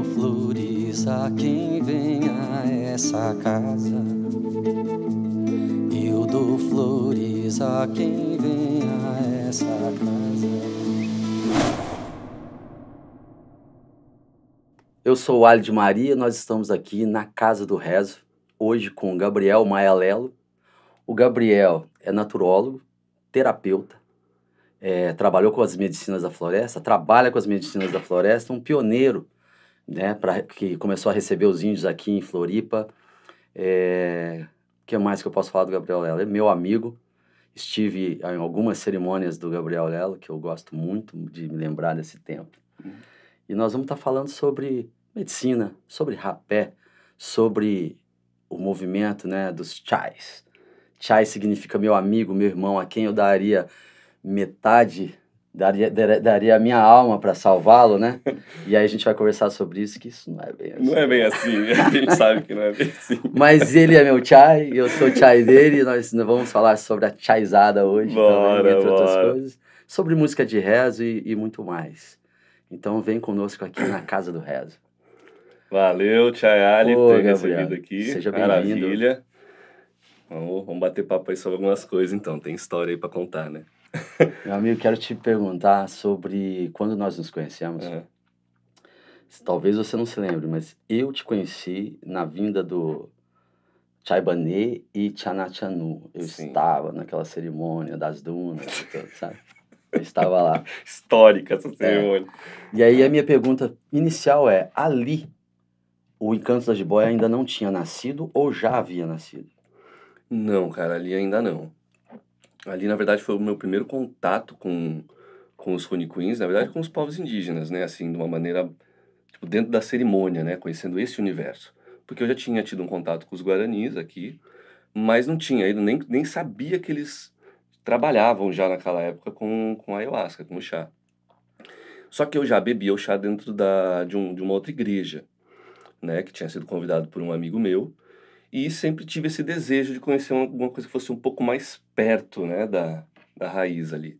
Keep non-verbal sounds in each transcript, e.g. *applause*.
dou flores a quem vem a essa casa. Eu dou flores a quem vem a essa casa. Eu sou o Ali de Maria, nós estamos aqui na Casa do Rezo, hoje com o Gabriel Maialelo. O Gabriel é naturólogo, terapeuta, é, trabalhou com as medicinas da floresta, trabalha com as medicinas da floresta, um pioneiro né, pra, que começou a receber os índios aqui em Floripa. É, que mais que eu posso falar do Gabriel Lelo? É meu amigo. Estive em algumas cerimônias do Gabriel Lelo, que eu gosto muito de me lembrar desse tempo. Uhum. E nós vamos estar tá falando sobre medicina, sobre rapé, sobre o movimento né, dos chais. Chai significa meu amigo, meu irmão, a quem eu daria metade daria, daria a minha alma para salvá-lo, né? *laughs* E aí a gente vai conversar sobre isso, que isso não é bem assim. Não é bem assim, né? a gente sabe que não é bem assim. Mas ele é meu chai, eu sou o chai dele, nós vamos falar sobre a chaizada hoje então, bora, também, entre bora. outras coisas. Sobre música de rezo e, e, muito mais. Então vem conosco aqui na Casa do Rezo. Valeu, Tchai Ali, por ter Gabriel, recebido aqui. Seja bem-vindo. Maravilha. Vamos, vamos bater papo aí sobre algumas coisas, então. Tem história aí para contar, né? *laughs* Meu amigo, quero te perguntar sobre quando nós nos conhecemos. É. Talvez você não se lembre, mas eu te conheci na vinda do Chaibanê e Tchanachanu. Eu Sim. estava naquela cerimônia das dunas, *laughs* sabe? Eu estava lá. Histórica essa é. cerimônia. É. E aí a minha pergunta inicial é, ali o Encanto da Jiboia ainda não tinha nascido ou já havia nascido? Não, cara, ali ainda não ali na verdade foi o meu primeiro contato com, com os Queens, na verdade com os povos indígenas, né? Assim, de uma maneira, tipo, dentro da cerimônia, né? Conhecendo esse universo. Porque eu já tinha tido um contato com os Guaranis aqui, mas não tinha ido, nem, nem sabia que eles trabalhavam já naquela época com, com ayahuasca, com o chá. Só que eu já bebia o chá dentro da, de, um, de uma outra igreja, né? Que tinha sido convidado por um amigo meu, e sempre tive esse desejo de conhecer alguma coisa que fosse um pouco mais perto, né, da, da raiz ali.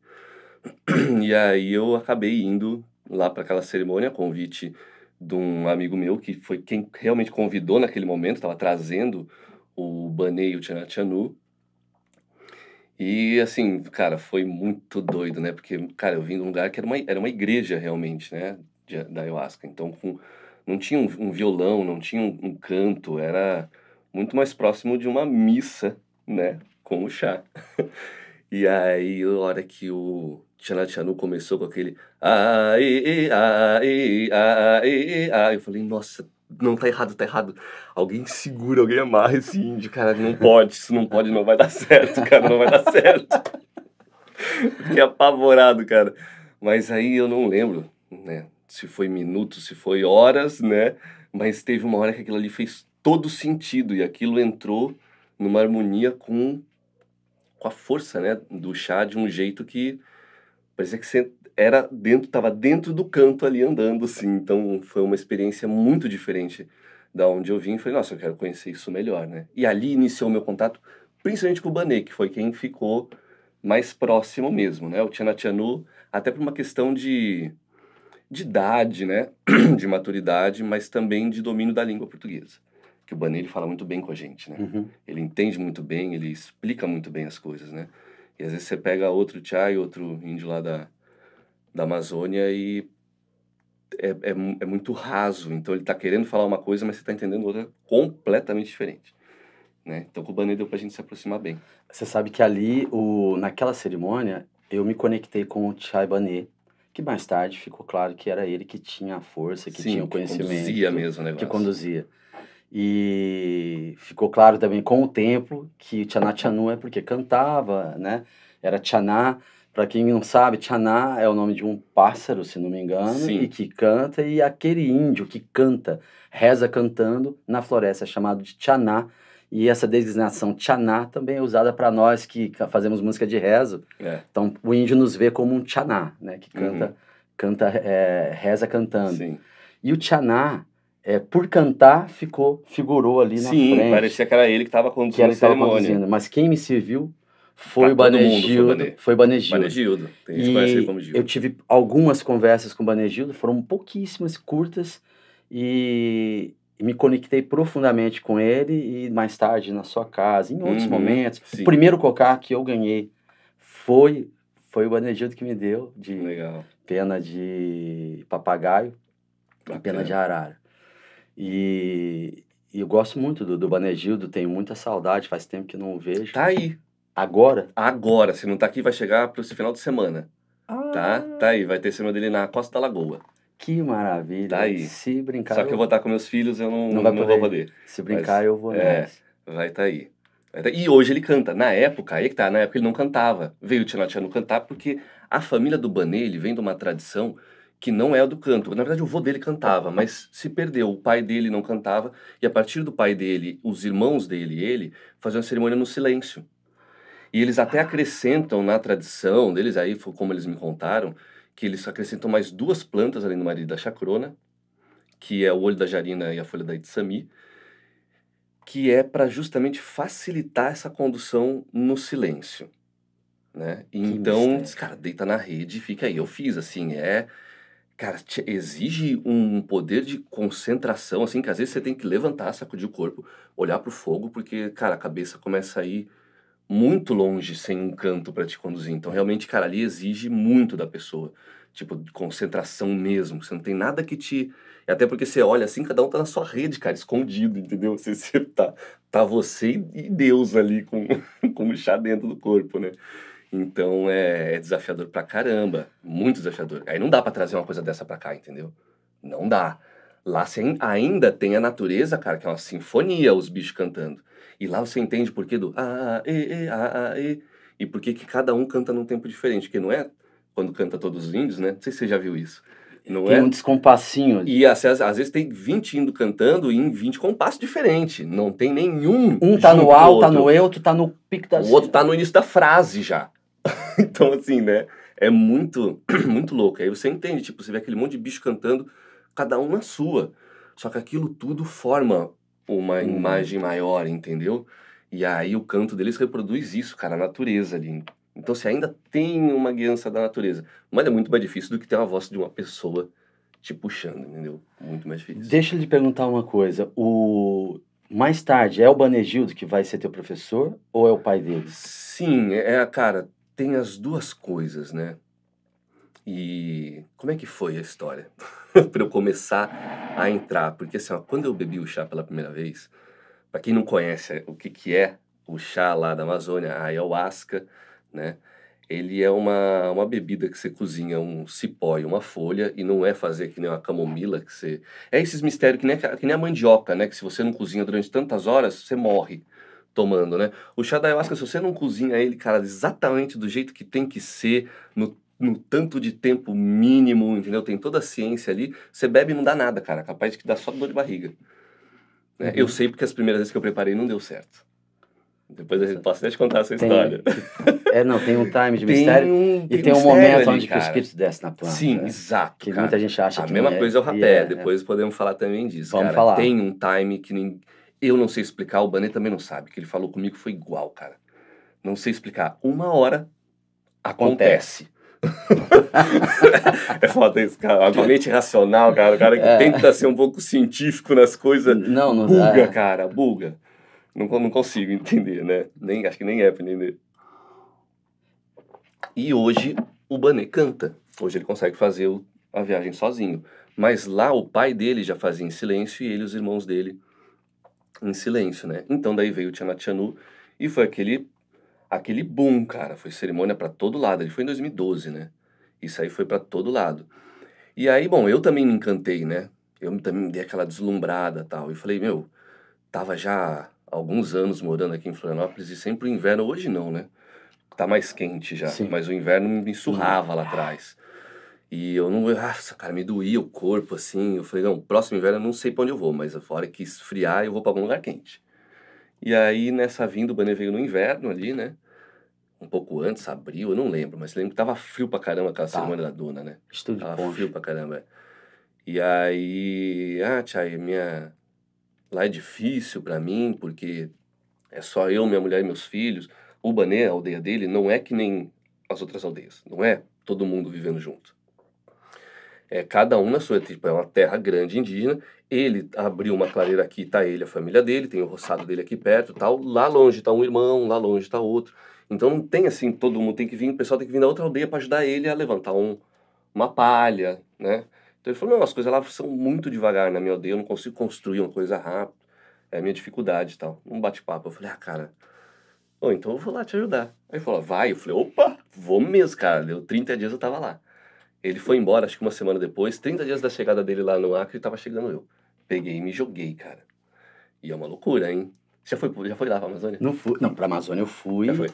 *clears throat* E aí eu acabei indo lá para aquela cerimônia, convite de um amigo meu, que foi quem realmente convidou naquele momento, estava trazendo o Banei e o Tchanatchanu. E assim, cara, foi muito doido, né? Porque, cara, eu vim de um lugar que era uma, era uma igreja realmente, né? De, da ayahuasca. Então, com, não tinha um, um violão, não tinha um, um, canto, era muito mais próximo de uma missa, né? Com o chá. *laughs* e aí, a hora que o Tchana Tchanu começou com aquele. Ai, ai, ai, ai, eu falei, nossa, não tá errado, tá errado. Alguém segura, alguém amarra esse índio, cara. Não pode, isso não pode, não vai dar certo, cara, não vai dar certo. *laughs* Fiquei apavorado, cara. Mas aí eu não lembro, né? Se foi minutos, se foi horas, né? Mas teve uma hora que aquilo ali fez todo sentido e aquilo entrou numa harmonia com, com a força né, do chá de um jeito que parecia que você era dentro, estava dentro do canto ali andando, assim. Então foi uma experiência muito diferente da onde eu vim. Falei, nossa, eu quero conhecer isso melhor, né? E ali iniciou meu contato, principalmente com o Banê, que foi quem ficou mais próximo mesmo, né? O Tianatianu, até por uma questão de, de idade, né? *clears throat* de maturidade, mas também de domínio da língua portuguesa que o ele fala muito bem com a gente, né? Uhum. Ele entende muito bem, ele explica muito bem as coisas, né? E às vezes você pega outro Chai, outro índio lá da, da Amazônia e é, é, é muito raso. Então ele está querendo falar uma coisa, mas você está entendendo outra completamente diferente. Né? Então com o Banini deu para a gente se aproximar bem. Você sabe que ali, o, naquela cerimônia, eu me conectei com o Chai Banê, que mais tarde ficou claro que era ele que tinha a força, que Sim, tinha o conhecimento. Que conduzia mesmo o negócio. Que conduzia. E ficou claro também com o tempo que Tchaná uhum. Tchanu é porque cantava, né? Era Tchaná. Para quem não sabe, Tchaná é o nome de um pássaro, se não me engano, Sim. e que canta, e aquele índio que canta, reza cantando na floresta, é chamado de Tchaná. E essa designação Tchaná também é usada para nós que fazemos música de rezo. É. Então o índio nos vê como um Tchaná, né? Que canta, uhum. canta é, reza cantando. Sim. E o Tchaná, é, por cantar, ficou, figurou ali na Sim, frente. Sim, parecia que era ele que estava conduzindo que a cerimônia. Conduzindo. Mas quem me serviu foi pra o Banegildo. Mundo, foi o Banegildo. Banegildo. Tem e como Gildo. Eu tive algumas conversas com o Banegildo, foram pouquíssimas, curtas, e me conectei profundamente com ele e mais tarde na sua casa, em outros uhum, momentos. Sim. O primeiro cocá que eu ganhei foi foi o Banegildo que me deu de Legal. pena de papagaio e pena de arara. E, e eu gosto muito do, do Banegildo, tenho muita saudade, faz tempo que não o vejo. Tá aí. Agora? Agora, se não tá aqui, vai chegar para esse final de semana. Ah. Tá? Tá aí, vai ter cena dele na Costa da Lagoa. Que maravilha. Tá aí. Se brincar. Só que eu vou estar com meus filhos, eu não, não, vai não poder. vou poder. Se brincar, Mas, eu vou. É, vai tá aí. Tá, e hoje ele canta. Na época, aí que tá, na época ele não cantava. Veio o Tinatiano cantar porque a família do Banê, ele vem de uma tradição que não é do canto. Na verdade, o vô dele cantava, mas se perdeu. O pai dele não cantava, e a partir do pai dele, os irmãos dele e ele faziam a cerimônia no silêncio. E eles até ah. acrescentam na tradição deles, aí foi como eles me contaram, que eles acrescentam mais duas plantas além do marido da chacrona, que é o olho da jarina e a folha da itsami, que é para justamente facilitar essa condução no silêncio. Né? Então, cara, deita na rede e fica aí. Eu fiz assim, é cara, exige um poder de concentração, assim, que às vezes você tem que levantar, sacudir o corpo, olhar pro fogo, porque, cara, a cabeça começa a ir muito longe sem um canto para te conduzir. Então, realmente, cara, ali exige muito da pessoa. Tipo, concentração mesmo. Você não tem nada que te. Até porque você olha assim, cada um tá na sua rede, cara, escondido, entendeu? Você, você tá, tá você e Deus ali com, *laughs* com o chá dentro do corpo, né? Então é, é desafiador pra caramba, muito desafiador. Aí não dá para trazer uma coisa dessa pra cá, entendeu? Não dá. Lá você ainda tem a natureza, cara, que é uma sinfonia, os bichos cantando. E lá você entende por que do a, e, e, a, e, e por que cada um canta num tempo diferente, que não é quando canta todos os índios, né? Não sei se você já viu isso. Não tem é? um descompassinho ali. E às, às, vezes tem 20 indo cantando e em 20 compassos diferentes. Não tem nenhum. Um tá no alto, tá no eu, outro tá no pico da. O outro tá no início da frase já. *laughs* então, assim, né? É muito, *clears throat* muito louco. Aí você entende, tipo, você vê aquele monte de bicho cantando, cada um na sua. Só que aquilo tudo forma uma hum. imagem maior, entendeu? E aí o canto deles reproduz isso, cara, a natureza ali. Então você ainda tem uma guiança da natureza. Mas é muito mais difícil do que ter uma voz de uma pessoa te puxando, entendeu? Muito mais difícil. Deixa eu lhe perguntar uma coisa. O... Mais tarde, é o Banegildo que vai ser teu professor ou é o pai dele? Sim, é, cara, tem as duas coisas, né? E como é que foi a história? *laughs* para eu começar a entrar. Porque assim, ó, quando eu bebi o chá pela primeira vez, para quem não conhece o que, que é o chá lá da Amazônia, a ayahuasca, né? Ele é uma, uma bebida que você cozinha um cipó e uma folha, e não é fazer que nem uma camomila, que você... É esses mistérios que nem, que nem a mandioca, né? Que se você não cozinha durante tantas horas, você morre tomando, né? O chá da ayahuasca, se você não cozinha ele, cara, exatamente do jeito que tem que ser, no, no tanto de tempo mínimo, entendeu? Tem toda a ciência ali. Você bebe e não dá nada, cara. Capaz de que dá só dor de barriga. Né? Uhum. Eu sei porque as primeiras vezes que eu preparei não deu certo. Depois a gente posso até te contar essa tem, história. *laughs* É, não, tem um time de tem mistério. Um, e tem um, momento ali, onde cara. o espírito desce na planta. Sim, né? exato. Que cara. muita gente acha a que. A mesma é coisa é o rapé, é, é. depois é. podemos falar também disso. Vamos cara. falar. Tem um time que ninguém eu não sei explicar, o Banê também não sabe. que ele falou comigo foi igual, cara. Não sei explicar. Uma hora acontece. acontece. *laughs* é foda isso, cara. A mente racional, cara. O cara que é. tenta ser um pouco científico nas coisas. Não, não Bulga, dá. cara, bulga. Não, não consigo entender, né? Nem, acho que nem é pra entender. E hoje o Banê canta. Hoje ele consegue fazer o, a viagem sozinho. Mas lá o pai dele já fazia em silêncio e ele e os irmãos dele em silêncio, né? Então daí veio o Tianatianu e foi aquele aquele boom, cara, foi cerimônia para todo lado. Ele foi em 2012, né? Isso aí foi para todo lado. E aí, bom, eu também me encantei, né? Eu também me dei aquela deslumbrada, tal, e falei, meu, tava já alguns anos morando aqui em Florianópolis e sempre o inverno hoje não, né? Tá mais quente já, Sim. mas o inverno me uhum. surrava lá atrás. E eu não. Ah, nossa, cara, me doía o corpo assim. Eu falei, não, próximo inverno eu não sei pra onde eu vou, mas fora que esfriar eu vou pra algum lugar quente. E aí nessa vinda o banner veio no inverno ali, né? Um pouco antes, abril, eu não lembro, mas lembro que tava frio pra caramba aquela tá. da dona, né? Estudo tava ponte. frio pra caramba. É. E aí. Ah, tchau minha. Lá é difícil pra mim, porque é só eu, minha mulher e meus filhos. O Banê, a aldeia dele, não é que nem as outras aldeias. Não é todo mundo vivendo junto é, cada um na sua, tipo, é uma terra grande indígena. Ele abriu uma clareira aqui, tá ele, a família dele, tem o roçado dele aqui perto, tal. Lá longe tá um irmão, lá longe tá outro. Então não tem assim, todo mundo tem que vir, o pessoal tem que vir da outra aldeia para ajudar ele a levantar um, uma palha, né? Então ele falou: não, as coisas lá são muito devagar na minha aldeia, eu não consigo construir uma coisa rápido, é a minha dificuldade e tal. Um bate-papo. Eu falei: ah, cara, então eu vou lá te ajudar. Aí ele falou: vai. Eu falei: opa, vou mesmo, cara. Deu 30 dias eu tava lá. Ele foi embora, acho que uma semana depois. 30 dias da chegada dele lá no Acre, tava chegando eu. Peguei e me joguei, cara. E é uma loucura, hein? Já foi, já foi lá pra Amazônia? Não fui. Não, pra Amazônia eu fui. Já foi.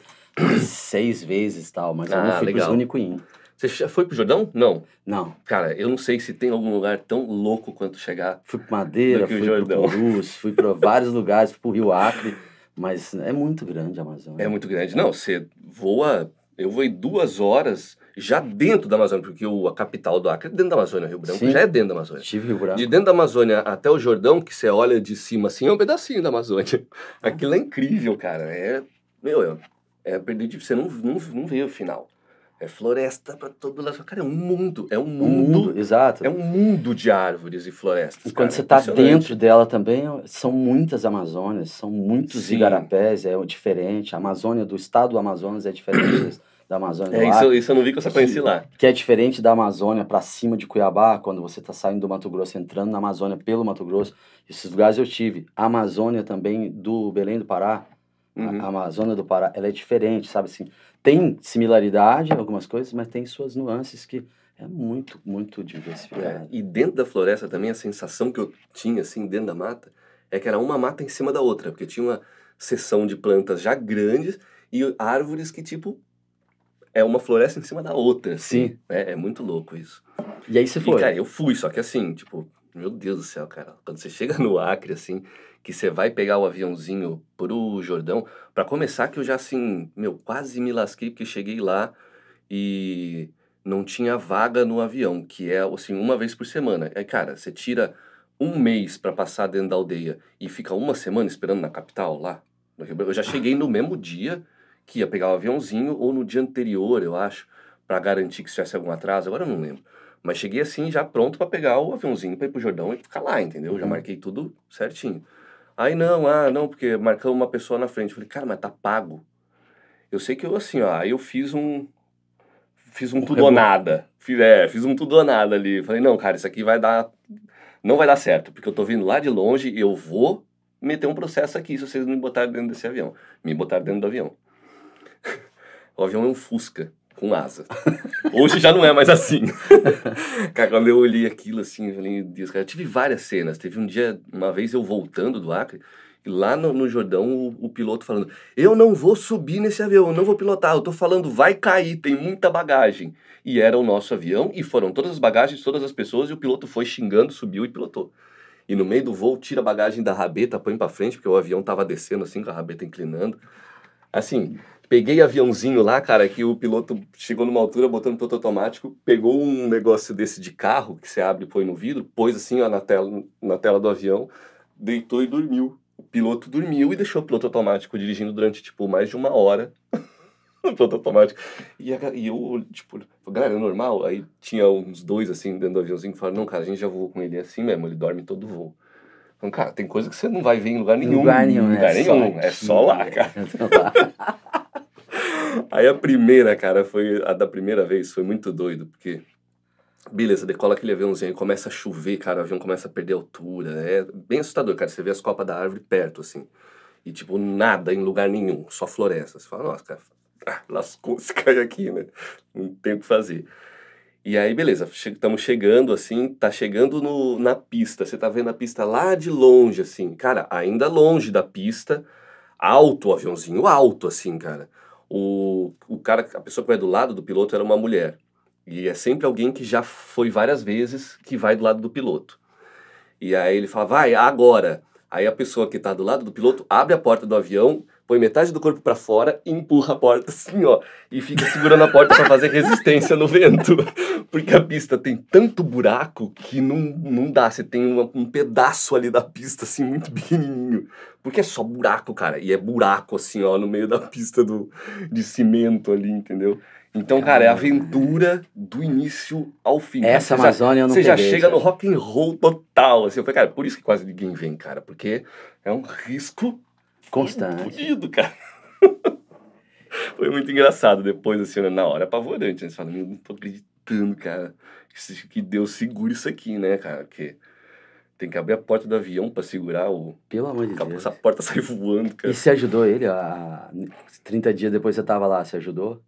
Seis vezes tal, mas ah, eu não ah, fui o único em. Você já foi pro Jordão? Não. Não. Cara, eu não sei se tem algum lugar tão louco quanto chegar. Fui pro Madeira, fui Jordão. pro Purus, fui pra vários lugares, fui pro Rio Acre. Mas é muito grande a Amazônia. É muito grande. Não, você voa. Eu vou em duas horas já dentro da Amazônia, porque o, a capital do Acre é dentro da Amazônia, o Rio Branco Sim. já é dentro da Amazônia. Estive Rio Branco. De dentro da Amazônia até o Jordão, que você olha de cima assim, é um pedacinho da Amazônia. *laughs* Aquilo é incrível, cara. É, meu, é, é perdido, de você não, não, não vê o final. É floresta para todo lado. Cara, é um mundo. É um mundo. Um mundo exato. É um mundo de árvores e florestas. E cara, quando você está dentro dela também, são muitas Amazônias, são muitos Sim. igarapés, é diferente. A Amazônia do estado do Amazonas é diferente da Amazônia. É, lá, isso, isso eu não vi que eu só conheci que, lá. Que é diferente da Amazônia para cima de Cuiabá, quando você está saindo do Mato Grosso, entrando na Amazônia pelo Mato Grosso. Esses lugares eu tive. A Amazônia também do Belém do Pará, uhum. a Amazônia do Pará, ela é diferente, sabe assim? Tem similaridade em algumas coisas, mas tem suas nuances que é muito, muito diversificado. É, e dentro da floresta também, a sensação que eu tinha, assim, dentro da mata, é que era uma mata em cima da outra, porque tinha uma seção de plantas já grandes e árvores que, tipo, é uma floresta em cima da outra. Assim, Sim. Né? É muito louco isso. E aí você foi? E, cara, eu fui, só que assim, tipo, meu Deus do céu, cara. Quando você *laughs* chega no Acre, assim, que você vai pegar o aviãozinho pro Jordão, para começar que eu já, assim, meu, quase me lasquei, porque cheguei lá e não tinha vaga no avião, que é, assim, uma vez por semana. Aí, cara, você tira um mês para passar dentro da aldeia e fica uma semana esperando na capital lá. Eu já cheguei no mesmo dia que ia pegar o um aviãozinho ou no dia anterior, eu acho, para garantir que se tivesse algum atraso, agora eu não lembro. Mas cheguei assim, já pronto para pegar o aviãozinho para ir pro Jordão e ficar lá, entendeu? Uhum. Já marquei tudo certinho. Aí não, ah, não, porque marcamos uma pessoa na frente. Eu falei, cara, mas tá pago. Eu sei que eu, assim, ó, aí eu fiz um. Fiz um, tudo ou nada. Fiz, é, fiz um tudo ou nada ali. Falei, não, cara, isso aqui vai dar. Não vai dar certo, porque eu tô vindo lá de longe, e eu vou meter um processo aqui se vocês me botarem dentro desse avião. Me botar dentro do avião. O avião é um Fusca com asa. Hoje já não é mais assim. *laughs* cara, quando eu olhei aquilo assim, eu falei, cara, eu tive várias cenas. Teve um dia, uma vez eu voltando do Acre, e lá no, no Jordão o, o, piloto falando: Eu não vou subir nesse avião, eu não vou pilotar, eu tô falando, vai cair, tem muita bagagem. E era o nosso avião, e foram todas as bagagens, todas as pessoas, e o piloto foi xingando, subiu e pilotou. E no meio do voo, tira a bagagem da rabeta, põe pra frente, porque o avião tava descendo assim, com a rabeta inclinando. Assim, Peguei aviãozinho lá, cara, que o piloto chegou numa altura, botou no piloto automático, pegou um negócio desse de carro, que você abre e põe no vidro, pôs assim, ó, na tela, na tela do avião, deitou e dormiu. O piloto dormiu e deixou o piloto automático dirigindo durante, tipo, mais de uma hora. *laughs* o piloto automático. E, a, e eu, tipo, galera, é normal? Aí tinha uns dois, assim, dentro do aviãozinho, que falaram, não, cara, a gente já voou com ele assim mesmo, ele dorme todo voo. Então, cara, tem coisa que você não vai ver em lugar nenhum. Lugar nenhum, lugar é, nenhum. Só é só lá, cara. É *laughs* só lá. Aí a primeira, cara, foi a da primeira vez, foi muito doido, porque beleza, decola aquele aviãozinho e começa a chover, cara, o avião começa a perder altura, é bem assustador, cara, você vê as copas da árvore perto, assim, e tipo, nada em lugar nenhum, só floresta. Você fala, nossa, cara, *laughs* ah, lascou *laughs* se cai aqui, né? Não tem o que fazer. E aí, beleza, estamos che chegando assim, tá chegando no, na pista, você tá vendo a pista lá de longe, assim, cara, ainda longe da pista, alto o aviãozinho, alto, assim, cara o, o cara, a pessoa que vai do lado do piloto era uma mulher. E é sempre alguém que já foi várias vezes que vai do lado do piloto. E aí ele fala, vai, agora. Aí a pessoa que está do lado do piloto abre a porta do avião, põe metade do corpo para fora e empurra a porta assim, ó, e fica segurando a porta para fazer resistência no vento, *laughs* porque a pista tem tanto buraco que não, não dá, você tem uma, um pedaço ali da pista assim muito pequenininho, porque é só buraco, cara, e é buraco assim, ó, no meio da pista do de cimento ali, entendeu? Então, cara, é aventura do início ao fim. Essa Amazônia já, eu não Você já chega no rock and roll total, assim. Eu falei, cara, por isso que quase ninguém vem, cara, porque é um risco Constante. Fudido, cara. *laughs* Foi muito engraçado depois, assim, na hora apavorante. Né? Você fala, não tô acreditando, cara. Que Deus segura isso aqui, né, cara? Porque tem que abrir a porta do avião para segurar o. Pelo amor de Deus. Essa porta *laughs* sai voando, cara. E você ajudou ele? A... 30 dias depois você tava lá, você ajudou?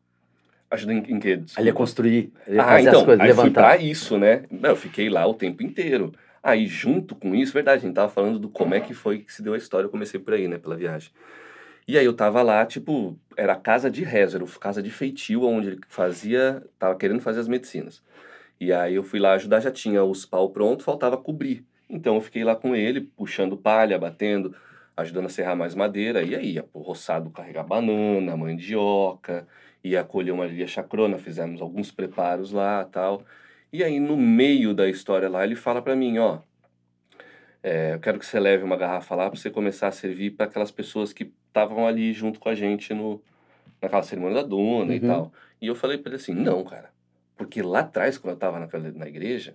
Ajudou em, em quê? Ele ia construir, ele ia ah, fazer então, as coisas, aí levantar. Fui pra isso, né? Não, eu fiquei lá o tempo inteiro. Aí, ah, junto com isso, verdade, a gente tava falando do como é que foi que se deu a história, eu comecei por aí, né, pela viagem. E aí eu tava lá, tipo, era casa de rezo, era casa de feitio, onde ele fazia, tava querendo fazer as medicinas. E aí eu fui lá ajudar, já tinha os pau pronto, faltava cobrir. Então eu fiquei lá com ele, puxando palha, batendo, ajudando a serrar mais madeira. E aí ia pro roçado carregar banana, mandioca, ia colher uma lilha chacrona, fizemos alguns preparos lá tal. E aí, no meio da história lá, ele fala para mim, ó, é, eu quero que você leve uma garrafa lá para você começar a servir para aquelas pessoas que estavam ali junto com a gente no, naquela cerimônia da dona uhum. e tal. E eu falei para ele assim, não, cara, porque lá atrás, quando eu estava naquela, na igreja,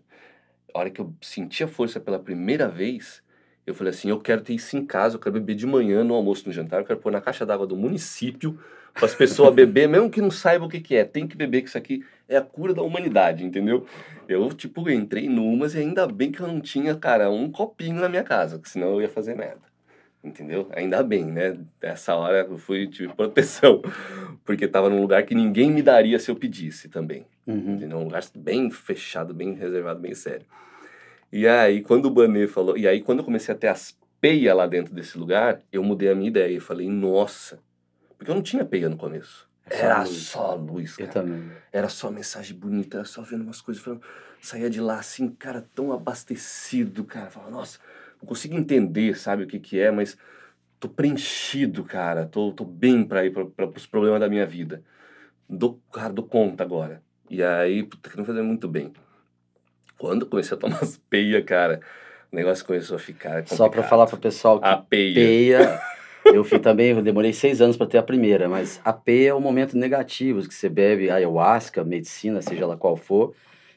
a hora que eu senti a força pela primeira vez, eu falei assim, eu quero ter isso em casa, eu quero beber de manhã no almoço, no jantar, eu quero pôr na caixa d'água do município para as pessoas *laughs* beber, mesmo que não saibam o que, que é, tem que beber que isso aqui é a cura da humanidade, entendeu? Eu, tipo, entrei numas e ainda bem que eu não tinha, cara, um copinho na minha casa, que senão eu ia fazer merda. Entendeu? Ainda bem, né? Essa hora eu fui, tive *laughs* proteção, porque tava num lugar que ninguém me daria se eu pedisse também. Uhum. Um lugar bem fechado, bem reservado, bem sério. E aí, quando o Banê falou, e aí, quando eu comecei a ter as peias lá dentro desse lugar, eu mudei a minha ideia. e falei, nossa, porque eu não tinha peia no começo. Só era luz. só luz, cara. Eu também. Era só mensagem bonita, era só vendo umas coisas. Falando, saía de lá assim, cara, tão abastecido, cara. Falava, nossa, não consigo entender, sabe, o que que é, mas tô preenchido, cara. Tô, tô bem pra ir pra, pra, pros problemas da minha vida. Dou, cara, do conta agora. E aí, puta, que não fazia muito bem. Quando comecei a tomar as *laughs* peias, cara, o negócio começou a ficar complicado. Só pra falar pro pessoal que a peia, peia *laughs* Eu fui também, eu demorei seis anos para ter a primeira, mas a P é o momento negativo, que você bebe ayahuasca, medicina, seja lá qual for,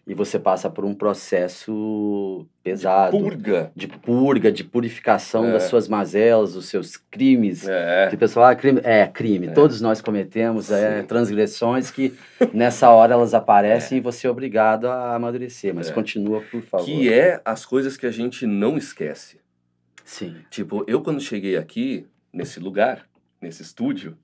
e você passa por um processo pesado. De purga. De purga, de purificação é. das suas mazelas, dos seus crimes. É. Que o pessoal, ah, crime. É, crime. É. Todos nós cometemos é, transgressões que nessa hora elas aparecem é. e você é obrigado a amadurecer. Mas é. continua, por favor. Que é as coisas que a gente não esquece. Sim. Tipo, eu quando cheguei aqui, nesse lugar, nesse estúdio,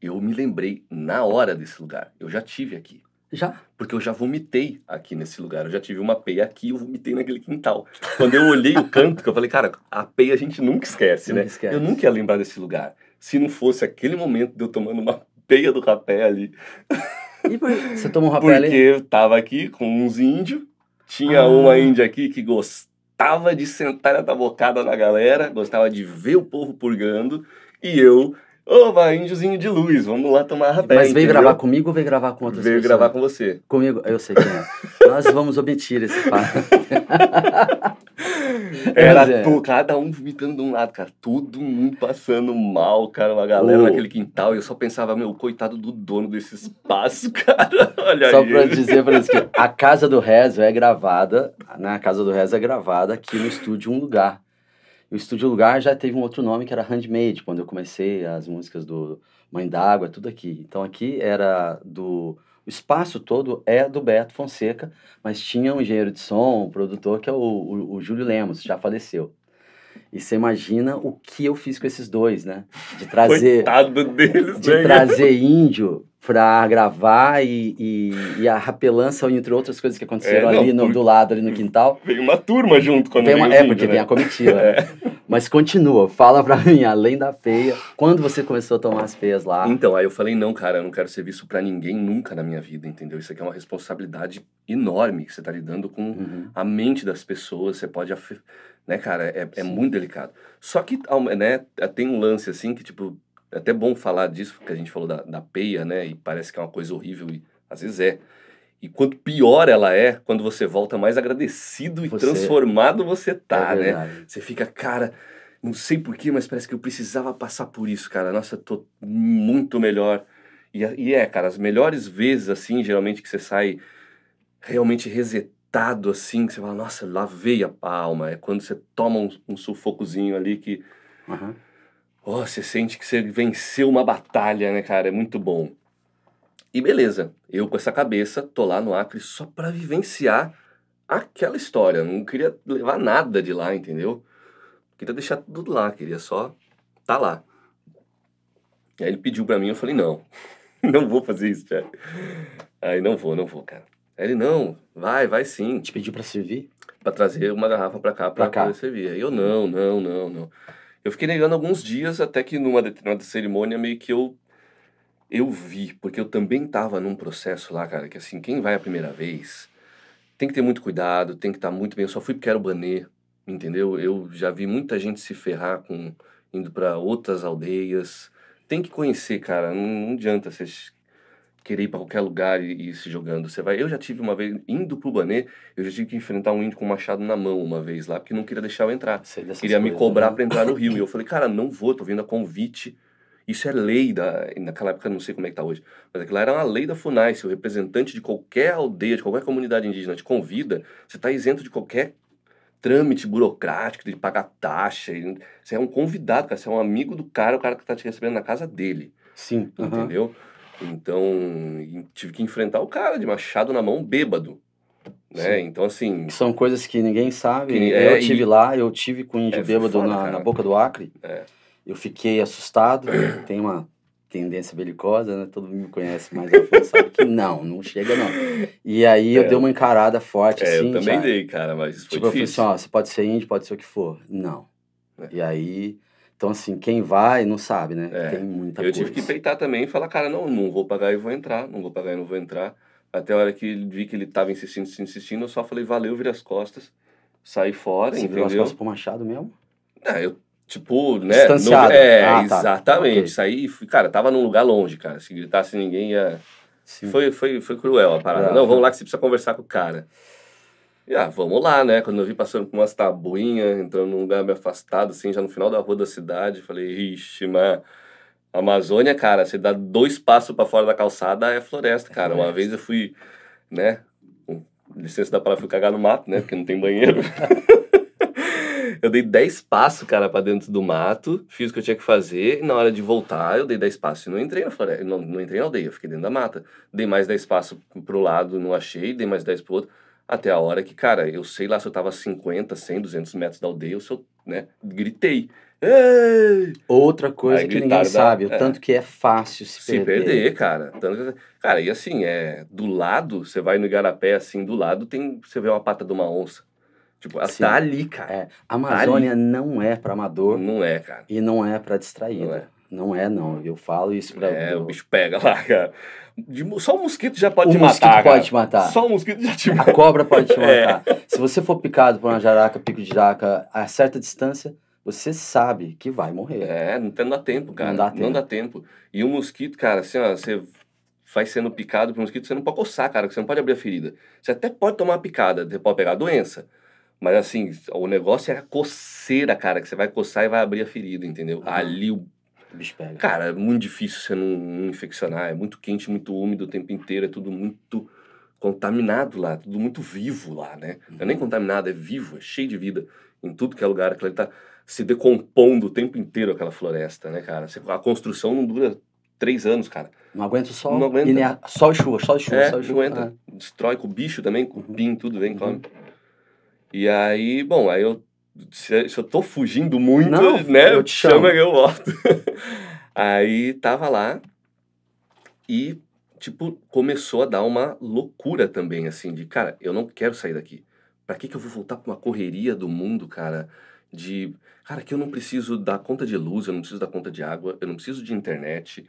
eu me lembrei na hora desse lugar. Eu já tive aqui. Já? Porque eu já vomitei aqui nesse lugar. Eu já tive uma peia aqui, eu vomitei naquele quintal. Quando eu olhei o canto, que eu falei, cara, a peia a gente nunca esquece, nunca né? Esquece. Eu nunca ia lembrar desse lugar. Se não fosse aquele momento de eu tomando uma peia do rapé ali. E por... Você tomou um rapé *laughs* Porque ali? Porque eu tava aqui com uns índios. Tinha ah. uma índia aqui que gostava gostava de sentar a tabocada na galera, gostava de ver o povo purgando, e eu vai índiozinho de luz, vamos lá tomar rapé. Mas veio gravar comigo ou veio gravar com outras veio pessoas? Veio gravar com você. Comigo, eu sei quem é. Nós vamos omitir esse fato. *laughs* Era é. tu, cada um vomitando de um lado, cara. Todo mundo passando mal, cara. Uma galera oh. naquele quintal. E eu só pensava, meu, coitado do dono desse espaço, *laughs* cara. Olha só aí. pra dizer pra eles que a Casa do Rezo é gravada, né? A Casa do Rezo é gravada aqui no estúdio Um Lugar. E o Estúdio Lugar já teve um outro nome que era Handmade, quando eu comecei as músicas do Mãe d'Água, tudo aqui. Então aqui era do. O espaço todo é do Beto Fonseca, mas tinha um engenheiro de som, um produtor, que é o, o, o Júlio Lemos, já faleceu. E você imagina o que eu fiz com esses dois, né? De trazer. Coitado deles, De né? trazer índio para gravar e, e, e, a rapelança, entre outras coisas que aconteceram é, não, ali no, do lado, ali no quintal. Veio uma turma junto quando veio uma, É, porque né? vem a comitiva. Né? É. Mas continua, fala pra mim, além da feia, quando você começou a tomar as feias lá? Então, aí eu falei, não, cara, eu não quero ser visto pra ninguém nunca na minha vida, entendeu? Isso aqui é uma responsabilidade enorme, que você tá lidando com uhum. a mente das pessoas, você pode né, cara? É, é muito delicado. Só que, né, eh, tem um lance, assim, que, tipo, é até bom falar disso, porque a gente falou da, da peia, né, e parece que é uma coisa horrível e às vezes é. E quanto pior ela é, quando você volta mais agradecido e transformado você tá, é né? Você fica, cara, não sei porquê, mas parece que eu precisava passar por isso, cara. Nossa, tô muito melhor. E, e é, cara, as melhores vezes, assim, geralmente que você sai realmente resetado apertado assim, que você fala, nossa, lavei a palma. É quando você toma um, um sufocozinho ali que. Uhum. Oh, você sente que você venceu uma batalha, né, cara? É muito bom. E beleza, eu com essa cabeça tô lá no Acre só para vivenciar aquela história. Não queria levar nada de lá, entendeu? Queria deixar tudo lá, queria só tá lá. E aí ele pediu para mim, eu falei, não, *laughs* não vou fazer isso, cara. Aí não vou, não vou, cara. Aí ele, não, vai, vai sim. Te pediu para servir? Para trazer uma garrafa para cá para poder servir. Aí eu, não, não, não, não. Eu fiquei negando alguns dias até que numa determinada cerimônia meio que eu eu vi, porque eu também tava num processo lá, cara, que assim, quem vai a primeira vez tem que ter muito cuidado, tem que estar tá muito bem. Eu só fui porque era o banê, entendeu? Eu já vi muita gente se ferrar com indo para outras aldeias. Tem que conhecer, cara, não, não adianta você querer ir para qualquer lugar e, e ir se jogando. Você vai. Eu já tive uma vez, indo pro Banê, eu já tive que enfrentar um índio com um machado na mão uma vez lá, porque não queria deixar eu entrar. Queria me cobrar né? para entrar no Rio. e eu *coughs* falei, cara, não vou, tô vindo a convite. Isso é lei da. Naquela época não sei como é que tá hoje, mas aquilo era uma lei da FUNAI. Se o representante de qualquer aldeia, de qualquer comunidade indígena te convida, você está isento de qualquer trâmite burocrático, de pagar taxa. Você é um convidado, cara, você é um amigo do cara, o cara que está te recebendo na casa dele. Sim. Entendeu? Então, tive que enfrentar o cara de machado na mão, bêbado. Né? Então, assim. são coisas que ninguém sabe. Que, é, eu tive e... lá, eu tive com índio é, bêbado foda, na, na, boca do Acre. É. Eu fiquei assustado. *clears throat* tem uma tendência belicosa, né? Todo mundo me conhece, mas sabe que não, não chega não. E aí é. eu dei uma encarada forte, é, assim. Eu também já. dei, cara, mas foi tipo, difícil. eu falei assim: ó, você pode ser índio, pode ser o que for. Não. É. E aí então, assim, quem vai não sabe, né? É. Tem muita eu coisa. Eu tive que peitar também e falar, cara, não, não vou pagar e vou entrar, não vou pagar e não vou entrar. Até a hora que vi que ele tava insistindo, insistindo, eu só falei, valeu, vira as costas, saí fora, Você entendeu? Virou as costas pro Machado mesmo? É, eu Tipo, né? Distanciado. No, ah, é, ah, tá. exatamente. Okay. Saí, fui, cara, tava num lugar longe, cara. Se gritasse ninguém ia. Sim. Foi, foi, foi cruel a parada. Ah, não, vamos lá que você precisa conversar com o cara. E ah, vamos lá, né? Quando eu vi passando por umas tabuinhas, entrando num lugar meio afastado, assim, já no final da rua da cidade, falei, ixi, mas. Amazônia, cara, você dá dois passos para fora da calçada, é floresta, é cara. É floresta. Uma vez eu fui, né? Com licença da palavra, fui cagar no mato, né? Porque não tem banheiro. *laughs* eu dei dez passos, cara, para dentro do mato, fiz o que eu tinha que fazer, e na hora de voltar, eu dei dez passos e não entrei na floresta, não, não entrei na aldeia, eu fiquei dentro da mata. Dei mais dez passos pro lado, não achei, dei mais dez pro outro. Até a hora que, cara, eu sei lá se eu tava 50, 100, 200 metros da aldeia, eu sou, né, gritei. Ei! Outra coisa Aí, que ninguém da... sabe, o é. tanto que é fácil se, se perder. Se perder, cara. Tanto... Cara, e assim, é, do lado, você vai no igarapé, assim, do lado tem, você vê uma pata de uma onça. Tipo, ela Sim. tá ali, cara. É. A tá Amazônia tá não é para amador. Não é, cara. E não é para distraído. Não é, não. Hum. Eu falo isso pra. É, o bicho pega lá, cara. De, só um mosquito já pode o te matar. mosquito cara. pode te matar. Só um mosquito já te mata. A cobra pode te *laughs* é. matar. É. Se você for picado por uma jaraca, pico de jaraca, a certa distância, você sabe que vai morrer. É, não, não dá tempo, cara. Não dá tempo. Não dá tempo. E o um mosquito, cara, assim, ó, você vai sendo picado por um mosquito, você não pode coçar, cara, você não pode abrir a ferida. Você até pode tomar uma picada, você pode pegar a doença. Mas assim, o negócio é a coceira, cara, que você vai coçar e vai abrir a ferida, entendeu? Uhum. Ali o o bicho pega. Cara, é muito difícil você não, não infeccionar. É muito quente, muito úmido o tempo inteiro, é tudo muito contaminado lá, tudo muito vivo lá, né? Não é nem uhum. contaminado, é vivo, é cheio de vida em tudo que é lugar. Aquilo tá se decompondo o tempo inteiro, aquela floresta, né, cara? A construção não dura três anos, cara. Não aguenta o sol. Não aguenta. E a... Sol e chuva, sol e chuva, é, sol e chuva. Não aguenta. Ah. Destrói com o bicho também, com o uhum. pin, tudo vem, uhum. come. E aí, bom, aí eu se, se eu tô fugindo muito, Não, né? Eu te chamo. e eu volto. *laughs* Aí tava lá e, tipo, começou a dar uma loucura também, assim, de cara, eu não quero sair daqui. Pra que, que eu vou voltar pra uma correria do mundo, cara? De, cara, que eu não preciso dar conta de luz, eu não preciso dar conta de água, eu não preciso de internet.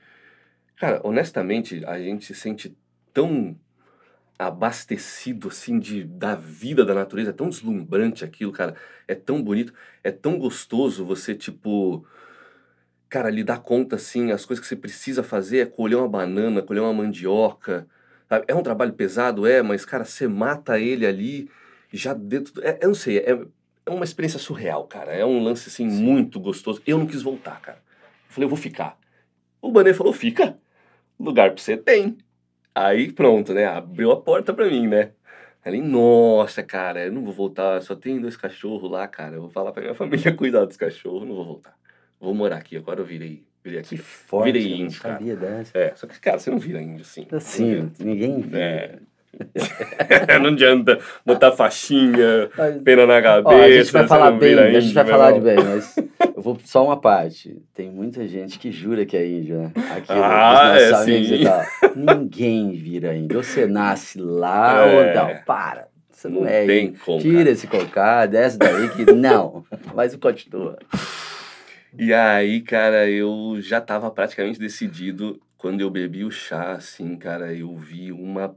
Cara, honestamente, a gente se sente tão abastecido assim de da vida da natureza, é tão deslumbrante aquilo, cara. É tão bonito, é tão gostoso você tipo cara, lhe dar conta assim, as coisas que você precisa fazer é colher uma banana, colher uma mandioca. Sabe? É um trabalho pesado, é, mas cara, você mata ele ali já dentro, é, eu não sei, é, é uma experiência surreal, cara. É um lance assim Sim. muito gostoso. Eu não quis voltar, cara. Eu falei, eu vou ficar. O Banê falou, fica. Lugar pra você tem. Aí pronto, né? Abriu a porta pra mim, né? Falei, nossa, cara, eu não vou voltar, só tem dois cachorros lá, cara. Eu vou falar pra minha *laughs* família cuidar dos cachorros, não vou voltar. Vou morar aqui, agora eu virei. Virei aqui. Que forte, virei índio, não sabia cara. dessa. É, só que, cara, você não vira índio assim. Assim, ninguém vira. É. *laughs* não adianta botar faixinha, pena na cabeça. Ó, a gente vai falar bem, a gente vai falar de bem, mas vou só uma parte. Tem muita gente que jura que é índio, né? Aqui ah, é, sim. e tal. Ninguém vira índio. Você nasce lá é. ou não. Para. Você não, não é tem índio. Como, Tira esse cocá, desce daí que não. *laughs* Mas continua. E aí, cara, eu já tava praticamente decidido. Quando eu bebi o chá, assim, cara, eu vi uma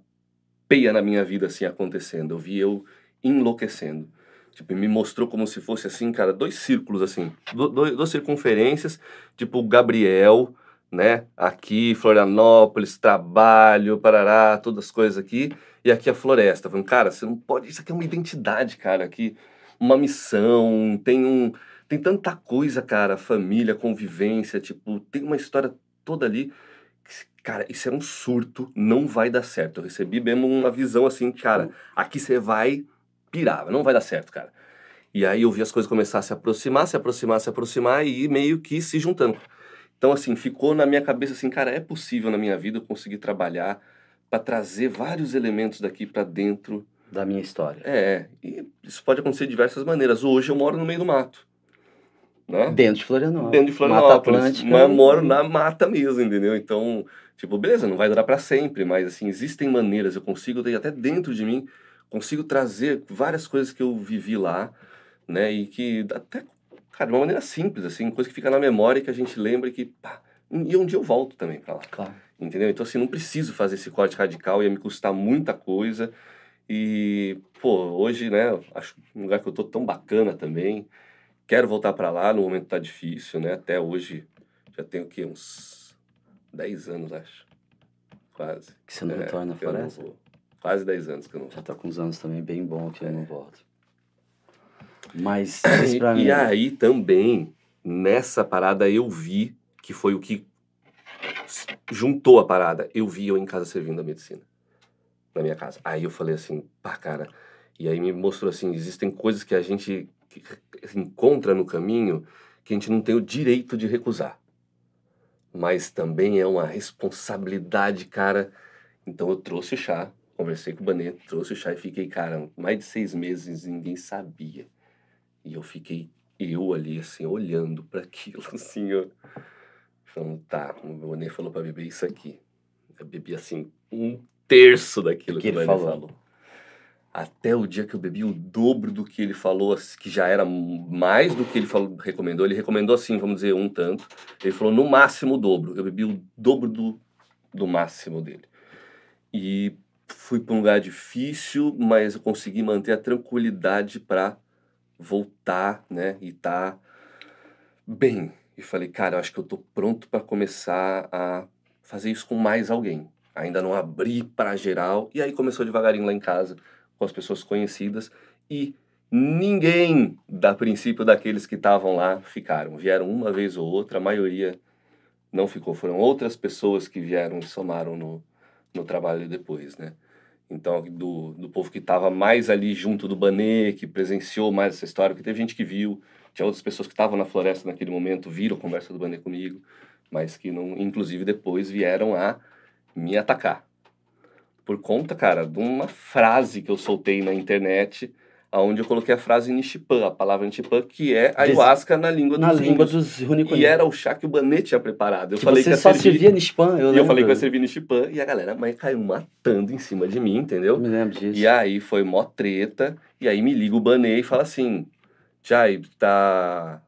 peia na minha vida, assim, acontecendo. Eu vi eu enlouquecendo. Tipo, me mostrou como se fosse assim, cara, dois círculos assim, duas circunferências, tipo Gabriel, né? Aqui, Florianópolis, trabalho, parará, todas as coisas aqui. E aqui a floresta. Falando, cara, você não pode. Isso aqui é uma identidade, cara. Aqui, uma missão, tem um. Tem tanta coisa, cara. Família, convivência, tipo, tem uma história toda ali. Cara, isso é um surto, não vai dar certo. Eu recebi mesmo uma visão assim, cara, uhum. aqui você vai pirava, não vai dar certo, cara. E aí eu vi as coisas começar a se aproximar, se aproximar, se aproximar e meio que se juntando. Então, assim, ficou na minha cabeça assim, cara, é possível na minha vida eu conseguir trabalhar para trazer vários elementos daqui para dentro da minha história. É, e isso pode acontecer de diversas maneiras. Hoje eu moro no meio do mato. Né? Dentro de Florianópolis. Dentro de Florianópolis. Mata mas moro na mata mesmo, entendeu? Então, tipo, beleza, não vai durar para sempre, mas assim, existem maneiras, eu consigo ter até dentro de mim consigo trazer várias coisas que eu vivi lá, né? E que até, cara, de uma maneira simples, assim, coisa que fica na memória que a gente lembra e que, pá, e um dia eu volto também para lá. Claro. Entendeu? Então, assim, não preciso fazer esse corte radical, ia me custar muita coisa. E, pô, hoje, né, acho um lugar que eu tô tão bacana também. Quero voltar para lá, no momento tá difícil, né? Até hoje já tenho, o quê? Uns 10 anos, acho. Quase. Que você não é, retorna à floresta? Quase 10 anos que eu não volto. Já tá com uns anos também bem bom que eu é. não né? volto. Mas *coughs* pra e, mim... e aí também, nessa parada eu vi que foi o que juntou a parada. Eu vi eu em casa servindo a medicina. Na minha casa. Aí eu falei assim, pá, cara. E aí me mostrou assim, existem coisas que a gente encontra no caminho que a gente não tem o direito de recusar. Mas também é uma responsabilidade, cara. Então eu trouxe o chá, Conversei com o Banê, trouxe o chá e fiquei, cara, mais de seis meses ninguém sabia. E eu fiquei, eu ali, assim, olhando para aquilo, *laughs* assim, ó. Falando, tá, o Banê falou para beber isso aqui. Eu bebi, assim, um terço daquilo que, que, o Banê falou. falou. Até o dia que eu bebi o dobro do que ele falou, que já era mais do que ele falou, recomendou. Ele recomendou assim, vamos dizer, um tanto. Ele falou no máximo o dobro. Eu bebi o dobro do, do máximo dele. E fui para um lugar difícil, mas eu consegui manter a tranquilidade para voltar, né? E tá bem. E falei, cara, eu acho que eu tô pronto para começar a fazer isso com mais alguém. Ainda não abri para geral. E aí começou devagarinho lá em casa, com as pessoas conhecidas. E ninguém, da princípio, daqueles que estavam lá ficaram. Vieram uma vez ou outra, a maioria não ficou. Foram outras pessoas que vieram e somaram no, no trabalho depois, né? Então, do, do povo que estava mais ali junto do Banê, que presenciou mais essa história, porque teve gente que viu, tinha outras pessoas que estavam na floresta naquele momento, viram a conversa do Banê comigo, mas que, não, inclusive, depois vieram a me atacar. Por conta, cara, de uma frase que eu soltei na internet onde eu coloquei a frase Nishipan, a palavra Nishipan, que é ayahuasca na língua dos Na língua dos Runicuni. E era o chá que o Banê tinha preparado. Eu que falei você que só servir... servia Nishipan, eu E eu falei que eu servia Nishipan, e a galera mãe caiu matando em cima de mim, entendeu? Me lembro disso. E aí foi mó treta, e aí me liga o Banê e fala assim, Jai, tá...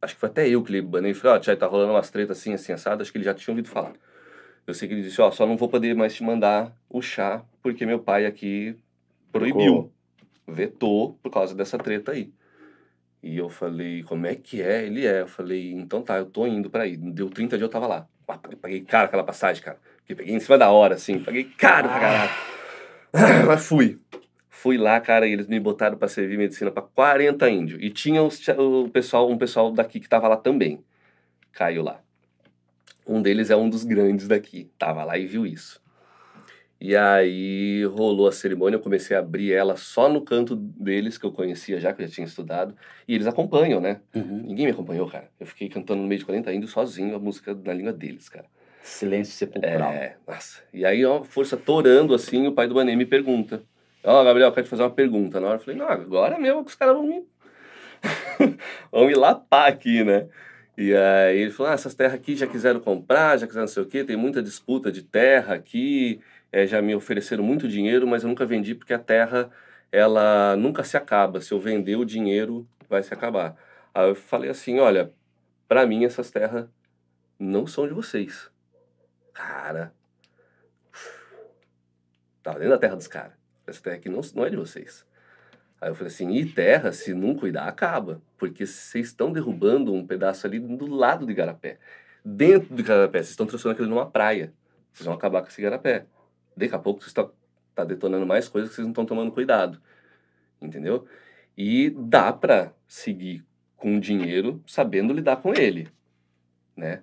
Acho que foi até eu que li o Banê e falei, ó, oh, Jai, tá rolando umas tretas assim, assim, assado, acho que ele já tinha ouvido falar. Eu sei que ele disse, ó, oh, só não vou poder mais te mandar o chá, porque meu pai aqui proibiu. Ficou vetou por causa dessa treta aí. E eu falei, como é que é? Ele é. Eu falei, então tá, eu tô indo para aí. Deu 30 dias, eu tava lá. Ah, paguei caro aquela passagem, cara. que peguei em cima da hora, assim. Paguei caro pra caralho. Ah. mas fui. Fui lá, cara, e eles me botaram para servir medicina para 40 índios. E tinha os, o pessoal, um pessoal daqui que tava lá também. Caiu lá. Um deles é um dos grandes daqui. Tava lá e viu isso. E aí rolou a cerimônia, eu comecei a abrir ela só no canto deles, que eu conhecia já, que eu já tinha estudado. E eles acompanham, né? Uhum. Ninguém me acompanhou, cara. Eu fiquei cantando no meio de 40 indo sozinho a música na língua deles, cara. Silêncio sepulcral. É, nossa. E aí, ó, força torando assim, o pai do Banê me pergunta. Ó, oh, Gabriel, quero te fazer uma pergunta. Na né? hora eu falei, não, agora mesmo que os caras vão me. *laughs* vão me lapar aqui, né? E aí ele falou, ah, essas terras aqui já quiseram comprar, já quiseram não sei o quê, tem muita disputa de terra aqui é, já me ofereceram muito dinheiro, mas eu nunca vendi porque a terra ela nunca se acaba. Se eu vender o dinheiro, vai se acabar. Aí eu falei assim, olha, para mim essas terras não são de vocês. Cara, tava dentro da terra dos caras. Essa terra aqui não, não é de vocês. Aí eu falei assim, e terra, se não cuidar, acaba. Porque vocês estão derrubando um pedaço ali do lado de Igarapé. Dentro do Igarapé, vocês estão transformando aquilo numa praia. Vocês vão acabar com esse Igarapé daqui a pouco você está tá detonando mais coisas que vocês não estão tomando cuidado, entendeu? E dá para seguir com o dinheiro sabendo lidar com ele, né?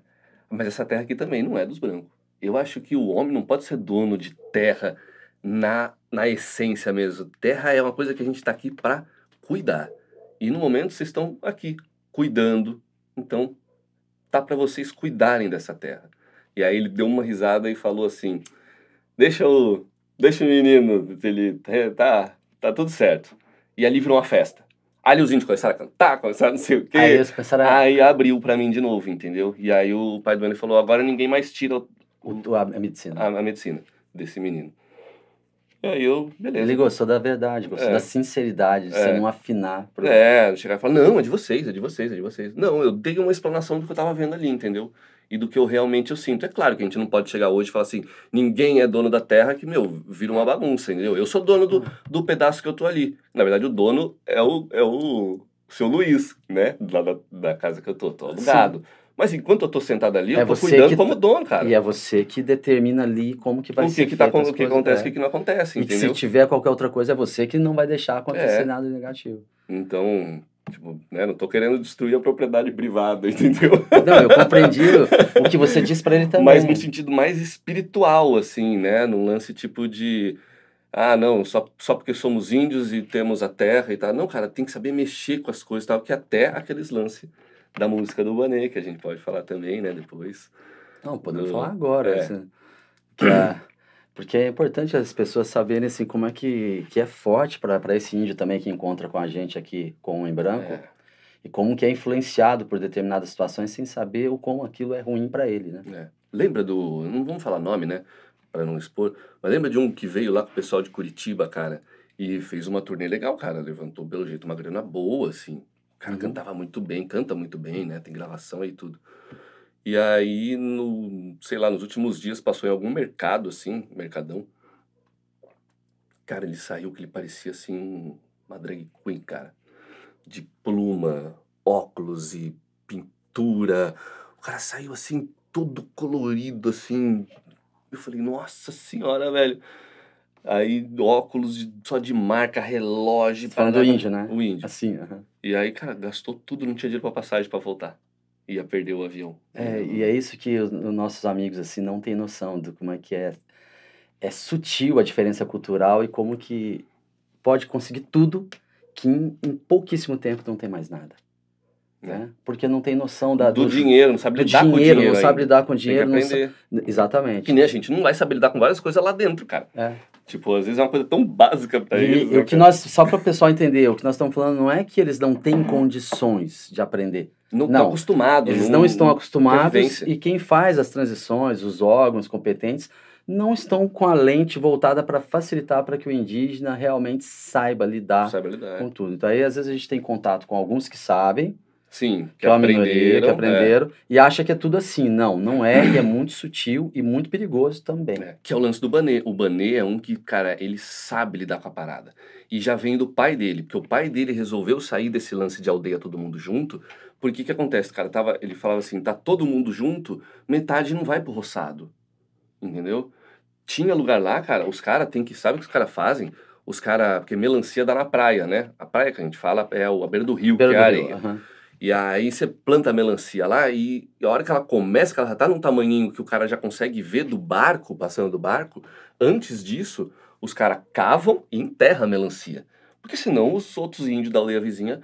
Mas essa terra aqui também não é dos brancos. Eu acho que o homem não pode ser dono de terra na, na essência mesmo. Terra é uma coisa que a gente está aqui para cuidar. E no momento vocês estão aqui cuidando. Então, tá para vocês cuidarem dessa terra. E aí ele deu uma risada e falou assim: Deixa o, deixa o menino, ele tá, tá tudo certo. E ali virou uma festa. Ali os índios começaram a cantar, começaram a não sei o quê. Aí eles começaram a... Aí abriu pra mim de novo, entendeu? E aí o pai do menino falou, agora ninguém mais tira o, o, a, a, medicina. A, a, medicina desse menino. E aí eu, beleza. Ele gostou da verdade, gostou é. da sinceridade, de é. você não afinar. Pro... É, chegar e falar, não, é de vocês, é de vocês, é de vocês. Não, eu dei uma explanação do que eu tava vendo ali, entendeu? e do que eu realmente eu sinto. É claro que a gente não pode chegar hoje e falar assim, ninguém é dono da terra, que, meu, vira uma bagunça, entendeu? Eu sou dono do, uhum. do pedaço que eu tô ali. Na verdade, o dono é o, é o seu Luiz, né? Lá da, da casa que eu tô, tô alugado. Sim. Mas enquanto eu tô sentado ali, é eu tô cuidando que... como dono, cara. E é você que determina ali como que vai o que ser. Que tá, o que acontece, é. o é. que, que não acontece, e entendeu? se tiver qualquer outra coisa, é você que não vai deixar acontecer é. nada negativo. Então, Tipo, né, não estou querendo destruir a propriedade privada, *laughs* entendeu? Não, eu compreendi o que você disse para ele também. Mas num sentido mais espiritual, assim, né? Num lance tipo de. Ah, não, só, só porque somos índios e temos a terra e tal. Não, cara, tem que saber mexer com as coisas e tal, que até aqueles lances da música do Banê, que a gente pode falar também, né, depois. Não, podemos do... falar agora. É. Essa... Assim, que a porque é importante as pessoas saberem assim, como é que, que é forte para esse índio também que encontra com a gente aqui, com o em branco, é. e como que é influenciado por determinadas situações sem saber o como aquilo é ruim para ele, né? É. Lembra do. Não vamos falar nome, né? Para não expor. Mas lembra de um que veio lá com o pessoal de Curitiba, cara, e fez uma turnê legal, cara. Levantou, pelo jeito, uma grana boa, assim. O cara uhum. cantava muito bem, canta muito bem, né? Tem gravação e tudo. E aí, no, sei lá, nos últimos dias passou em algum mercado, assim, mercadão. Cara, ele saiu que ele parecia assim uma drag queen, cara. De pluma, óculos e pintura. O cara saiu assim, todo colorido, assim. Eu falei, nossa senhora, velho. Aí óculos de, só de marca, relógio. Falando do índio, né? O índio. Assim, uh -huh. E aí, cara, gastou tudo, não tinha dinheiro pra passagem para voltar ia perder o avião. Né? É, e é isso que os nossos amigos assim não têm noção do como é que é é sutil a diferença cultural e como que pode conseguir tudo que em, em pouquíssimo tempo não tem mais nada. É. Né? Porque não tem noção da, do, do dinheiro, não sabe lidar dinheiro, com dinheiro. Não sabe lidar com dinheiro. Tem que não sa... Exatamente. Que nem a gente não vai saber lidar com várias coisas lá dentro, cara. É. Tipo, às vezes é uma coisa tão básica para eles. E né, o que nós, só para o pessoal entender, o que nós estamos falando não é que eles não têm condições de aprender não, estão acostumados. Eles não, não estão acostumados e quem faz as transições, os órgãos competentes, não estão com a lente voltada para facilitar para que o indígena realmente saiba lidar, saiba lidar é. com tudo. Então aí às vezes a gente tem contato com alguns que sabem, Sim, que, que é aprenderam, minoria, que aprenderam é. e acha que é tudo assim. Não, não é, e é muito sutil e muito perigoso também. É, que é o lance do Banê. O Banê é um que, cara, ele sabe lidar com a parada. E já vem do pai dele, porque o pai dele resolveu sair desse lance de aldeia todo mundo junto porque que acontece, cara? Tava, ele falava assim, tá todo mundo junto, metade não vai pro roçado. Entendeu? Tinha lugar lá, cara, os caras tem que, sabe o que os caras fazem? Os caras, porque melancia dá na praia, né? A praia que a gente fala é a beira do rio, beira que é a areia. Rio, E aí você planta a melancia lá e a hora que ela começa, que ela já tá num tamanhinho que o cara já consegue ver do barco, passando do barco, antes disso, os caras cavam e enterram a melancia. Porque senão os outros índios da aldeia vizinha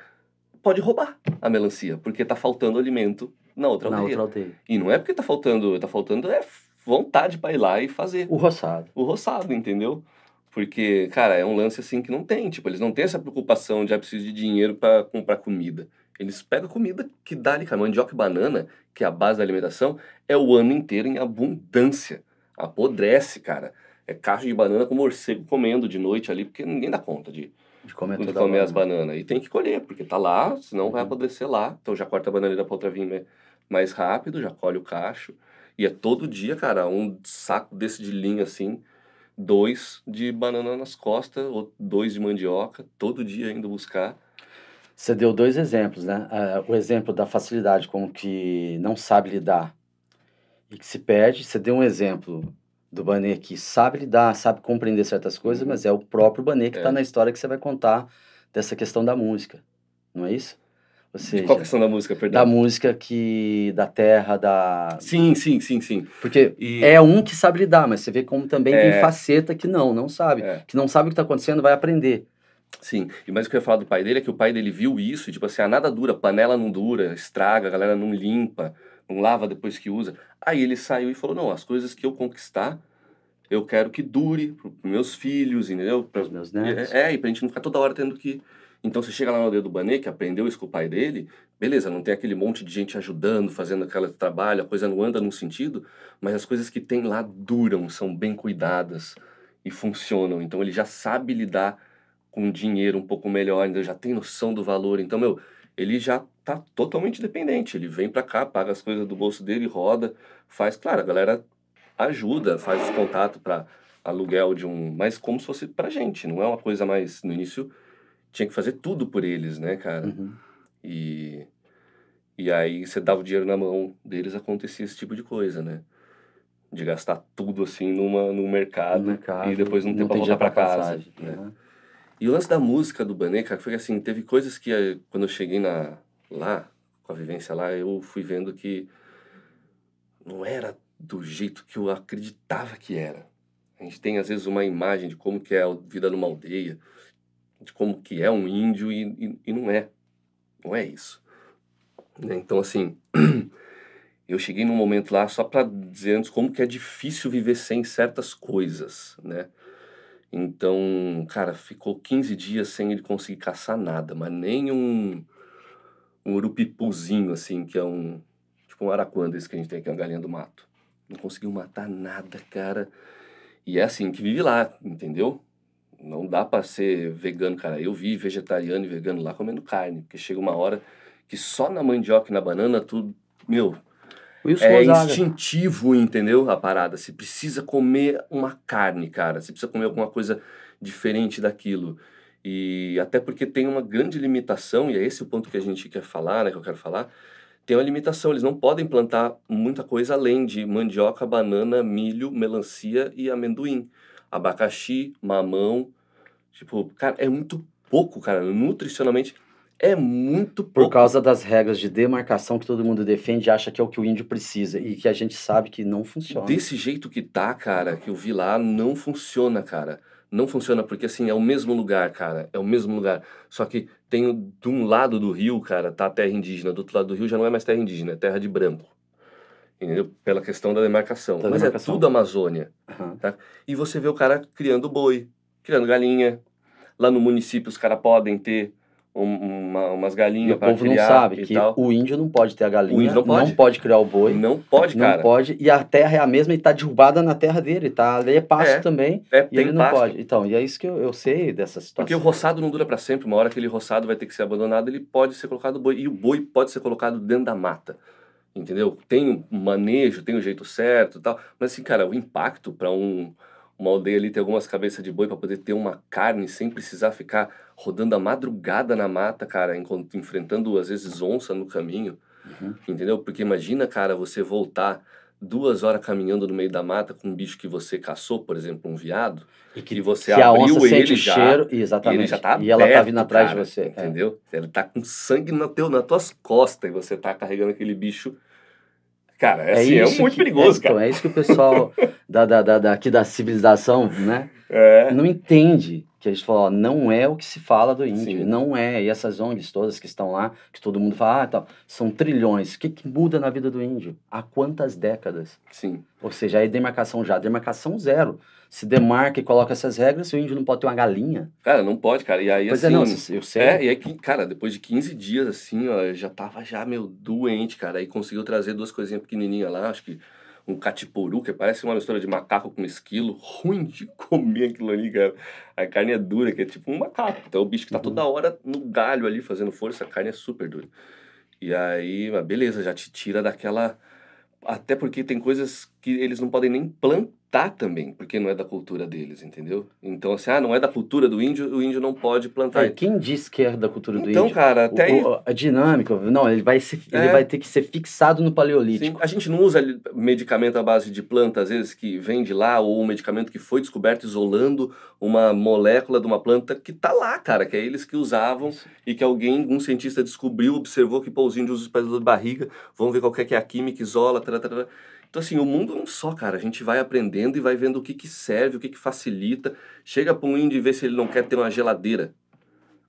podem roubar a melancia, porque tá faltando alimento na outra na aldeia. Outra aldeia. E não é porque tá faltando, tá faltando é vontade para ir lá e fazer. O roçado. O roçado, entendeu? Porque, cara, é um lance assim que não tem, tipo, eles não têm essa preocupação de ah, preciso de dinheiro para comprar comida. Eles pegam comida que dá ali, cara, mandioca e banana, que é a base da alimentação, é o ano inteiro em abundância. Apodrece, cara. É caixa de banana com morcego comendo de noite ali, porque ninguém dá conta de de comer, de comer as né? bananas. E tem que colher, porque tá lá, senão vai uhum. apodrecer lá. Então já corta a bananeira pra outra vir mais rápido, já colhe o cacho. E é todo dia, cara, um saco desse de linha assim, dois de banana nas costas, ou dois de mandioca, todo dia indo buscar. Você deu dois exemplos, né? Uh, o exemplo da facilidade com que não sabe lidar e que se perde. Você deu um exemplo do Banê que sabe lidar, sabe compreender certas coisas, uhum. mas é o próprio Banê que está é. na história que você vai contar dessa questão da música, não é isso? De qual questão da música, perdão? Da música que. da terra, da. Sim, sim, sim, sim. Porque e... é um que sabe lidar, mas você vê como também é... tem faceta que não, não sabe. É. Que não sabe o que está acontecendo, vai aprender. Sim, e mas o que eu ia falar do pai dele é que o pai dele viu isso, tipo assim, a ah, nada dura, panela não dura, estraga, a galera não limpa não lava depois que usa. Aí ele saiu e falou: não, as coisas que eu conquistar, eu quero que dure para meus filhos, entendeu? Para os meus netos. É, é e para a gente não ficar toda hora tendo que. Então você chega lá no dedo do Banê, que aprendeu isso com o pai dele, beleza, não tem aquele monte de gente ajudando, fazendo aquele trabalho, a coisa não anda num sentido, mas as coisas que tem lá duram, são bem cuidadas e funcionam. Então ele já sabe lidar com dinheiro um pouco melhor, ainda já tem noção do valor. Então, meu, ele já tá totalmente dependente. Ele vem para cá, paga as coisas do bolso dele, roda, faz. Claro, a galera ajuda, faz os contatos para aluguel de um. Mas como se fosse pra gente, não é uma coisa mais. No início, tinha que fazer tudo por eles, né, cara? Uhum. E. E aí você dava o dinheiro na mão deles, acontecia esse tipo de coisa, né? De gastar tudo assim numa, num mercado, mercado e depois não ter pra voltar pra, casa. Passagem, né? E o lance da música do Banê, cara, foi assim, teve coisas que eh, quando eu cheguei na, lá, com a vivência lá, eu fui vendo que não era do jeito que eu acreditava que era. A gente tem às vezes uma imagem de como que é a vida numa aldeia, de como que é um índio e, e, e não é. Não é isso. Né? Então assim, *clears throat* eu cheguei num momento lá só para dizer antes como que é difícil viver sem certas coisas, né? Então, cara, ficou 15 dias sem ele conseguir caçar nada, mas nem um, um urupipuzinho, assim, que é um. Tipo um araquanda, esse que a gente tem aqui, uma galinha do mato. Não conseguiu matar nada, cara. E é assim que vive lá, entendeu? Não dá para ser vegano, cara. Eu vi vegetariano e vegano lá comendo carne, porque chega uma hora que só na mandioca e na banana tudo. Meu, Wilson é Gonzaga. instintivo, entendeu? A parada. Você precisa comer uma carne, cara. Você precisa comer alguma coisa diferente daquilo. E até porque tem uma grande limitação, e é esse o ponto que a gente quer falar, né? Que eu quero falar. Tem uma limitação, eles não podem plantar muita coisa além de mandioca, banana, milho, melancia e amendoim. Abacaxi, mamão. Tipo, cara, é muito pouco, cara. Nutricionalmente é muito pouco. Por causa das regras de demarcação que todo mundo defende e acha que é o que o índio precisa e que a gente sabe que não funciona. Desse jeito que tá, cara, que eu vi lá, não funciona, cara. Não funciona porque assim é o mesmo lugar, cara. É o mesmo lugar. Só que tem de um lado do rio, cara, tá a terra indígena, do outro lado do rio já não é mais terra indígena, é terra de branco. Entendeu? Pela questão da demarcação. Da Mas é demarcação. é tudo Amazônia. Uhum. Tá? E você vê o cara criando boi, criando galinha. Lá no município os caras podem ter uma, umas galinhas para criar. O povo não sabe que tal. o índio não pode ter a galinha, o índio não pode. não pode criar o boi. Não pode, cara. Não pode, e a terra é a mesma e tá derrubada na terra dele, tá? Ali é pasto é, também, é, e ele não pasto. pode. Então, e é isso que eu, eu sei dessa situação. Porque o roçado não dura para sempre, uma hora aquele roçado vai ter que ser abandonado, ele pode ser colocado boi, e o boi pode ser colocado dentro da mata. Entendeu? Tem o um manejo, tem o um jeito certo e tal, mas assim, cara, o impacto para um uma aldeia ali tem algumas cabeças de boi para poder ter uma carne sem precisar ficar rodando a madrugada na mata, cara, enfrentando às vezes onça no caminho, uhum. entendeu? Porque imagina, cara, você voltar duas horas caminhando no meio da mata com um bicho que você caçou, por exemplo, um viado, e que, e você que abriu a onça ele já, cheiro, exatamente, e ele já tá aberto, e ela tá vindo atrás cara, de você, é. entendeu? É. Ele tá com sangue no teu, nas tuas costas e você tá carregando aquele bicho Cara, é, é, assim, é muito que, perigoso, é, cara. Então, é isso que o pessoal *laughs* da, da, da, daqui da civilização, né? É. Não entende que a gente fala, ó, não é o que se fala do índio, Sim. não é. E essas ONGs todas que estão lá, que todo mundo fala, ah, são trilhões. O que, que muda na vida do índio? Há quantas décadas? Sim. Ou seja, é demarcação já, demarcação zero se demarca e coloca essas regras, o índio não pode ter uma galinha. Cara, não pode, cara. E aí, pois é, assim... É, não, eu sei. É, e aí, cara, depois de 15 dias, assim, ó, eu já tava já, meu, doente, cara. Aí conseguiu trazer duas coisinhas pequenininhas lá, acho que um catiporu, que parece uma mistura de macaco com esquilo. Ruim de *laughs* comer aquilo ali, cara. A carne é dura, que é tipo um macaco. Então, o bicho que tá toda hora no galho ali, fazendo força, a carne é super dura. E aí, beleza, já te tira daquela... Até porque tem coisas que eles não podem nem plantar tá também, porque não é da cultura deles, entendeu? Então, assim, ah, não é da cultura do índio, o índio não pode plantar. É, quem diz que é da cultura do então, índio? Então, cara, até. O, o, a dinâmica, não, ele vai, ser, é. ele vai ter que ser fixado no paleolítico. Sim, a gente não usa medicamento à base de planta, às vezes, que vem de lá, ou um medicamento que foi descoberto isolando uma molécula de uma planta que tá lá, cara, que é eles que usavam Isso. e que alguém, um cientista descobriu, observou que, pô, os índios usam os de barriga, vamos ver qual é que é a química, isola, tal, tal, tal. Então, assim, o mundo não é só, cara. A gente vai aprendendo e vai vendo o que, que serve, o que, que facilita. Chega para um índio e vê se ele não quer ter uma geladeira.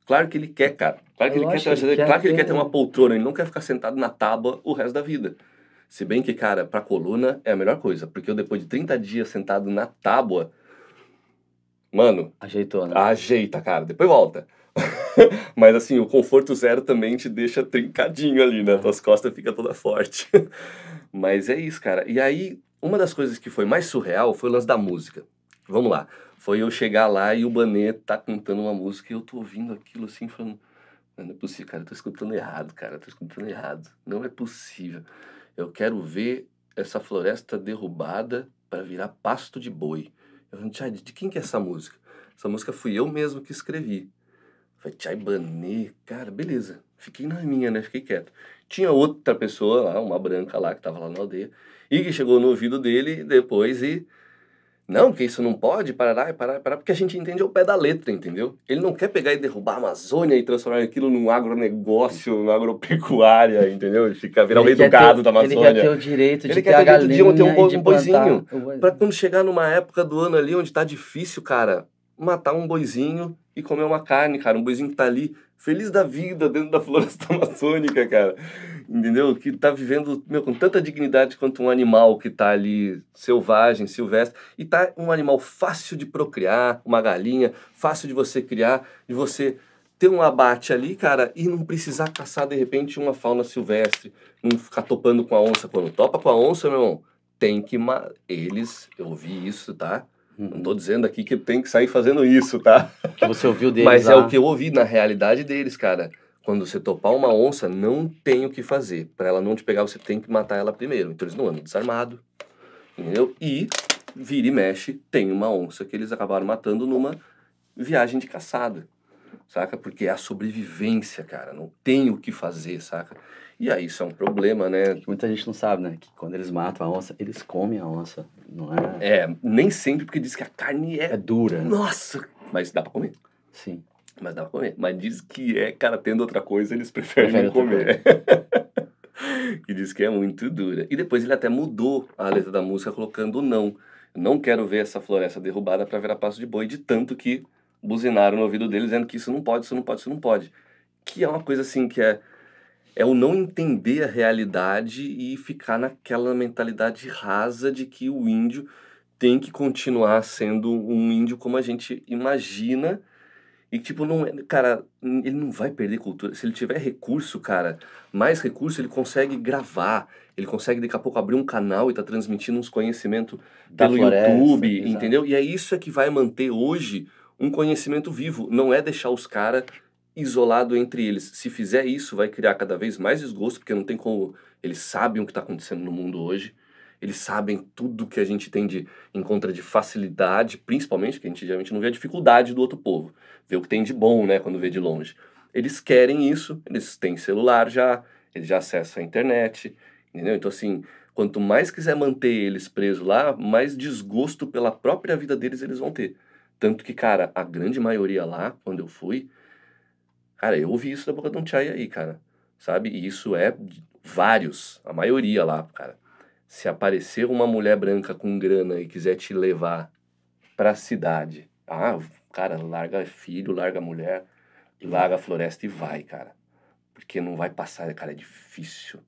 Claro que ele quer, cara. Claro que, ele quer, quer, claro que ele quer ter uma poltrona. Ele não quer ficar sentado na tábua o resto da vida. Se bem que, cara, para coluna é a melhor coisa. Porque eu, depois de 30 dias sentado na tábua, mano... Ajeitou, né? Ajeita, cara. Depois volta. *laughs* Mas assim, o conforto zero também te deixa trincadinho ali, né? É. Tuas costas fica toda forte. *laughs* Mas é isso, cara. E aí, uma das coisas que foi mais surreal foi o lance da música. Vamos lá. Foi eu chegar lá e o Banê tá cantando uma música e eu tô ouvindo aquilo assim, falando. Não é possível, cara, eu tô escutando errado, cara, eu tô escutando errado. Não é possível. Eu quero ver essa floresta derrubada para virar pasto de boi. Eu falei, de quem que é essa música? Essa música fui eu mesmo que escrevi. Falei, Banê, cara, beleza. Fiquei na minha, né? Fiquei quieto. Tinha outra pessoa lá, uma branca lá, que tava lá na aldeia, e que chegou no ouvido dele depois e. Não, que isso não pode, parar, parar, parar, porque a gente entende ao pé da letra, entendeu? Ele não quer pegar e derrubar a Amazônia e transformar aquilo num agronegócio, numa agropecuária, entendeu? Ele fica virar o rei do gado da Amazônia. Ele quer ter o direito de ele ter a galinha de ter um, um boizinho. Para quando chegar numa época do ano ali onde tá difícil, cara, matar um boizinho e comer uma carne, cara. Um boizinho que tá ali, feliz da vida, dentro da *laughs* floresta amazônica, cara. Entendeu? Que tá vivendo, meu, com tanta dignidade quanto um animal que tá ali selvagem, silvestre. E tá um animal fácil de procriar, uma galinha, fácil de você criar, de você ter um abate ali, cara, e não precisar caçar de repente uma fauna silvestre, não ficar topando com a onça. Quando topa com a onça, meu irmão, tem que. Eles, eu vi isso, tá? Uhum. Não estou dizendo aqui que tem que sair fazendo isso, tá? Que você ouviu deles. Mas é lá. é o que eu ouvi na realidade deles, cara. Quando você topar uma onça, não tem o que fazer. Para ela não te pegar, você tem que matar ela primeiro. Então eles não andam desarmado, entendeu? E vira e mexe, tem uma onça que eles acabaram matando numa viagem de caçada, saca? Porque é a sobrevivência, cara. Não tem o que fazer, saca? E aí isso é um problema, né? Muita gente não sabe, né? Que quando eles matam a onça, eles comem a onça, não é? É, nem sempre porque diz que a carne é, é dura. Né? Nossa! Mas dá para comer. Sim. Mas dá pra comer. Mas diz que é, cara, tendo outra coisa, eles preferem Prefere não comer. *laughs* e diz que é muito dura. E depois ele até mudou a letra da música colocando não. Não quero ver essa floresta derrubada para virar passo de boi, de tanto que buzinaram no ouvido dele dizendo que isso não pode, isso não pode, isso não pode. Que é uma coisa assim que é é o não entender a realidade e ficar naquela mentalidade rasa de que o índio tem que continuar sendo um índio como a gente imagina. E, tipo, não, é, cara, ele não vai perder cultura. Se ele tiver recurso, cara, mais recurso, ele consegue gravar. Ele consegue, daqui a pouco, abrir um canal e tá transmitindo uns conhecimentos pelo floresta, YouTube, exatamente. entendeu? E é isso é que vai manter hoje um conhecimento vivo. Não é deixar os caras isolado entre eles. Se fizer isso, vai criar cada vez mais desgosto, porque não tem como. Eles sabem o que está acontecendo no mundo hoje. Eles sabem tudo que a gente tem de encontra de facilidade, principalmente que a gente geralmente não vê a dificuldade do outro povo, vê o que tem de bom, né, quando vê de longe. Eles querem isso, eles têm celular já, eles já acessam a internet, entendeu? Então assim, quanto mais quiser manter eles presos lá, mais desgosto pela própria vida deles eles vão ter. Tanto que, cara, a grande maioria lá, quando eu fui, Cara, eu ouvi isso da boca de um chai aí, cara. Sabe? E isso é vários, a maioria lá, cara. Se aparecer uma mulher branca com grana e quiser te levar pra cidade, ah, cara, larga filho, larga mulher, larga a floresta e vai, cara. Porque não vai passar, cara, é difícil.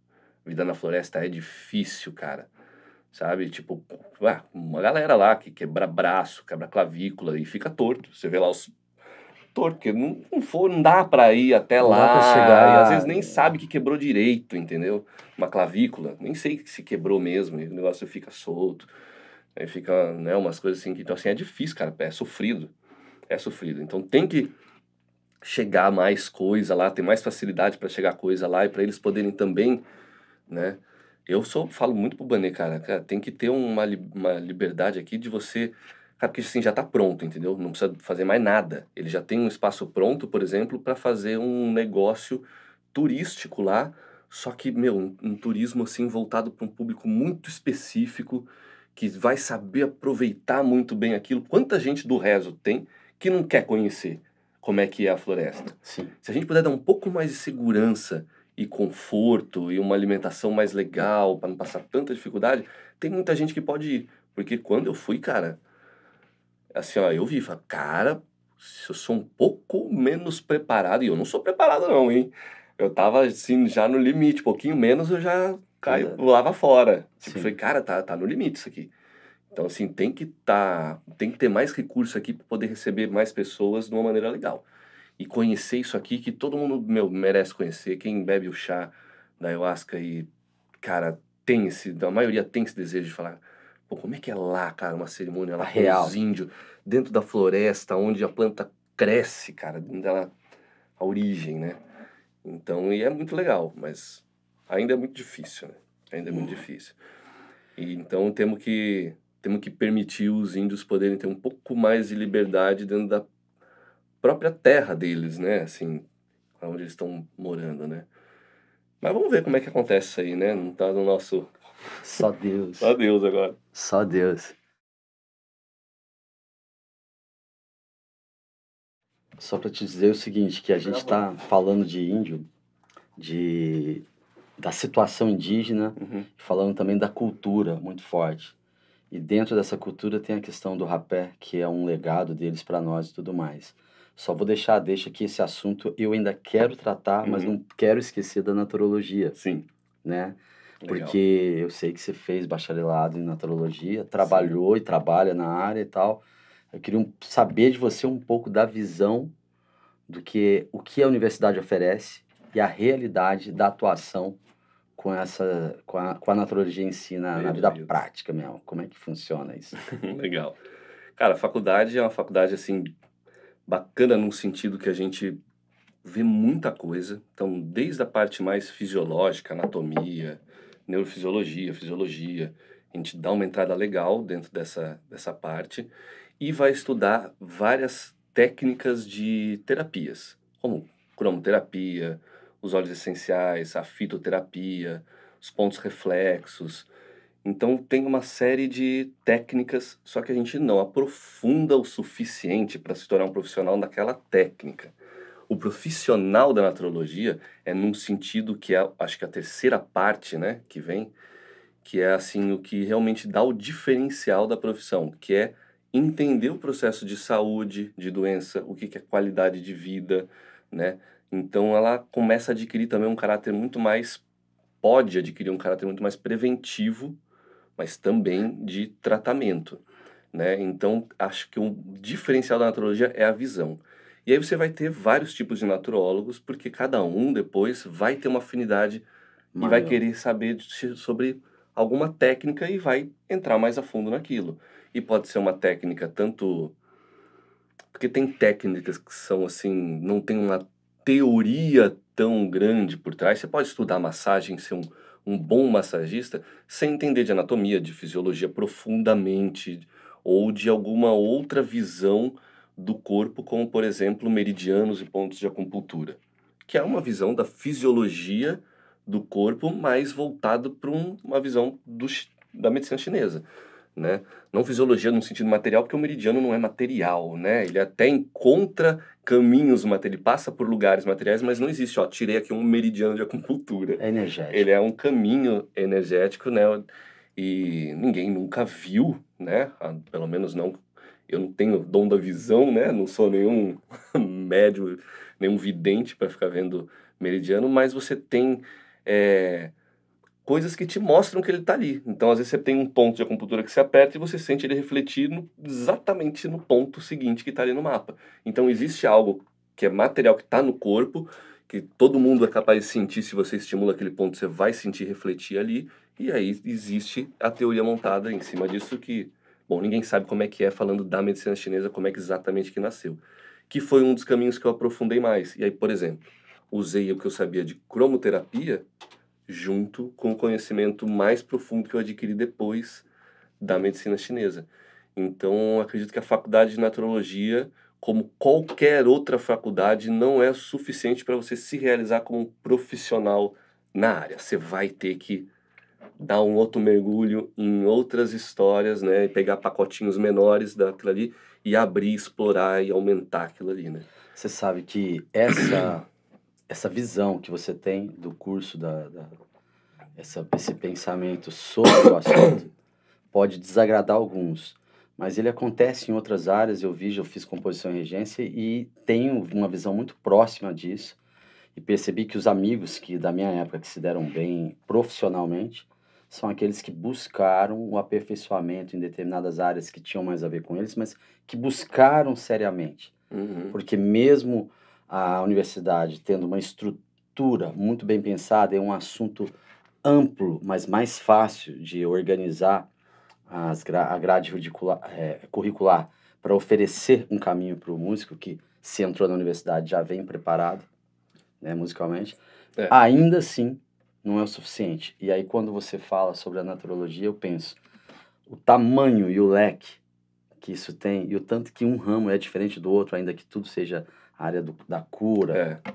Vida na floresta é difícil, cara. Sabe? Tipo, ah, uma galera lá que quebra braço, quebra clavícula e fica torto. Você vê lá os porque não, não, for, não dá para ir até não lá. chegar. E às vezes nem sabe que quebrou direito, entendeu? Uma clavícula, nem sei se quebrou mesmo, e o negócio fica solto. Aí fica, né, umas coisas assim. Que, então, assim, é difícil, cara, é sofrido. É sofrido. Então, tem que chegar mais coisa lá, ter mais facilidade para chegar coisa lá e para eles poderem também, né? Eu sou, falo muito pro Banê, cara, cara, tem que ter uma, uma liberdade aqui de você Cara, porque assim já está pronto, entendeu? Não precisa fazer mais nada. Ele já tem um espaço pronto, por exemplo, para fazer um negócio turístico lá, só que, meu, um, um turismo assim voltado para um público muito específico que vai saber aproveitar muito bem aquilo. Quanta gente do Rezo tem que não quer conhecer como é que é a floresta? Sim. Se a gente puder dar um pouco mais de segurança e conforto e uma alimentação mais legal para não passar tanta dificuldade, tem muita gente que pode ir. Porque quando eu fui, cara, Assim, ó, eu vi, falo, cara, se eu sou um pouco menos preparado, e eu não sou preparado não, hein? Eu tava, assim, já no limite, pouquinho menos eu já caio, lava fora. Tipo, falei, cara, tá, tá no limite isso aqui. Então, assim, tem que tá, tem que ter mais recurso aqui para poder receber mais pessoas de uma maneira legal. E conhecer isso aqui que todo mundo meu, merece conhecer. Quem bebe o chá da ayahuasca e, cara, tem esse, a maioria tem esse desejo de falar, Pô, como é que é lá, cara, uma cerimônia lá Real. com os índios, dentro da floresta, onde a planta cresce, cara, da, a origem, né? Então, e é muito legal, mas ainda é muito difícil, né? Ainda é muito uhum. difícil. E, então, temos que, temos que permitir os índios poderem ter um pouco mais de liberdade dentro da própria terra deles, né? Assim, onde eles estão morando, né? Mas vamos ver como é que acontece isso aí, né? Não tá no nosso só Deus. Só Deus agora. Só Deus. Só para te dizer o seguinte, que a gente está falando de índio, de da situação indígena, uhum. falando também da cultura muito forte. E dentro dessa cultura tem a questão do rapé, que é um legado deles para nós e tudo mais. Só vou deixar, deixa que esse assunto eu ainda quero tratar, uhum. mas não quero esquecer da naturologia. Sim. Né? Porque eu sei que você fez bacharelado em naturologia, trabalhou Sim. e trabalha na área e tal. Eu queria saber de você um pouco da visão do que o que a universidade oferece e a realidade da atuação com essa com a, com a naturologia em si na, na vida Deus. prática mesmo. Como é que funciona isso? *laughs* Legal. Cara, a faculdade é uma faculdade assim bacana num sentido que a gente vê muita coisa. Então, desde a parte mais fisiológica, anatomia, neurofisiologia, fisiologia. A gente dá uma entrada legal dentro dessa, dessa parte e vai estudar várias técnicas de terapias, como cromoterapia, os óleos essenciais, a fitoterapia, os pontos reflexos. Então tem uma série de técnicas, só que a gente não aprofunda o suficiente para se tornar um profissional naquela técnica. O profissional da naturologia é num sentido que é, acho que é a terceira parte, né, que vem, que é assim o que realmente dá o diferencial da profissão, que é entender o processo de saúde, de doença, o que, que é qualidade de vida, né? Então ela começa a adquirir também um caráter muito mais pode adquirir um caráter muito mais preventivo, mas também de tratamento, né? Então acho que o diferencial da naturologia é a visão. E aí você vai ter vários tipos de naturólogos, porque cada um depois vai ter uma afinidade Maior. e vai querer saber sobre alguma técnica e vai entrar mais a fundo naquilo. E pode ser uma técnica tanto. Porque tem técnicas que são assim, não tem uma teoria tão grande por trás. Você pode estudar massagem, ser um, um bom massagista, sem entender de anatomia, de fisiologia profundamente, ou de alguma outra visão do corpo, como, por exemplo, meridianos e pontos de acupuntura, que é uma visão da fisiologia do corpo mais voltado para um, uma visão do, da medicina chinesa. Né? Não fisiologia no sentido material, porque o meridiano não é material, né? Ele até encontra caminhos materiais, ele passa por lugares materiais, mas não existe, ó, tirei aqui um meridiano de acupuntura. É energético. Ele é um caminho energético, né? E ninguém nunca viu, né? Ah, pelo menos não eu não tenho dom da visão, né? Não sou nenhum *laughs* médio nenhum vidente para ficar vendo meridiano, mas você tem é, coisas que te mostram que ele está ali. Então, às vezes, você tem um ponto de acupuntura que se aperta e você sente ele refletir no, exatamente no ponto seguinte que está ali no mapa. Então, existe algo que é material que está no corpo, que todo mundo é capaz de sentir. Se você estimula aquele ponto, você vai sentir refletir ali. E aí existe a teoria montada em cima disso que Bom, ninguém sabe como é que é falando da medicina chinesa, como é que exatamente que nasceu. Que foi um dos caminhos que eu aprofundei mais. E aí, por exemplo, usei o que eu sabia de cromoterapia junto com o conhecimento mais profundo que eu adquiri depois da medicina chinesa. Então, acredito que a faculdade de naturologia, como qualquer outra faculdade, não é suficiente para você se realizar como um profissional na área. Você vai ter que dar um outro mergulho em outras histórias, né? E pegar pacotinhos menores daquilo ali e abrir, explorar e aumentar aquilo ali, né? Você sabe que essa, *coughs* essa visão que você tem do curso, da, da essa, esse pensamento sobre o assunto, *coughs* pode desagradar alguns. Mas ele acontece em outras áreas, eu vi, eu fiz composição em regência e tenho uma visão muito próxima disso. E percebi que os amigos que da minha época que se deram bem profissionalmente, são aqueles que buscaram o aperfeiçoamento em determinadas áreas que tinham mais a ver com eles, mas que buscaram seriamente. Uhum. Porque mesmo a universidade tendo uma estrutura muito bem pensada, é um assunto amplo, mas mais fácil de organizar as gra a grade é, curricular para oferecer um caminho para o músico que, se entrou na universidade, já vem preparado né, musicalmente. É. Ainda assim, não é o suficiente. E aí, quando você fala sobre a naturologia, eu penso o tamanho e o leque que isso tem e o tanto que um ramo é diferente do outro, ainda que tudo seja a área do, da cura, é,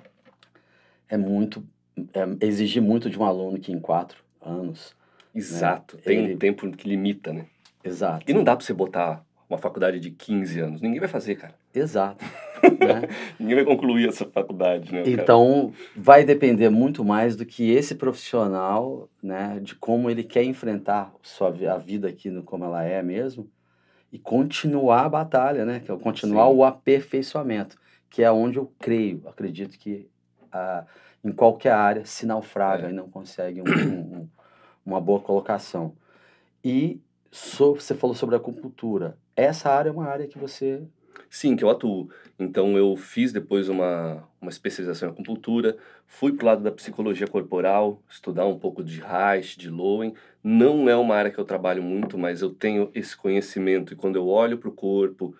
é muito. É, exige muito de um aluno que em quatro anos. Né, Exato, né, tem ele... um tempo que limita, né? Exato. E não dá para você botar uma faculdade de 15 anos, ninguém vai fazer, cara. Exato. Né? *laughs* Ninguém vai concluir essa faculdade, né? Então, cara? vai depender muito mais do que esse profissional, né? De como ele quer enfrentar sua, a vida aqui, no, como ela é mesmo, e continuar a batalha, né? Que é continuar Sim. o aperfeiçoamento, que é onde eu creio, acredito que ah, em qualquer área se naufraga é. e não consegue um, um, uma boa colocação. E so, você falou sobre a acupuntura. Essa área é uma área que você Sim, que eu atuo. Então eu fiz depois uma, uma especialização em acupuntura, fui pro lado da psicologia corporal, estudar um pouco de Reich, de Lowen. Não é uma área que eu trabalho muito, mas eu tenho esse conhecimento e quando eu olho para o corpo,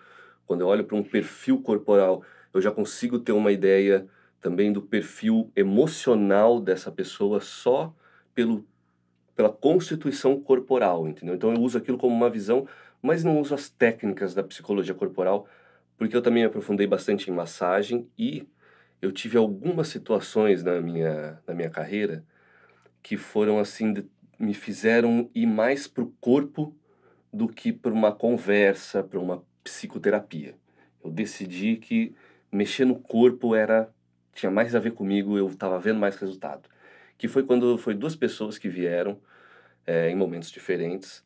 quando eu olho para um perfil corporal, eu já consigo ter uma ideia também do perfil emocional dessa pessoa só pelo pela constituição corporal, entendeu? Então eu uso aquilo como uma visão, mas não uso as técnicas da psicologia corporal porque eu também me aprofundei bastante em massagem e eu tive algumas situações na minha, na minha carreira que foram assim, de, me fizeram ir mais para o corpo do que para uma conversa, para uma psicoterapia. Eu decidi que mexer no corpo era tinha mais a ver comigo, eu estava vendo mais resultado. Que foi quando foi duas pessoas que vieram é, em momentos diferentes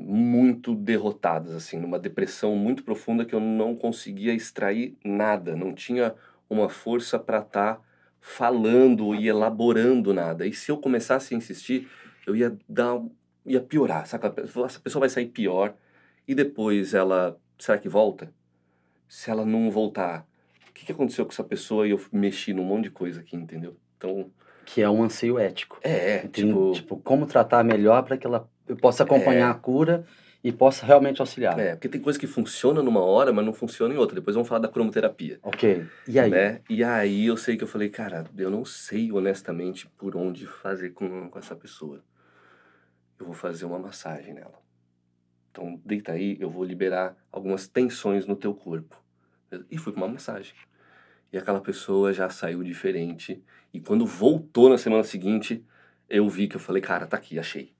muito derrotadas, assim, numa depressão muito profunda que eu não conseguia extrair nada, não tinha uma força para estar tá falando e elaborando nada. E se eu começasse a insistir, eu ia dar, ia piorar, saca? Essa pessoa vai sair pior e depois ela, será que volta? Se ela não voltar, o que, que aconteceu com essa pessoa e eu mexi num monte de coisa aqui, entendeu? Então que é um anseio ético. É, é tipo... tipo como tratar melhor para que ela eu possa acompanhar é. a cura e possa realmente auxiliar. É, porque tem coisa que funciona numa hora, mas não funciona em outra. Depois vamos falar da cromoterapia. Ok. E aí? Né? E aí eu sei que eu falei, cara, eu não sei honestamente por onde fazer com, com essa pessoa. Eu vou fazer uma massagem nela. Então, deita aí, eu vou liberar algumas tensões no teu corpo. E fui para uma massagem. E aquela pessoa já saiu diferente. E quando voltou na semana seguinte, eu vi que eu falei, cara, tá aqui, achei.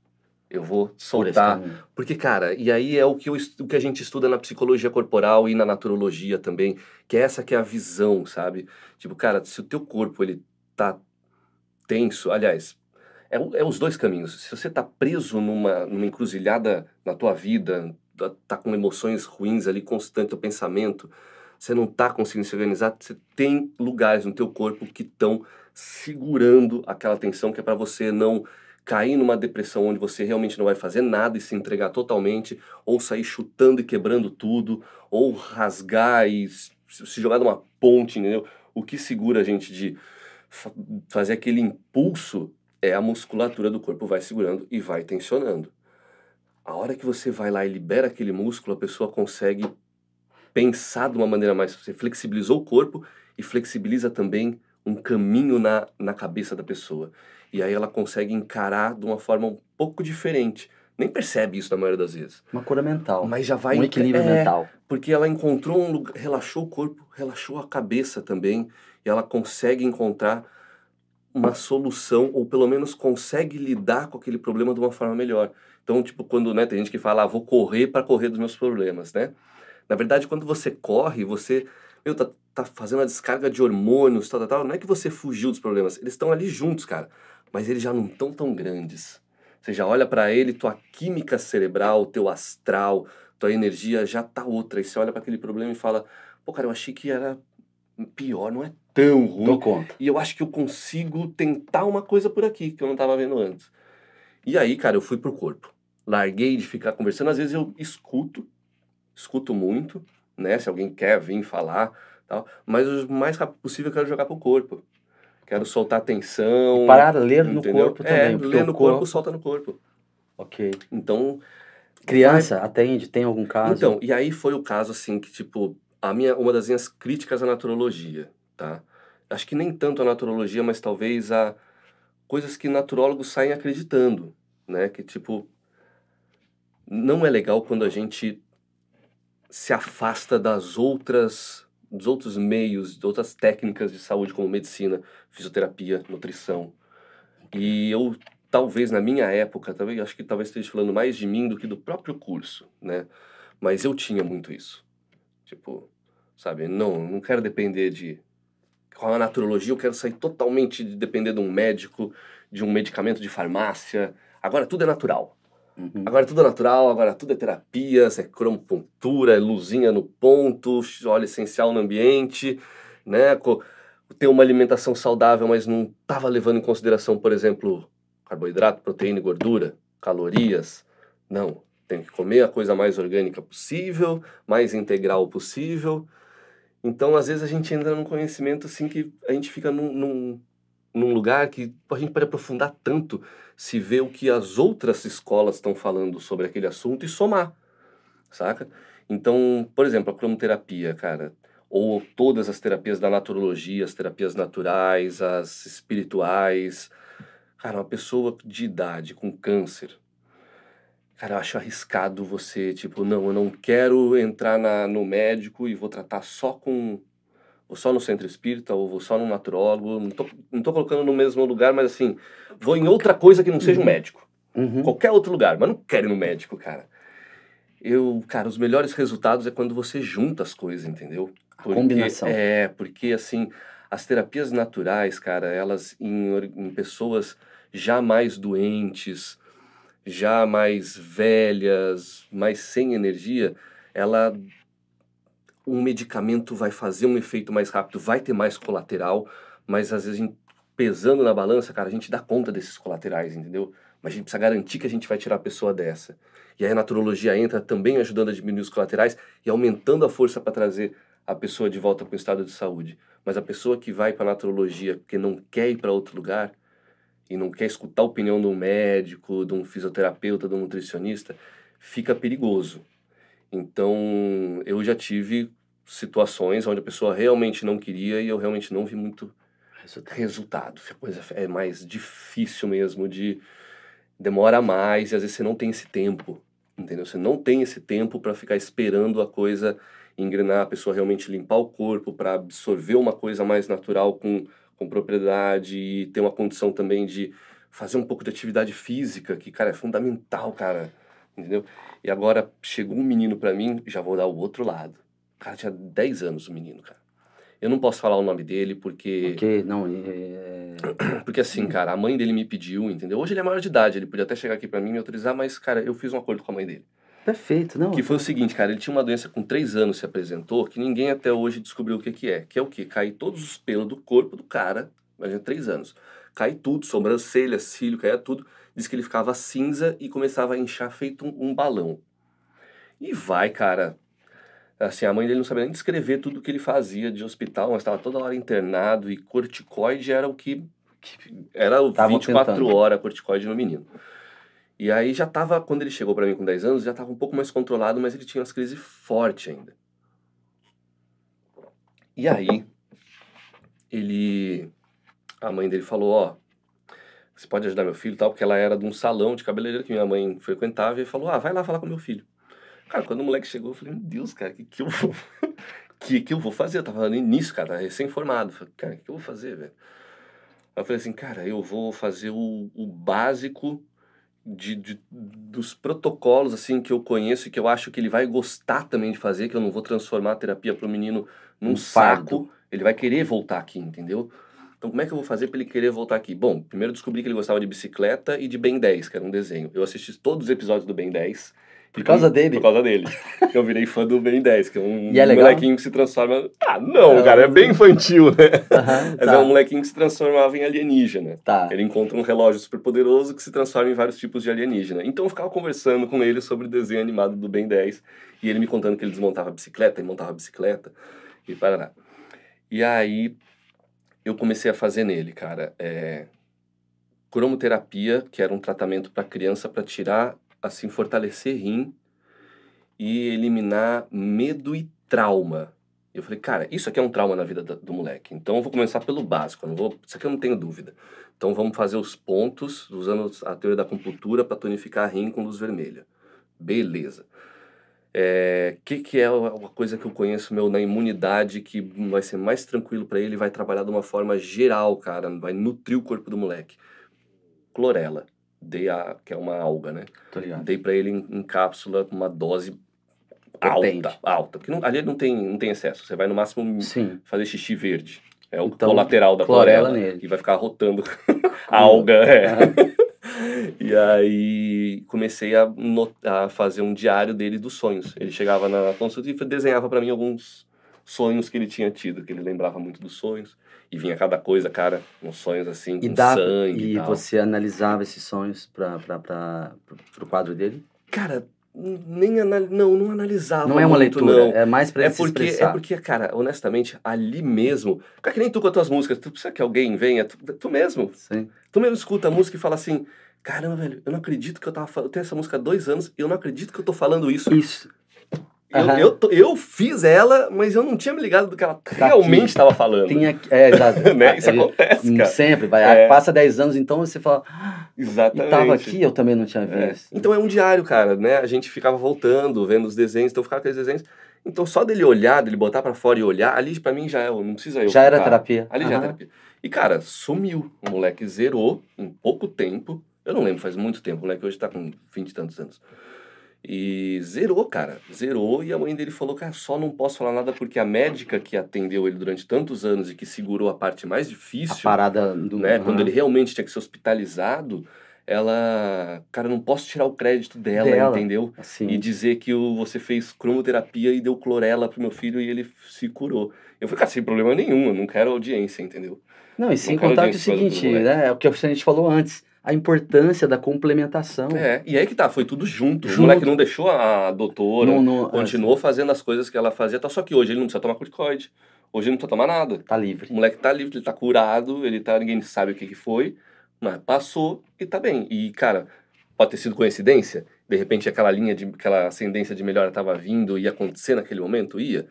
Eu vou soltar. porque, cara, e aí é o que, eu, o que a gente estuda na psicologia corporal e na naturologia também, que é essa que é a visão, sabe? Tipo, cara, se o teu corpo ele tá tenso, aliás, é, é os dois caminhos. Se você tá preso numa, numa encruzilhada na tua vida, tá, tá com emoções ruins ali constante, o pensamento, você não tá conseguindo se organizar, você tem lugares no teu corpo que estão segurando aquela tensão que é para você não cair numa depressão onde você realmente não vai fazer nada e se entregar totalmente, ou sair chutando e quebrando tudo, ou rasgar e se jogar numa ponte, entendeu? O que segura a gente de fa fazer aquele impulso é a musculatura do corpo vai segurando e vai tensionando. A hora que você vai lá e libera aquele músculo, a pessoa consegue pensar de uma maneira mais. Você flexibilizou o corpo e flexibiliza também um caminho na, na cabeça da pessoa. E aí ela consegue encarar de uma forma um pouco diferente. Nem percebe isso na maioria das vezes. Uma cura mental. Mas já vai... Um equilíbrio é, mental. Porque ela encontrou um lugar... Relaxou o corpo, relaxou a cabeça também. E ela consegue encontrar uma solução, ou pelo menos consegue lidar com aquele problema de uma forma melhor. Então, tipo, quando né, tem gente que fala, ah, vou correr para correr dos meus problemas, né? Na verdade, quando você corre, você meu, tá, tá fazendo a descarga de hormônios, tal, tal, tal. Não é que você fugiu dos problemas, eles estão ali juntos, cara. Mas eles já não estão tão grandes. Você já olha para ele, tua química cerebral, teu astral, tua energia já tá outra. E você olha para aquele problema e fala, pô, cara, eu achei que era pior, não é tão ruim. conta. E eu acho que eu consigo tentar uma coisa por aqui que eu não tava vendo antes. E aí, cara, eu fui pro corpo. Larguei de ficar conversando. Às vezes eu escuto, escuto muito né? Se alguém quer vir falar, tal. Mas o mais rápido possível eu quero jogar pro corpo. Quero soltar tensão. E para ler no entendeu? corpo também. É, ler no corpo, corpo, solta no corpo. Ok. Então. Criança, vai... atende, tem algum caso? Então, e aí foi o caso assim que, tipo, a minha, uma das minhas críticas à naturologia, tá? Acho que nem tanto à naturologia, mas talvez a coisas que naturólogos saem acreditando, né? Que, tipo, não é legal quando a gente se afasta das outras dos outros meios, de outras técnicas de saúde como medicina, fisioterapia, nutrição. E eu talvez na minha época, talvez acho que talvez esteja falando mais de mim do que do próprio curso, né? Mas eu tinha muito isso. Tipo, sabe, não, não quero depender de com a naturologia, eu quero sair totalmente de depender de um médico, de um medicamento de farmácia. Agora tudo é natural. Uhum. Agora é tudo natural, agora tudo é terapia, é cromopuntura, é luzinha no ponto, óleo essencial no ambiente, né? Ter uma alimentação saudável, mas não estava levando em consideração, por exemplo, carboidrato, proteína e gordura, calorias. Não, tem que comer a coisa mais orgânica possível, mais integral possível. Então, às vezes, a gente entra num conhecimento assim que a gente fica num, num num lugar que a gente pode aprofundar tanto se ver o que as outras escolas estão falando sobre aquele assunto e somar, saca? Então, por exemplo, a cromoterapia, cara, ou todas as terapias da naturologia, as terapias naturais, as espirituais. Cara, uma pessoa de idade com câncer, cara, eu acho arriscado você, tipo, não, eu não quero entrar na, no médico e vou tratar só com ou só no centro espírita, ou vou só no naturólogo, não tô, não tô colocando no mesmo lugar, mas assim, vou em outra coisa que não seja um uhum. médico. Uhum. Qualquer outro lugar, mas não quero ir no médico, cara. Eu, cara, os melhores resultados é quando você junta as coisas, entendeu? Porque, combinação. É, porque assim, as terapias naturais, cara, elas em, em pessoas já mais doentes, já mais velhas, mais sem energia, ela um medicamento vai fazer um efeito mais rápido, vai ter mais colateral, mas às vezes pesando na balança, cara, a gente dá conta desses colaterais, entendeu? Mas a gente precisa garantir que a gente vai tirar a pessoa dessa. E aí a naturologia entra também ajudando a diminuir os colaterais e aumentando a força para trazer a pessoa de volta para o estado de saúde. Mas a pessoa que vai para a naturologia porque não quer ir para outro lugar e não quer escutar a opinião de um médico, de um fisioterapeuta, de um nutricionista, fica perigoso. Então, eu já tive situações onde a pessoa realmente não queria e eu realmente não vi muito resultado. A é mais difícil mesmo de demora mais e às vezes você não tem esse tempo, entendeu? Você não tem esse tempo para ficar esperando a coisa engrenar, a pessoa realmente limpar o corpo para absorver uma coisa mais natural com com propriedade e ter uma condição também de fazer um pouco de atividade física, que cara é fundamental, cara entendeu? E agora chegou um menino para mim, já vou dar o outro lado. O cara tinha 10 anos, o menino, cara. Eu não posso falar o nome dele porque. Porque, não. É, é, é... Porque assim, cara, a mãe dele me pediu, entendeu? Hoje ele é maior de idade, ele podia até chegar aqui para mim e me autorizar, mas, cara, eu fiz um acordo com a mãe dele. Perfeito, não. Que foi o seguinte, cara, ele tinha uma doença com 3 anos, se apresentou, que ninguém até hoje descobriu o que, que é. Que é o quê? Cair todos os pelos do corpo do cara, imagina, 3 anos. Cai tudo, sobrancelha, cílio, cai tudo diz que ele ficava cinza e começava a inchar feito um, um balão. E vai, cara. Assim, a mãe dele não sabia nem descrever tudo que ele fazia de hospital, mas estava toda hora internado e corticoide era o que. que era o Tava 24 tentando. horas corticoide no menino. E aí já estava, quando ele chegou para mim com 10 anos, já estava um pouco mais controlado, mas ele tinha umas crises fortes ainda. E aí, ele. A mãe dele falou: Ó, você pode ajudar meu filho tal, porque ela era de um salão de cabeleireiro que minha mãe frequentava e falou, ah, vai lá falar com meu filho. Cara, quando o moleque chegou, eu falei, meu Deus, cara, o que, que eu vou... *laughs* que, que eu vou fazer? Eu tava no início, cara, recém-formado. Falei, cara, o que eu vou fazer, velho? Aí eu falei assim, cara, eu vou fazer o, o básico de, de, dos protocolos, assim, que eu conheço e que eu acho que ele vai gostar também de fazer, que eu não vou transformar a terapia pro menino num um saco. Fardo. Ele vai querer voltar aqui, entendeu? Então, como é que eu vou fazer para ele querer voltar aqui? Bom, primeiro descobri que ele gostava de bicicleta e de Ben 10, que era um desenho. Eu assisti todos os episódios do Ben 10. Por causa dele? Por causa dele. *laughs* eu virei fã do Ben 10, que é um é molequinho que se transforma. Ah, não, é, cara, é bem infantil, né? *laughs* Mas é tá. é um molequinho que se transformava em alienígena. Tá. Ele encontra um relógio super poderoso que se transforma em vários tipos de alienígena. Então eu ficava conversando com ele sobre o desenho animado do Ben 10 e ele me contando que ele desmontava a bicicleta e montava a bicicleta e parará. E aí eu comecei a fazer nele, cara. É, cromoterapia, que era um tratamento para criança para tirar, assim, fortalecer rim e eliminar medo e trauma. Eu falei, cara, isso aqui é um trauma na vida do, moleque. Então eu vou começar pelo básico, não vou, isso aqui eu não tenho dúvida. Então vamos fazer os pontos usando a teoria da compultura para tonificar rim com luz vermelha. Beleza é, que, que é uma coisa que eu conheço meu na imunidade que vai ser mais tranquilo para ele, vai trabalhar de uma forma geral, cara, vai nutrir o corpo do moleque. Clorela, dei a, que é uma alga, né? Dei para ele em, em, cápsula uma dose Potente. alta, alta, que não, ali não tem não tem excesso, você vai no máximo Sim. fazer xixi verde. É o então, colateral da clorela, clorela nele. e vai ficar rotando *laughs* a alga, é. *laughs* e aí comecei a, a fazer um diário dele dos sonhos. Ele chegava na consulta e desenhava para mim alguns sonhos que ele tinha tido, que ele lembrava muito dos sonhos. E vinha cada coisa, cara, uns sonhos assim, e com dá, sangue. E, e você analisava esses sonhos para o quadro dele? Cara, nem anal... não, não analisava. Não é uma leitura, não. é mais pra é porque, é expressar. É porque, cara, honestamente, ali mesmo, cara, que nem tu com as tuas músicas, tu precisa que alguém venha, tu, tu mesmo. Sim. Tu mesmo escuta a música e fala assim, Caramba, velho, eu não acredito que eu tava falando. Eu tenho essa música há dois anos e eu não acredito que eu tô falando isso. Isso. Eu, eu, eu, fiz ela, mas eu não tinha me ligado do que ela tá realmente estava falando. Tinha, é, exato. *laughs* né? Isso Ele, acontece, hum, cara. Sempre, vai. É. Passa 10 anos, então você fala. Exatamente. Ah, e tava aqui, eu também não tinha visto. É. Então é um diário, cara, né? A gente ficava voltando, vendo os desenhos, então ficava com aqueles desenhos. Então só dele olhar, dele botar para fora e olhar, ali para mim já é, não precisa eu. Já ficar. era terapia. Ali uhum. já era é terapia. E, cara, sumiu. O moleque zerou em pouco tempo. Eu não lembro, faz muito tempo. O moleque hoje tá com vinte e tantos anos. E zerou, cara. Zerou. E a mãe dele falou, cara, só não posso falar nada porque a médica que atendeu ele durante tantos anos e que segurou a parte mais difícil. A parada do. Né, uhum. Quando ele realmente tinha que ser hospitalizado. Ela, cara, não posso tirar o crédito dela, dela. entendeu? Assim. E dizer que o, você fez cromoterapia e deu clorela pro meu filho e ele se curou. Eu falei, cara, sem problema nenhum, eu não quero audiência, entendeu? Não, e sem não contar que é o seguinte, né? É o que a gente falou antes a importância da complementação. É, e aí que tá, foi tudo junto. junto. O moleque não deixou a doutora, não, não, é. continuou fazendo as coisas que ela fazia, tá? só que hoje ele não precisa tomar corticoide, hoje ele não precisa tomar nada. Tá livre. O moleque tá livre, ele tá curado, ele tá, ninguém sabe o que que foi, mas passou e tá bem. E, cara, pode ter sido coincidência, de repente aquela linha, de, aquela ascendência de melhora tava vindo, ia acontecer naquele momento, ia?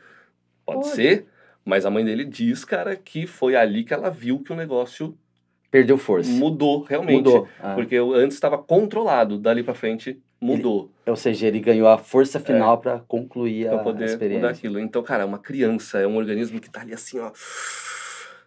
Pode, pode. ser, mas a mãe dele diz, cara, que foi ali que ela viu que o negócio Perdeu força. Mudou, realmente. Mudou. Ah. Porque eu antes estava controlado, dali para frente mudou. Ele, ou seja, ele ganhou a força é. final é, para concluir pra a, poder a experiência. Mudar aquilo. Então, cara, é uma criança é um organismo que tá ali assim, ó.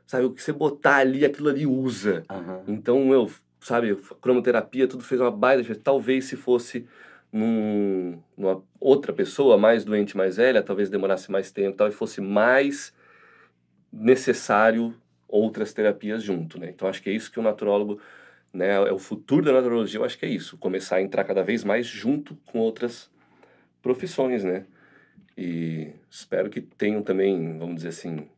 Sabe, o que você botar ali, aquilo ali usa. Então, eu, sabe, cromoterapia, tudo fez uma baita diferença. Talvez se fosse num, numa outra pessoa mais doente, mais velha, talvez demorasse mais tempo, talvez fosse mais necessário outras terapias junto, né? Então acho que é isso que o naturólogo, né, é o futuro da naturologia, eu acho que é isso, começar a entrar cada vez mais junto com outras profissões, né? E espero que tenham também, vamos dizer assim,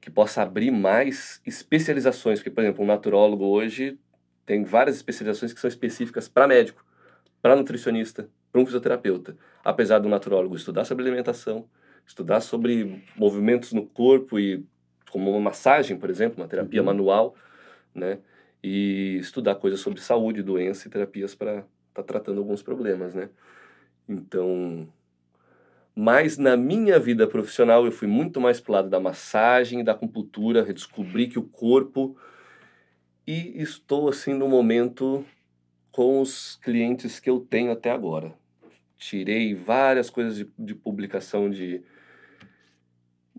que possa abrir mais especializações, porque por exemplo, um naturólogo hoje tem várias especializações que são específicas para médico, para nutricionista, para um fisioterapeuta. Apesar do naturólogo estudar sobre alimentação, estudar sobre movimentos no corpo e como uma massagem, por exemplo, uma terapia uhum. manual, né? E estudar coisas sobre saúde, doença e terapias para estar tá tratando alguns problemas, né? Então, mas na minha vida profissional eu fui muito mais o lado da massagem, da acupuntura, redescobri que o corpo e estou assim no momento com os clientes que eu tenho até agora. Tirei várias coisas de, de publicação de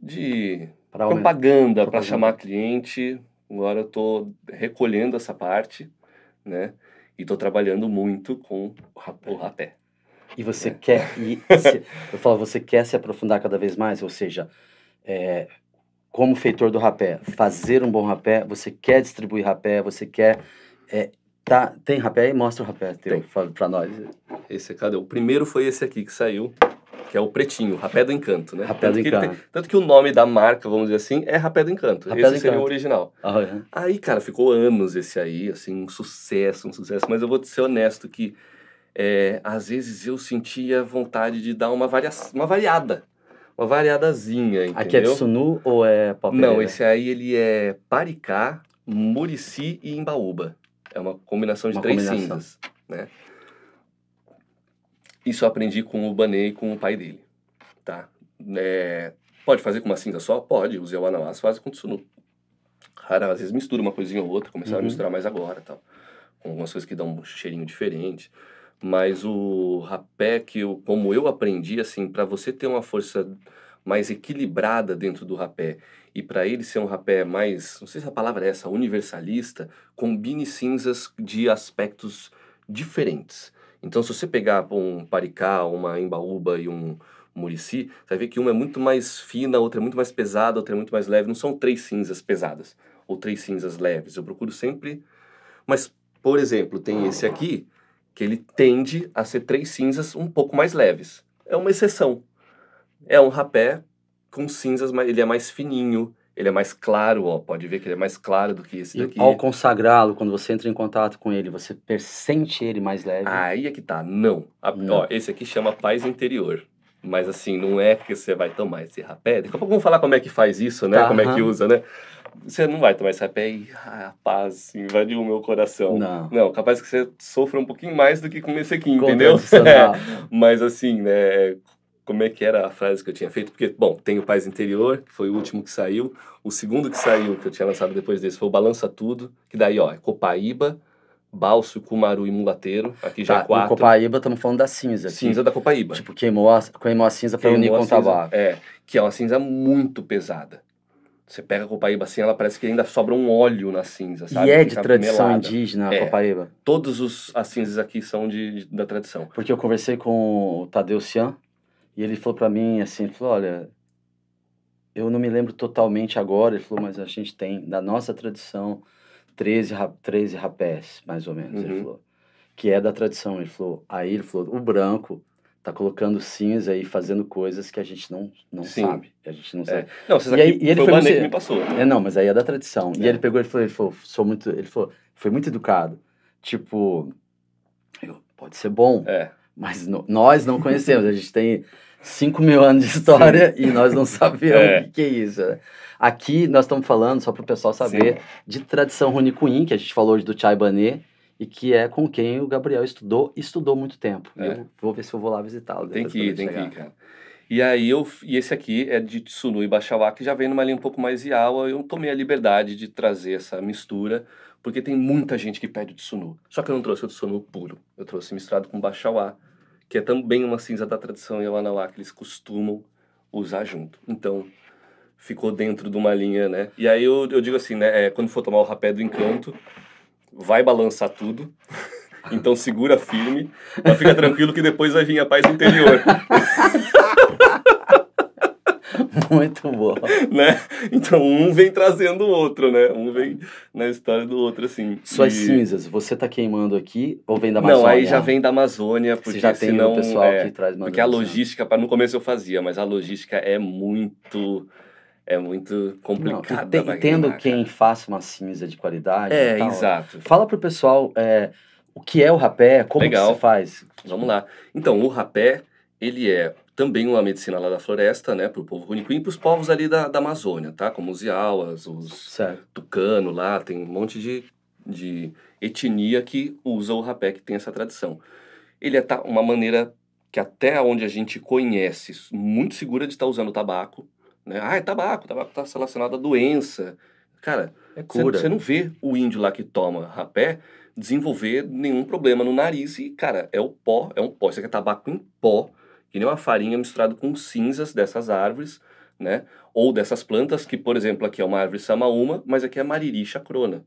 de propaganda para chamar cliente. Agora eu estou recolhendo essa parte, né? E estou trabalhando muito com o rapé. O rapé e você é. quer e *laughs* se, eu falo você quer se aprofundar cada vez mais ou seja é, como feitor do rapé fazer um bom rapé você quer distribuir rapé você quer é, tá tem rapé aí mostra o rapé teu para nós esse é, cadê o primeiro foi esse aqui que saiu que é o pretinho, rapé do encanto, né? Rapé tanto do encanto. Tem, tanto que o nome da marca, vamos dizer assim, é rapé do encanto. Rapé esse do seria o original. Uhum. Aí, cara, ficou anos esse aí, assim, um sucesso, um sucesso. Mas eu vou ser honesto que é, às vezes eu sentia vontade de dar uma, varia uma variada. Uma variadazinha, entendeu? Aqui é Tsunu ou é Palpeireira? Não, esse aí ele é Paricá, Murici e Embaúba. É uma combinação de uma três combinação. né? Isso eu aprendi com o Banê e com o pai dele, tá? É, pode fazer com uma cinza só? Pode. Os Yawanawas fazem com tsunu. às vezes mistura uma coisinha ou outra, começaram uhum. a misturar mais agora tal. Com algumas coisas que dão um cheirinho diferente. Mas o rapé, que eu, como eu aprendi, assim, para você ter uma força mais equilibrada dentro do rapé e para ele ser um rapé mais, não sei se a palavra é essa, universalista, combine cinzas de aspectos diferentes. Então, se você pegar um paricá, uma embaúba e um murici, você vai ver que uma é muito mais fina, outra é muito mais pesada, outra é muito mais leve. Não são três cinzas pesadas ou três cinzas leves. Eu procuro sempre. Mas, por exemplo, tem esse aqui que ele tende a ser três cinzas um pouco mais leves. É uma exceção. É um rapé com cinzas, ele é mais fininho, ele é mais claro, ó, pode ver que ele é mais claro do que esse e daqui. Ao consagrá-lo, quando você entra em contato com ele, você sente ele mais leve? Aí é que tá, não. A, não. Ó, esse aqui chama paz interior. Mas assim, não é que você vai tomar esse rapé. Daqui a pouco vamos falar como é que faz isso, né? Tá, como é que usa, né? Você não vai tomar esse rapé e ah, a paz invadiu o meu coração. Não. Não, capaz que você sofra um pouquinho mais do que com esse aqui, entendeu? *laughs* É, mas assim, né? como é que era a frase que eu tinha feito, porque, bom, tem o Paz Interior, que foi o último que saiu. O segundo que saiu, que eu tinha lançado depois desse, foi o Balança Tudo, que daí, ó, é Copaíba, Balso, Cumaru e Mulateiro. Aqui tá, já é quatro. Copaíba, estamos falando da cinza. Cinza da Copaíba. Tipo, queimou a, queimou a cinza para unir com o tabaco. É, que é uma cinza muito pesada. Você pega a Copaíba assim, ela parece que ainda sobra um óleo na cinza, sabe? E é de tradição melada. indígena a é, Copaíba? Todas as cinzas aqui são de, de, da tradição. Porque eu conversei com o Tadeu Cian, e ele falou para mim assim, ele falou, olha, eu não me lembro totalmente agora, ele falou, mas a gente tem, da nossa tradição, 13, 13 rapés, mais ou menos, uhum. ele falou. Que é da tradição, ele falou. Aí ele falou, o branco tá colocando cinza e fazendo coisas que a gente não, não Sim. sabe. A gente não é. sabe. Não, vocês sabe e aí, e ele foi o você... que me passou. Né? É, não, mas aí é da tradição. É. E ele pegou, ele falou, ele falou, sou muito, ele falou, foi muito educado. Tipo, eu, pode ser bom, é. mas no, nós não conhecemos, a gente tem... 5 mil anos de história Sim. e nós não *laughs* sabemos é. o que, que, é isso. Né? Aqui nós estamos falando, só para o pessoal saber, Sim. de tradição runicuim, que a gente falou hoje do Chai Banê, e que é com quem o Gabriel estudou e estudou muito tempo. É. Eu vou ver se eu vou lá visitá-lo. Tem que ir, tem que ir, cara. E aí eu, e esse aqui é de Tsunu e Bachawá que já vem numa linha um pouco mais Yawa, eu tomei a liberdade de trazer essa mistura, porque tem muita gente que pede o Tsunu. Só que eu não trouxe o Tsunu puro, eu trouxe misturado com Bachawá que é também uma cinza da tradição Yawanawá que eles costumam usar junto. Então, ficou dentro de uma linha, né? E aí eu, eu digo assim, né? É, quando for tomar o rapé do encanto, vai balançar tudo. *laughs* Então segura firme, mas fica tranquilo que depois vai vir a paz interior. *laughs* *laughs* Muito bom né? Então um vem trazendo o outro, né? Um vem na história do outro, assim. Suas e... cinzas, você tá queimando aqui ou vem da Amazônia? Não, aí já vem da Amazônia, porque você já tem senão, o pessoal é, que traz Porque a logística, no começo eu fazia, mas a logística é muito é muito complicado. entendo quem faça uma cinza de qualidade. É, exato. Fala pro pessoal é, o que é o rapé, como Legal. se faz. Vamos lá. Então, o rapé, ele é também uma medicina lá da floresta, né, para o povo Runicuim e para os povos ali da, da Amazônia, tá? Como os Iauas, os certo. Tucano lá, tem um monte de, de etnia que usa o rapé, que tem essa tradição. Ele é tá, uma maneira que até onde a gente conhece, muito segura de estar tá usando tabaco, né? Ah, é tabaco, tabaco está relacionado à doença. Cara, é você é não vê o índio lá que toma rapé desenvolver nenhum problema no nariz e, cara, é o pó, é um pó. Isso aqui é tabaco em pó que nem uma farinha misturado com cinzas dessas árvores, né? Ou dessas plantas, que, por exemplo, aqui é uma árvore samaúma, mas aqui é mariri chacrona.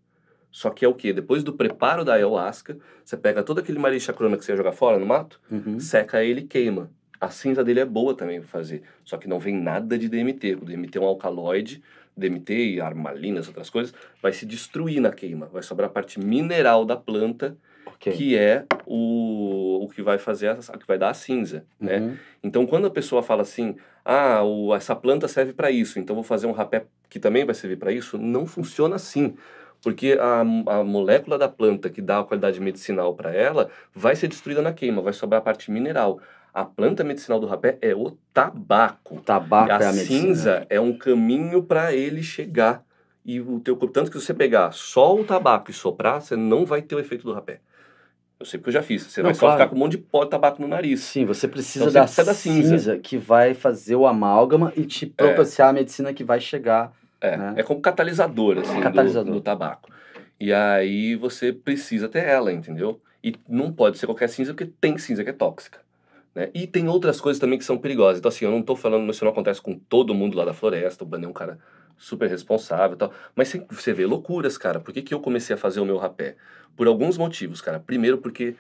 Só que é o quê? Depois do preparo da ayahuasca, você pega todo aquele mariri chacrona que você joga jogar fora no mato, uhum. seca ele e queima. A cinza dele é boa também para fazer, só que não vem nada de DMT. O DMT é um alcaloide, DMT e armalinas, outras coisas, vai se destruir na queima. Vai sobrar a parte mineral da planta okay. que é o, o que vai fazer a, que vai dar a cinza, uhum. né? Então quando a pessoa fala assim, ah, o, essa planta serve para isso, então vou fazer um rapé que também vai servir para isso, não funciona assim porque a, a, molécula da planta que dá a qualidade medicinal para ela vai ser destruída na queima, vai sobrar a parte mineral. A planta medicinal do rapé é o tabaco. O tabaco a é a cinza medicina. é um caminho para ele chegar. E o teu corpo, tanto que você pegar só o tabaco e soprar, você não vai ter o efeito do rapé. Eu sei porque eu já fiz. Você não, vai claro. só ficar com um monte de pó de tabaco no nariz. Sim, você então precisa, então, da, precisa da cinza. que vai fazer o amálgama e te é. propiciar é. a medicina que vai chegar. É, né? é como catalisador, assim, catalisador. Do, do tabaco. E aí você precisa ter ela, entendeu? E não pode ser qualquer cinza, porque tem cinza que é tóxica. Né? E tem outras coisas também que são perigosas. Então, assim, eu não estou falando, mas isso não acontece com todo mundo lá da floresta, o Blan é um cara super responsável e tal. Mas você vê loucuras, cara. Por que, que eu comecei a fazer o meu rapé? Por alguns motivos, cara. Primeiro porque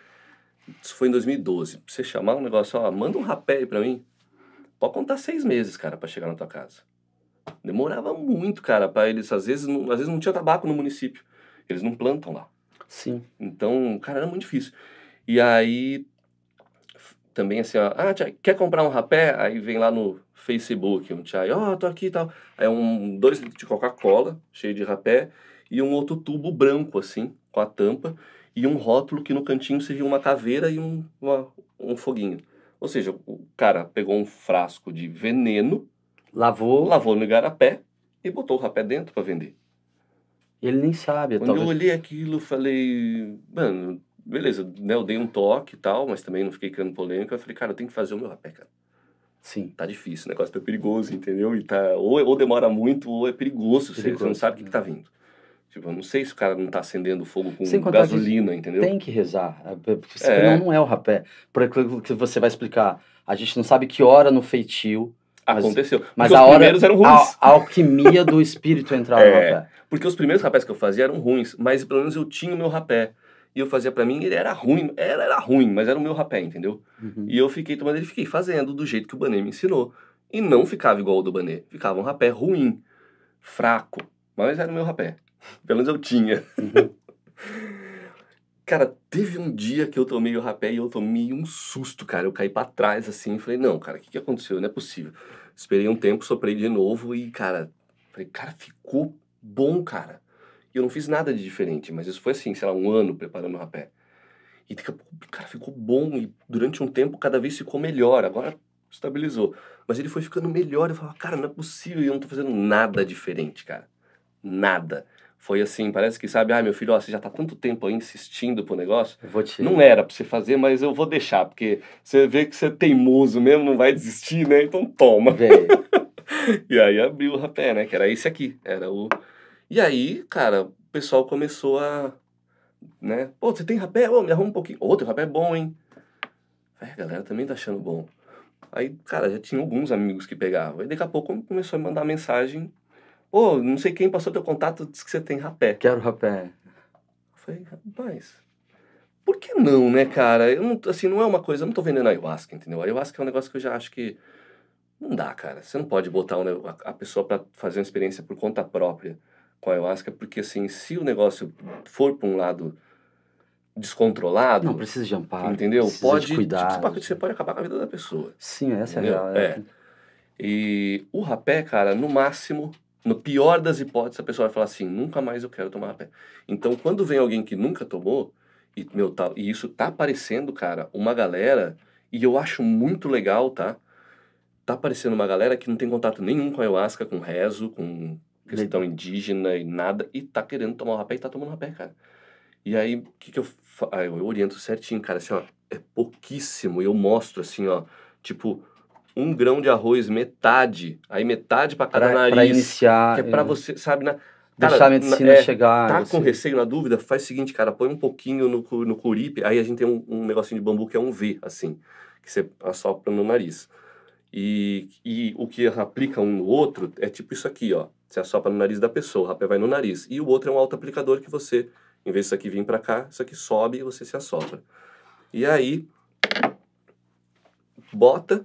isso foi em 2012. Você chamar um negócio, ó, manda um rapé aí pra mim. Pode contar seis meses, cara, para chegar na tua casa. Demorava muito, cara, para eles. Às vezes, não, às vezes não tinha tabaco no município. Eles não plantam lá. Sim. Então, cara, era muito difícil. E aí, também assim, ó, ah, tia, quer comprar um rapé? Aí vem lá no Facebook, um chai, ó, oh, tô aqui e tal. É um, dois litros de Coca-Cola, cheio de rapé, e um outro tubo branco, assim, com a tampa, e um rótulo que no cantinho servia viu uma caveira e um, uma, um foguinho. Ou seja, o cara pegou um frasco de veneno, lavou, lavou no igarapé e botou o rapé dentro para vender. Ele nem sabe, Quando talvez. eu olhei aquilo, falei, mano, beleza, né, eu dei um toque e tal, mas também não fiquei criando polêmica. Eu falei, cara, eu tenho que fazer o meu rapé, cara. Sim. Tá difícil, o negócio tá perigoso, entendeu? E tá, ou, é, ou demora muito, ou é perigoso, perigoso. Você, não sabe o que, que é. tá vindo. Tipo, eu não sei se o cara não tá acendendo fogo com Sem gasolina, entendeu? Tem que rezar, é, porque senão não é o rapé. Por aquilo que você vai explicar, a gente não sabe que hora no feitio... Aconteceu. Mas, a os hora, eram ruins. A, a alquimia do espírito *laughs* entrar é, no rapé. Porque os primeiros rapés que eu fazia eram ruins, mas pelo menos eu tinha o meu rapé e eu fazia para mim, ele era ruim, era, era ruim, mas era o meu rapé, entendeu? Uhum. E eu fiquei tomando ele, fiquei fazendo do jeito que o Banê me ensinou. E não ficava igual ao do Banê, ficava um rapé ruim, fraco, mas era o meu rapé. Pelo menos eu tinha. Uhum. *laughs* cara, teve um dia que eu tomei o rapé e eu tomei um susto, cara. Eu caí para trás assim e falei, não, cara, o que, que aconteceu? Não é possível. Esperei um tempo, soprei de novo e, cara, falei, cara, ficou bom, cara. E eu não fiz nada de diferente, mas isso foi assim, sei lá, um ano preparando o rapé. E cara, ficou bom e durante um tempo cada vez ficou melhor. Agora estabilizou. Mas ele foi ficando melhor. Eu falava, cara, não é possível, eu não tô fazendo nada diferente, cara. Nada. Foi assim, parece que sabe, ah, meu filho, ó, você já tá tanto tempo aí insistindo pro negócio. Eu vou te... Não era pra você fazer, mas eu vou deixar, porque você vê que você é teimoso mesmo, não vai desistir, né? Então toma. *laughs* e aí abriu o rapé, né? Que era esse aqui. Era o e aí, cara, o pessoal começou a. Né? Pô, você tem rapé? Ô, me arruma um pouquinho. Outro rapé é bom, hein? É, a galera também tá achando bom. Aí, cara, já tinha alguns amigos que pegavam. E daqui a pouco começou a mandar mensagem. Pô, não sei quem passou teu contato, disse que você tem rapé. Quero rapé. falei, rapaz, por que não, né, cara? Eu não, assim, não é uma coisa, eu não tô vendendo ayahuasca, entendeu? Ayahuasca é um negócio que eu já acho que não dá, cara. Você não pode botar a pessoa para fazer uma experiência por conta própria com a ayahuasca, porque assim, se o negócio for para um lado descontrolado. Não, precisa de amparo. Entendeu? Pode. Tipo, cuidar, você pode acabar com a vida da pessoa. Sim, essa entendeu? é a real. É. é. E o rapé, cara, no máximo, no pior das hipóteses, a pessoa vai falar assim: nunca mais eu quero tomar rapé. Então, quando vem alguém que nunca tomou, e, meu, tá, e isso tá aparecendo, cara, uma galera, e eu acho muito legal, tá? Tá aparecendo uma galera que não tem contato nenhum com ayahuasca, com rezo, com questão indígena e nada, e tá querendo tomar o rapé e tá tomando rapé, cara. E aí, o que, que eu faço? eu oriento certinho, cara, assim, ó, é pouquíssimo. eu mostro, assim, ó, tipo, um grão de arroz, metade, aí metade para cada pra, nariz. Pra iniciar. Que é pra é. você, sabe, na, Cara, deixar a medicina é, chegar. Tá assim. com receio, na dúvida? Faz o seguinte, cara, põe um pouquinho no, no curipe, aí a gente tem um, um negocinho de bambu que é um V, assim, que você assopra no nariz. E, e o que aplica um no outro é tipo isso aqui, ó. Você assopra no nariz da pessoa, o rapé vai no nariz. E o outro é um auto-aplicador que você, em vez disso aqui vir para cá, isso aqui sobe e você se assopra. E aí, bota,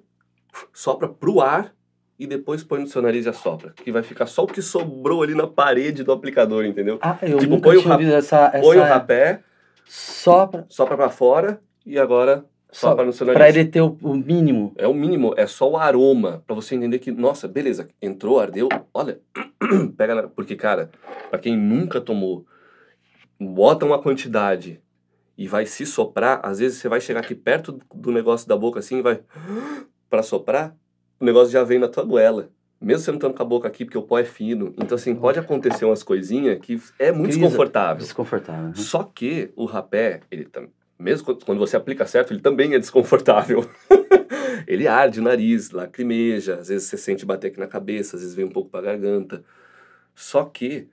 sopra pro ar e depois põe no seu nariz e assopra. Que vai ficar só o que sobrou ali na parede do aplicador, entendeu? Ah, eu tipo, nunca põe tinha o rap... essa, essa... Põe o rapé, sopra, sopra pra fora e agora só, só para nacionalismo. Para ele ter o, o, mínimo. É o mínimo, é só o aroma, para você entender que, nossa, beleza, entrou, ardeu, olha, *clears throat* pega na... Porque, cara, para quem nunca tomou, bota uma quantidade e vai se soprar, às vezes você vai chegar aqui perto do negócio da boca assim e vai para *gasps* soprar, o negócio já vem na tua goela. Mesmo você não estando com a boca aqui, porque o pó é fino. Então, assim, pode acontecer umas coisinhas que é muito Crisa, desconfortável. Desconfortável. Né? Só que o rapé, ele também mesmo quando você aplica certo, ele também é desconfortável. *laughs* ele arde o nariz, lacrimeja, às vezes você sente bater aqui na cabeça, às vezes vem um pouco para a garganta. Só que,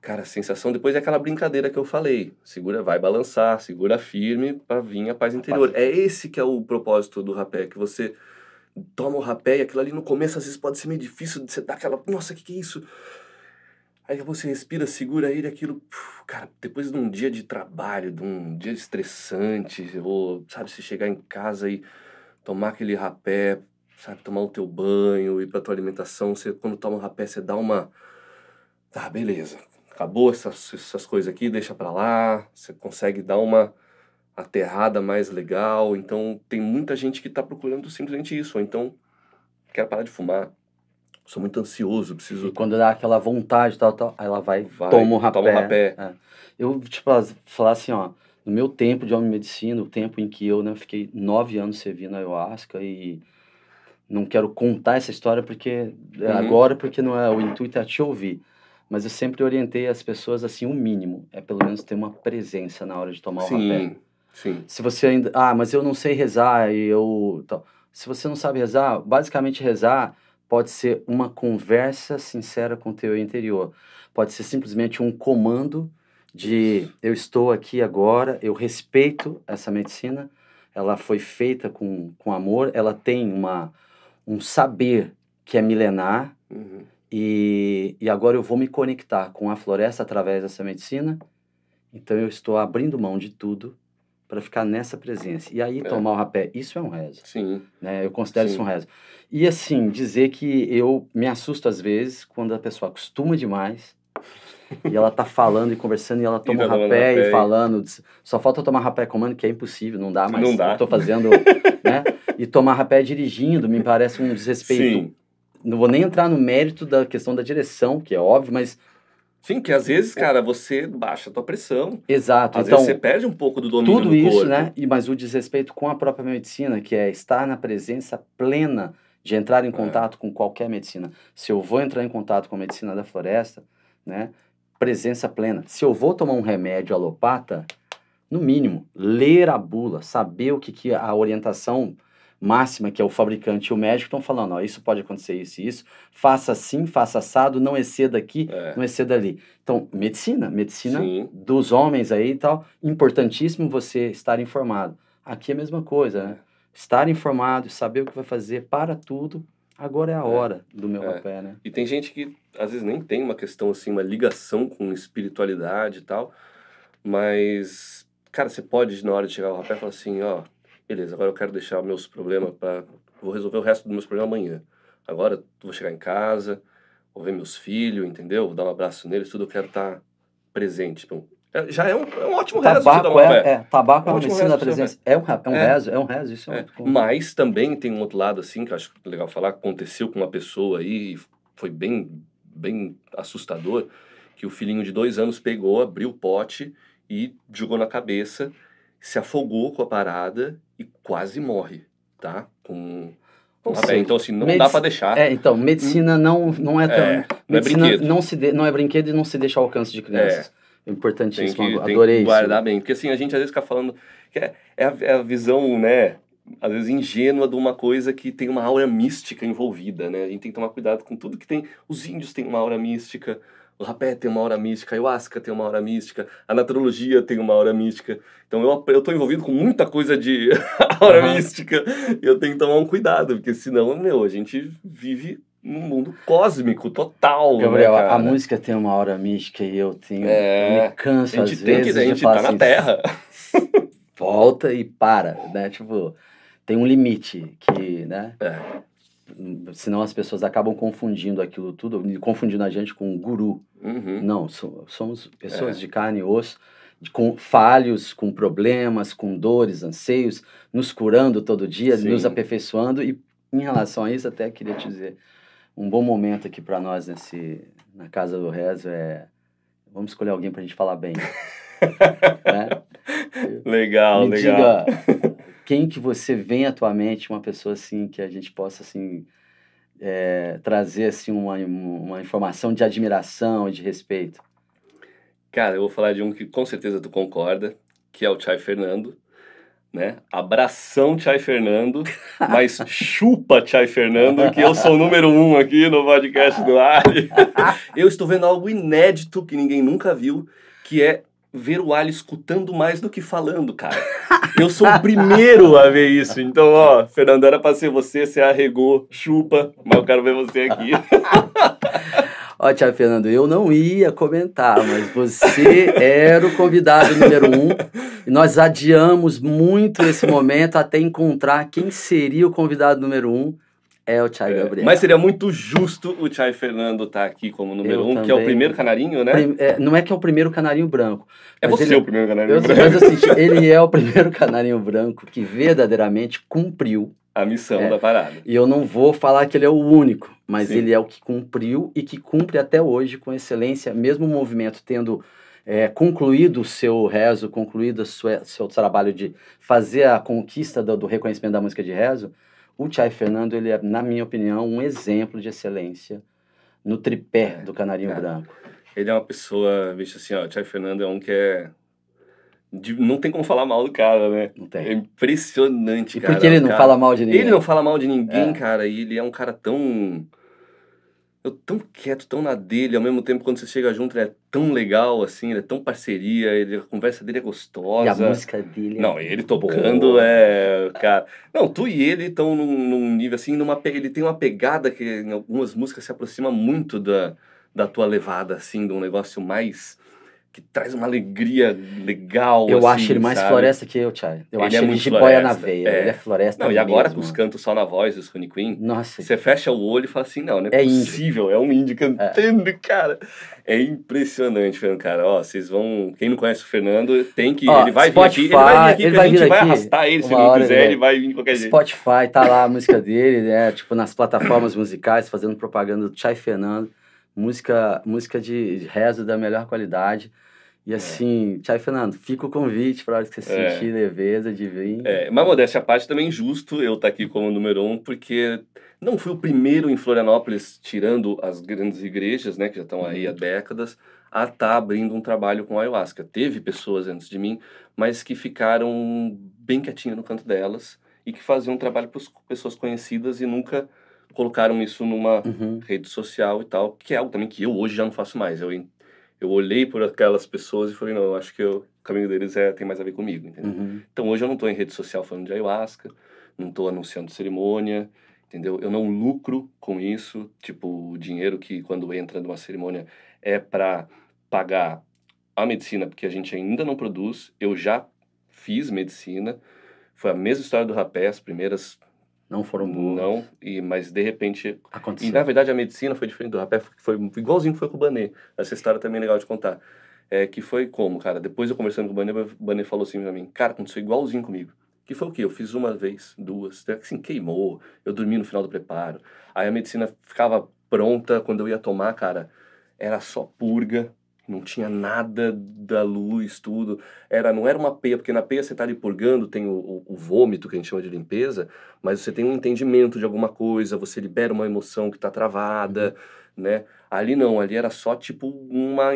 cara, a sensação depois é aquela brincadeira que eu falei. Segura, vai balançar, segura firme para vir a paz interior. Rapaz. É esse que é o propósito do rapé, que você toma o rapé e aquilo ali no começo às vezes pode ser meio difícil de você dar aquela, nossa, o que, que é isso? Aí você respira, segura ele, aquilo. Cara, depois de um dia de trabalho, de um dia estressante, ou, sabe, se chegar em casa e tomar aquele rapé, sabe, tomar o teu banho, ir pra tua alimentação, você, quando toma o rapé, você dá uma. Tá, beleza. Acabou essas, essas coisas aqui, deixa pra lá. Você consegue dar uma aterrada mais legal. Então, tem muita gente que tá procurando simplesmente isso. Ou então, quero parar de fumar, sou muito ansioso, preciso. E quando dá aquela vontade, tal, tal, aí ela vai, vai toma o rapé. Toma o rapé. É. Eu, tipo, falar assim, ó, no meu tempo de homem de medicina, o tempo em que eu né, fiquei nove anos servindo a ayahuasca e não quero contar essa história porque é, uhum. agora, porque não é o intuito é te ouvir. Mas eu sempre orientei as pessoas assim, o um mínimo é pelo menos ter uma presença na hora de tomar sim, o rapé. Sim. Se você ainda, ah, mas eu não sei rezar e eu, tal. Se você não sabe rezar, basicamente rezar pode ser uma conversa sincera com o teu interior, pode ser simplesmente um comando de eu estou aqui agora, eu respeito essa medicina, ela foi feita com, com amor, ela tem uma, um saber que é milenar uhum. e, e agora eu vou me conectar com a floresta através dessa medicina, então eu estou abrindo mão de tudo para ficar nessa presença. E aí é. tomar o rapé, isso é um rezo. Sim. Né? Eu considero Sim. isso um rezo. E assim, dizer que eu me assusto às vezes quando a pessoa acostuma demais e ela tá falando e conversando e ela *laughs* toma tá e rapé, rapé, e falando. Só falta tomar rapé comando, que é impossível, não dá mais. Não dá. Eu tô fazendo, né? E tomar rapé dirigindo me parece um desrespeito. Sim. Não vou nem entrar no mérito da questão da direção, que é óbvio, mas Sim, que às vezes, cara, você baixa a tua pressão. Exato. Às então, vezes você perde um pouco do domínio Tudo do isso, corpo. né? E, mas o desrespeito com a própria medicina, que é estar na presença plena de entrar em é. contato é. com qualquer medicina. Se eu vou entrar em contato com a medicina da floresta, né? Presença plena. Se eu vou tomar um remédio alopata, no mínimo, ler a bula, saber o que, que a orientação máxima, que é o fabricante e o médico, estão falando, ó, isso pode acontecer, isso e isso, faça assim, faça assado, não exceda aqui, é. não exceda ali. Então, medicina, medicina Sim. dos homens aí e tal, importantíssimo você estar informado. Aqui é a mesma coisa, né? É. Estar informado, saber o que vai fazer, para tudo, agora é a é. hora é. do meu é. rapé, né? E tem gente que às vezes nem tem uma questão assim, uma ligação com espiritualidade e tal, mas, cara, você pode na hora de chegar o rapé falar assim, ó, beleza, agora eu quero deixar meus problemas para. Vou resolver o resto dos meus problemas amanhã. Agora vou chegar em casa, vou ver meus filhos, entendeu? Vou dar um abraço neles, tudo. Eu quero estar tá presente. Então, é, já é um, é um ótimo tabaco rezo. É, é, tabaco é, é uma medicina da presença. É, é um, é um rezo, é um rezo. Isso é, um... É. Mas também tem um outro lado, assim, que eu acho legal falar, aconteceu com uma pessoa aí, foi bem, bem assustador, que o filhinho de dois anos pegou, abriu o pote e jogou na cabeça, se afogou com a parada e quase morre, tá? Com então, assim, não dá para deixar. É, então, medicina hum. não, não é, é tão. É, não é brinquedo. Não, se de... não é brinquedo e não se deixa ao alcance de crianças. É. Importantíssimo, tem que, adorei tem que guardar isso. bem, porque assim, a gente às vezes fica falando que é, é, a, é a visão, né, às vezes ingênua de uma coisa que tem uma aura mística envolvida, né? A gente tem que tomar cuidado com tudo que tem. Os índios têm uma aura mística, o rapé tem uma hora mística, a ayahuasca tem uma hora mística, a naturologia tem uma hora mística. Então eu, eu tô envolvido com muita coisa de *laughs* hora uhum. mística eu tenho que tomar um cuidado, porque senão, meu, a gente vive num mundo cósmico total. Né, Gabriel, né, a música tem uma hora mística e eu tenho. É, me canso às vezes. Que, a gente tá assim, na Terra. Volta e para, né? Tipo, tem um limite que, né? É senão as pessoas acabam confundindo aquilo tudo, confundindo a gente com um guru. Uhum. Não, so, somos pessoas é. de carne e osso, de, com falhos, com problemas, com dores, anseios, nos curando todo dia, Sim. nos aperfeiçoando. E em relação a isso, até queria te dizer, um bom momento aqui para nós nesse, na Casa do Rezo é... Vamos escolher alguém para a gente falar bem. *laughs* né? Legal, Me legal. Diga, quem que você vem à tua mente, uma pessoa assim que a gente possa assim é, trazer assim uma, uma informação de admiração e de respeito? Cara, eu vou falar de um que com certeza tu concorda, que é o Chay Fernando, né? Abração Chay Fernando, *laughs* mas chupa Chay Fernando, que eu sou o número um aqui no podcast do Ali. *laughs* eu estou vendo algo inédito que ninguém nunca viu, que é ver o Ali escutando mais do que falando, cara. *laughs* Eu sou o primeiro a ver isso. Então, ó, Fernando, era pra ser você, você arregou, chupa, mas eu quero ver você aqui. *laughs* Ó, Tia Fernando, eu não ia comentar, mas você era o convidado número um. E nós adiamos muito esse momento até encontrar quem seria o convidado número um é o Thiago é. Gabriel. Mas seria muito justo o Chay Fernando estar tá aqui como número eu um, também. que é o primeiro canarinho, né? Prim, é, não é que é o primeiro canarinho branco. É você ele, o primeiro canarinho eu, branco. Mas assim, *laughs* ele é o primeiro canarinho branco que verdadeiramente cumpriu a missão é, da parada. E eu não vou falar que ele é o único, mas Sim. ele é o que cumpriu e que cumpre até hoje com excelência, mesmo o movimento tendo é, concluído o seu rezo, concluído o seu, seu trabalho de fazer a conquista do, do reconhecimento da música de rezo, o Chay Fernando, ele é, na minha opinião, um exemplo de excelência no tripé é, do Canarinho é. Branco. Ele é uma pessoa, bicho, assim, ó, o Chay Fernando é um que é não tem como falar mal do cara, né? Não tem. É impressionante, e cara. Porque é ele não cara... fala mal de ninguém. Ele não fala mal de ninguém, é. cara. E ele é um cara tão eu tão quieto, tão na dele, ao mesmo tempo quando você chega junto ele é tão legal, assim, ele é tão parceria, ele, a conversa dele é gostosa. E a música dele. É não, ele tocando é. Cara. Não, tu e ele estão num, num, nível assim, numa, ele tem uma pegada que em algumas músicas se aproxima muito da, da tua levada, assim, de um negócio mais que traz uma alegria legal. Eu assim, acho ele mais sabe? floresta que eu, Thiago. Eu ele é acho é ele muito boia na veia. É. Ele é floresta. Não, e agora com os cantos só na voz do Honey Queen. Nossa. Você fecha o olho e fala assim: não, não é, é possível. Índio. É um índio cantando, é. cara. É impressionante, Fernando, cara. Ó, vocês vão. Quem não conhece o Fernando, tem que. Ó, ele vai Spotify, vir aqui. Ele vai vir aqui. Ele vai, vir aqui. vai arrastar ele se ele não quiser. Ele vai vir qualquer jeito. Spotify, tá lá a *laughs* música dele, né? Tipo, nas plataformas musicais, fazendo propaganda do Chai Fernando. Música, música de rezo da melhor qualidade. E é. assim, é. Thiago Fernando, fica o convite para hora que você é. sentir leveza de vir. É, mas modéstia à parte também é justo eu estar tá aqui como número um, porque não fui o primeiro em Florianópolis, tirando as grandes igrejas, né, que já estão aí há uhum. décadas, a estar tá abrindo um trabalho com ayahuasca. Teve pessoas antes de mim, mas que ficaram bem quietinhas no canto delas e que faziam um trabalho para pessoas conhecidas e nunca colocaram isso numa uhum. rede social e tal, que é algo também que eu hoje já não faço mais. Eu eu olhei por aquelas pessoas e falei, não, eu acho que eu, o caminho deles é, tem mais a ver comigo, entendeu? Uhum. Então hoje eu não estou em rede social falando de ayahuasca, não estou anunciando cerimônia, entendeu? Eu não lucro com isso, tipo, o dinheiro que quando entra numa cerimônia é para pagar a medicina, porque a gente ainda não produz, eu já fiz medicina, foi a mesma história do rapé, as primeiras não foram boas. Não, e, mas de repente. Aconteceu. E na verdade a medicina foi diferente do rapé, foi, igualzinho que foi com o Banê. Essa história também é legal de contar. É, que foi como, cara? Depois eu conversando com o Banê, o Banê falou assim pra mim: Cara, aconteceu igualzinho comigo. Que foi o quê? Eu fiz uma vez, duas, assim, queimou, eu dormi no final do preparo. Aí a medicina ficava pronta, quando eu ia tomar, cara, era só purga, não tinha nada da luz, tudo. Era, não era uma peia, porque na peia você está purgando, tem o, o, o, vômito, que a gente chama de limpeza, mas você tem um entendimento de alguma coisa, você libera uma emoção que está travada, uhum. né? Ali não, ali era só tipo uma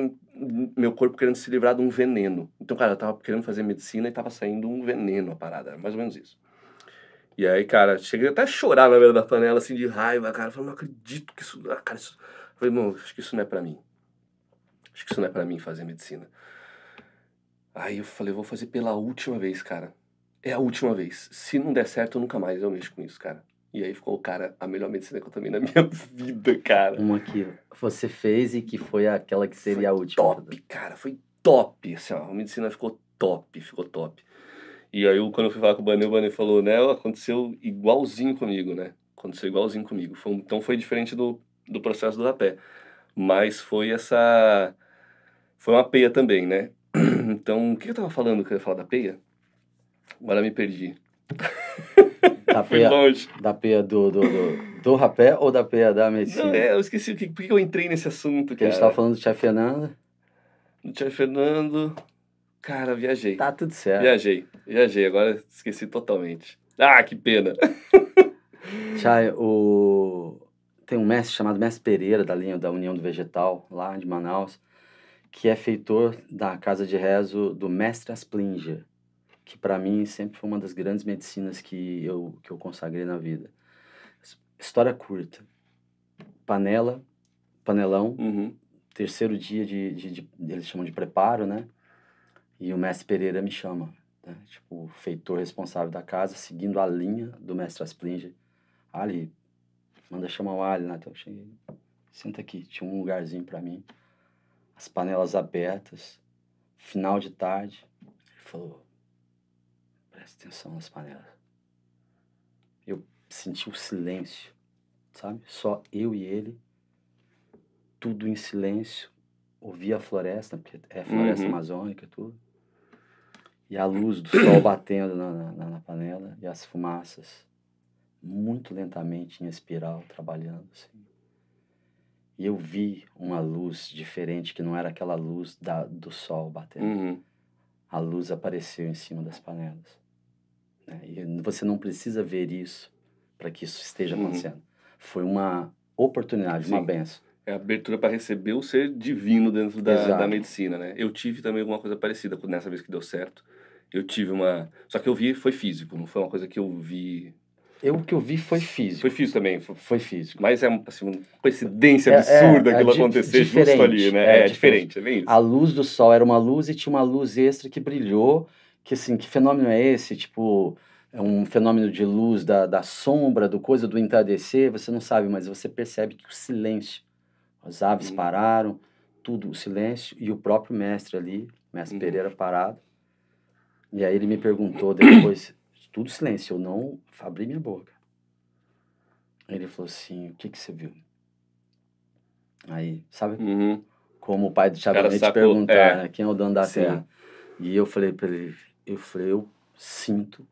meu corpo querendo se livrar de um veneno. Então, cara, eu tava querendo fazer medicina e tava saindo um veneno a parada, mais ou menos isso. E aí, cara, cheguei até a chorar na beira da panela, assim, de raiva, cara. Falei, não acredito que isso. Ah, cara, isso. Falei, irmão, acho que isso não é para mim. Acho que isso não é para mim fazer medicina. Aí eu falei, vou fazer pela última vez, cara. É a última vez. Se não der certo, eu nunca mais eu mexo com isso, cara. E aí ficou, cara, a melhor medicina que eu tomei na *laughs* minha vida, cara. Uma que você fez e que foi aquela que seria foi a última. Top, cara, foi top. Assim, ó, a medicina ficou top, ficou top. E aí, quando eu fui falar com o Banê, o Banê falou, né, aconteceu igualzinho comigo, né? Aconteceu igualzinho comigo. Foi, então foi diferente do, do processo do rapé. Mas foi essa. Foi uma peia também, né? *clears throat* Então, o que eu tava falando que eu ia falar da peia? Agora me perdi. Da *laughs* peia, longe. Da peia do, do, do, do, rapé ou da peia da medicina? Não, é, eu esqueci que, por que eu entrei nesse assunto, que A gente tava falando do Tia Fernando. Do Tia Fernando. Cara, viajei. Tá tudo certo. Viajei, viajei. Agora esqueci totalmente. Ah, que pena. *laughs* Chay, o tem um mestre chamado Mestre Pereira, da linha da União do Vegetal, lá de Manaus, que é feitor da casa de rezo do Mestre Asplinger, que para mim sempre foi uma das grandes medicinas que eu, que eu consagrei na vida. História curta. Panela, panelão, uhum. terceiro dia de, de, de, eles chamam de preparo, né? E o Mestre Pereira me chama, né? tipo, o feitor responsável da casa, seguindo a linha do Mestre Asplinger. Ali, manda chamar o Ali, né? eu cheguei, senta aqui, tinha um lugarzinho para mim, as panelas abertas, final de tarde. Ele falou, presta atenção nas panelas. Eu senti o silêncio, sabe? Só eu e ele, tudo em silêncio. Ouvi a floresta, porque é floresta uhum. amazônica, tudo. E a luz do sol batendo na, na, na panela e as fumaças muito lentamente em espiral, trabalhando assim. E eu vi uma luz diferente, que não era aquela luz da, do sol batendo. Uhum. A luz apareceu em cima das panelas. Né? E você não precisa ver isso para que isso esteja uhum. acontecendo. Uhum. Foi uma oportunidade, Sim. uma benção. É a abertura para receber o ser divino dentro da, da medicina, né? Eu tive também alguma coisa parecida nessa vez que deu certo. Eu tive uma. Só que eu vi, foi físico, não foi uma coisa que eu vi eu o que eu vi foi físico. Foi físico também. Foi, foi físico. Mas é assim, uma coincidência é, é, absurda é, aquilo é, acontecer justo ali, né? É, é diferente, é bem isso. A luz do sol era uma luz e tinha uma luz extra que brilhou. Que assim, que fenômeno é esse? Tipo, é um fenômeno de luz da, da sombra, do coisa do entardecer, você não sabe, mas você percebe que o silêncio. As aves uhum. pararam, tudo, o silêncio, e o próprio mestre ali, mestre uhum. Pereira parado. E aí ele me perguntou depois tudo silêncio, eu não abri minha boca. ele falou assim, o que que você viu? Aí, sabe? Uhum. Como o pai do Chabanete perguntar, é. né, quem é o dono da Sim. terra? E eu falei para ele, eu falei, eu sinto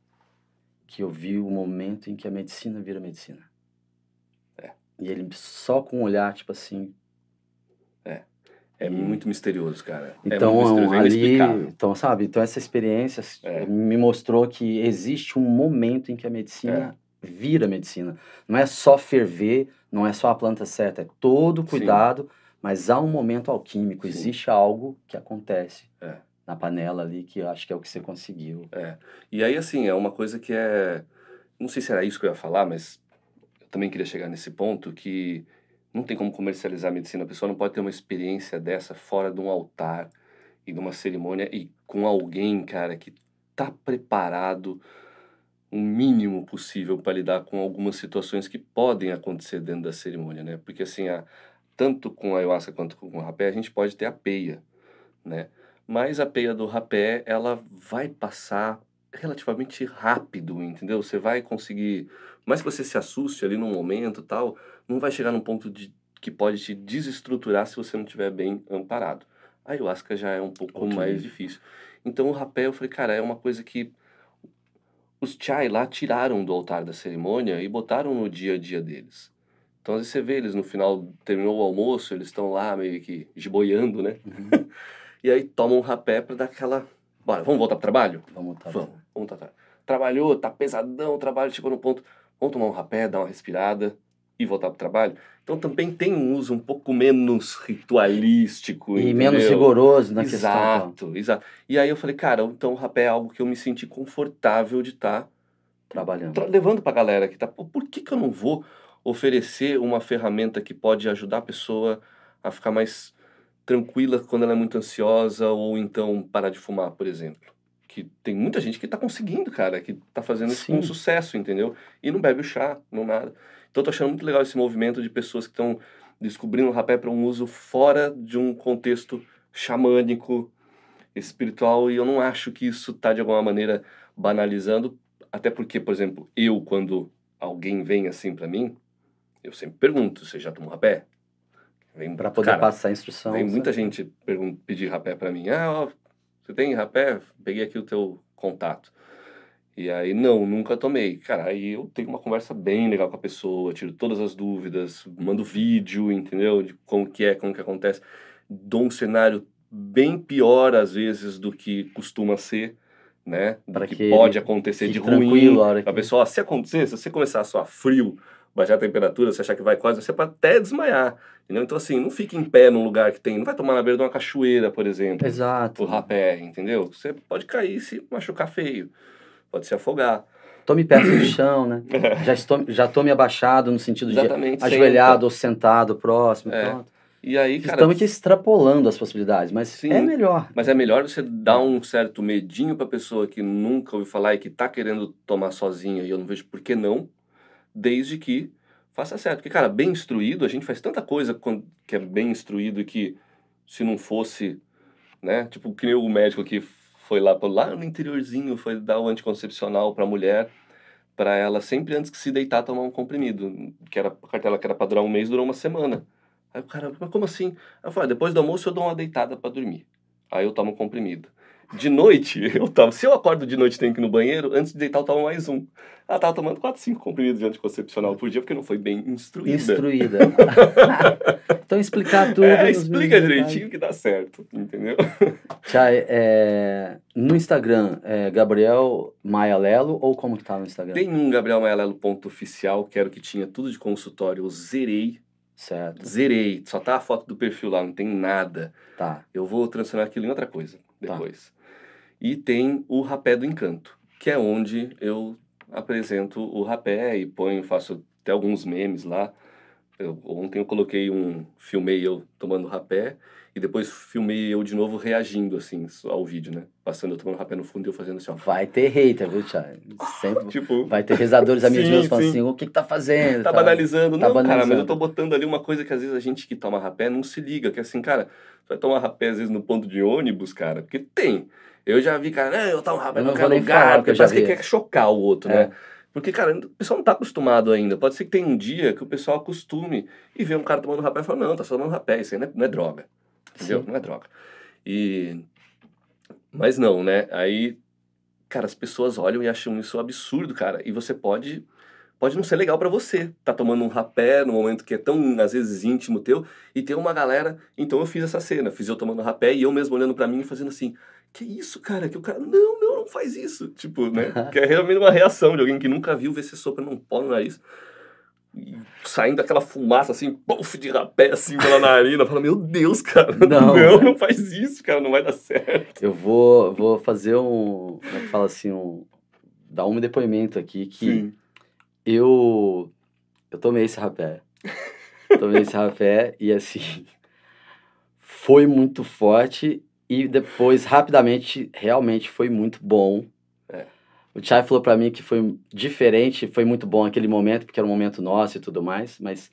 que eu vi o momento em que a medicina vira medicina. É. E ele só com um olhar, tipo assim, é muito misterioso, cara. É então, é misterioso, é ali, então, sabe? Então, essa experiência é. me mostrou que existe um momento em que a medicina é. vira medicina. Não é só ferver, não é só a planta certa, é todo cuidado, Sim. mas há um momento alquímico, Sim. existe algo que acontece é. na panela ali, que eu acho que é o que você conseguiu. E aí, assim, é uma coisa que é. Não sei se era isso que eu ia falar, mas eu também queria chegar nesse ponto que não tem como comercializar a medicina. A pessoa não pode ter uma experiência dessa fora de um altar e de uma cerimônia e com alguém, cara, que tá preparado o mínimo possível para lidar com algumas situações que podem acontecer dentro da cerimônia, né? Porque assim, a, tanto com a ayahuasca quanto com o rapé, a gente pode ter a peia, né? Mas a peia do rapé, ela vai passar relativamente rápido, entendeu? Você vai conseguir mais que você se assuste ali no momento tal, não vai chegar num ponto de que pode te desestruturar se você não estiver bem amparado. A ayahuasca já é um pouco Outro mais difícil. Então o rapé, eu falei, cara, é uma coisa que os chai lá tiraram do altar da cerimônia e botaram no dia a dia deles. Então às vezes você vê eles no final, terminou o almoço, eles estão lá meio que jiboiando, né? Uhum. *laughs* e aí tomam um rapé para dar aquela. Bora, vamos voltar pro trabalho? Vamos, tá, vamos, vamos Trabalhou, tá pesadão, o trabalho chegou no ponto vamos tomar um rapé, dar uma respirada e voltar para o trabalho. Então também tem um uso um pouco menos ritualístico. E entendeu? menos rigoroso na questão. Exato, então. exato. E aí eu falei, cara, então o rapé é algo que eu me senti confortável de estar tá trabalhando. Tra levando para a galera que tá. Por que, que eu não vou oferecer uma ferramenta que pode ajudar a pessoa a ficar mais tranquila quando ela é muito ansiosa ou então parar de fumar, por exemplo? que tem muita gente que está conseguindo, cara, que está fazendo isso com sucesso, entendeu? E não bebe o chá, não nada. Então, eu tô achando muito legal esse movimento de pessoas que estão descobrindo o rapé para um uso fora de um contexto xamânico, espiritual, e eu não acho que isso está de alguma maneira banalizando, até porque, por exemplo, eu, quando alguém vem assim para mim, eu sempre pergunto: você já tomou rapé? Para poder cara, passar a instrução. Tem muita gente pedir rapé para mim. Ah, ó, você tem rapé? Peguei aqui o teu contato. E aí, não, nunca tomei. Cara, aí eu tenho uma conversa bem legal com a pessoa, tiro todas as dúvidas, mando vídeo, entendeu? De como que é, como que acontece. Dou um cenário bem pior, às vezes, do que costuma ser, né? Do Para que, que pode acontecer de ruim. A, que... a pessoa, se acontecer, se você começar a soar frio, baixar a temperatura, você achar que vai quase, você pode até desmaiar. Entendeu? Então, assim, não fique em pé num lugar que tem. Não vai tomar na beira de uma cachoeira, por exemplo. Exato. O rapé, entendeu? Você pode cair e se machucar feio. Pode se afogar. Tome perto do chão, né? *laughs* já, estou, já tome abaixado no sentido Exatamente, de ajoelhado senta. ou sentado próximo. É. Pronto. E aí, cara. Estamos aqui extrapolando as possibilidades, mas sim, é melhor. Mas é melhor você dar um certo medinho para a pessoa que nunca ouviu falar e que está querendo tomar sozinha e eu não vejo por que não, desde que faça certo. Porque, cara, bem instruído, a gente faz tanta coisa que é bem instruído e que se não fosse, né? Tipo, que nem o médico que foi lá, lá no interiorzinho, foi dar o anticoncepcional pra mulher, para ela sempre antes que se deitar tomar um comprimido, que era a cartela que era padrão um mês, durou uma semana. Aí o cara, mas como assim? Eu falei, ah, depois do almoço eu dou uma deitada para dormir. Aí eu tomo um comprimido. De noite, eu tava. Se eu acordo de noite e tenho que ir no banheiro, antes de deitar eu tomo mais um. Ela tava tomando 4, 5 comprimidos de anticoncepcional por dia porque não foi bem instruída. Instruída. *laughs* então explicar tudo. É, explica direitinho que dá certo, entendeu? Tchai, é, é, no Instagram, é Gabriel Maialelo ou como que tá no Instagram? Tem um Gabriel Maialelo ponto oficial, quero que tinha tudo de consultório, eu zerei. Certo. Zerei, só tá a foto do perfil lá, não tem nada. Tá. Eu vou transformar aquilo em outra coisa tá. depois. Tá e tem o rapé do encanto, que é onde eu apresento o rapé e ponho, faço até alguns memes lá. Eu, ontem eu coloquei um, filmei eu tomando rapé e depois filmei eu de novo reagindo, assim, ao vídeo, né? Passando, eu tomando rapé no fundo e eu fazendo assim, ó. Vai ter hater, viu, Thiago? Sempre *laughs* tipo... vai ter rezadores amigos sim, meus falando assim, o que que tá fazendo? Tá, tá banalizando. Tá não, banalizando. cara, mas eu tô botando ali uma coisa que às vezes a gente que toma rapé não se liga, que é assim, cara, vai tomar rapé às vezes no ponto de ônibus, cara, porque tem. Eu já vi, cara, eu tava rapé no qualquer lugar, falar, porque parece que quer chocar o outro, né? é. né? Porque, cara, o pessoal não tá acostumado ainda. Pode ser que tenha um dia que o pessoal acostume e vê um cara tomando rapé e fala, não, tá só tomando rapé, isso aí não é, não é droga. Entendeu? Sim. Não é droga. E... Mas não, né? Aí, cara, as pessoas olham e acham isso absurdo, cara. E você pode pode não ser legal para você. Tá tomando um rapé no momento que é tão, às vezes, íntimo teu, e tem uma galera. Então eu fiz essa cena, fiz eu tomando rapé e eu mesmo olhando para mim e fazendo assim: que isso, cara? Que o cara, não, não, não faz isso. Tipo, né? *laughs* que é realmente uma reação de alguém que nunca viu ver se sopra num pó no nariz. saindo aquela fumaça assim, puff de rapé assim pela *laughs* narina, fala: Meu Deus, cara, não, não, não, faz isso, cara, não vai dar certo. Eu vou, vou fazer um, como é que fala assim, um, dar um depoimento aqui que Sim eu eu tomei esse rapé. *laughs* tomei esse rapé e assim foi muito forte e depois rapidamente realmente foi muito bom. É. O Chai falou para mim que foi diferente, foi muito bom aquele momento, porque era um momento nosso e tudo mais, mas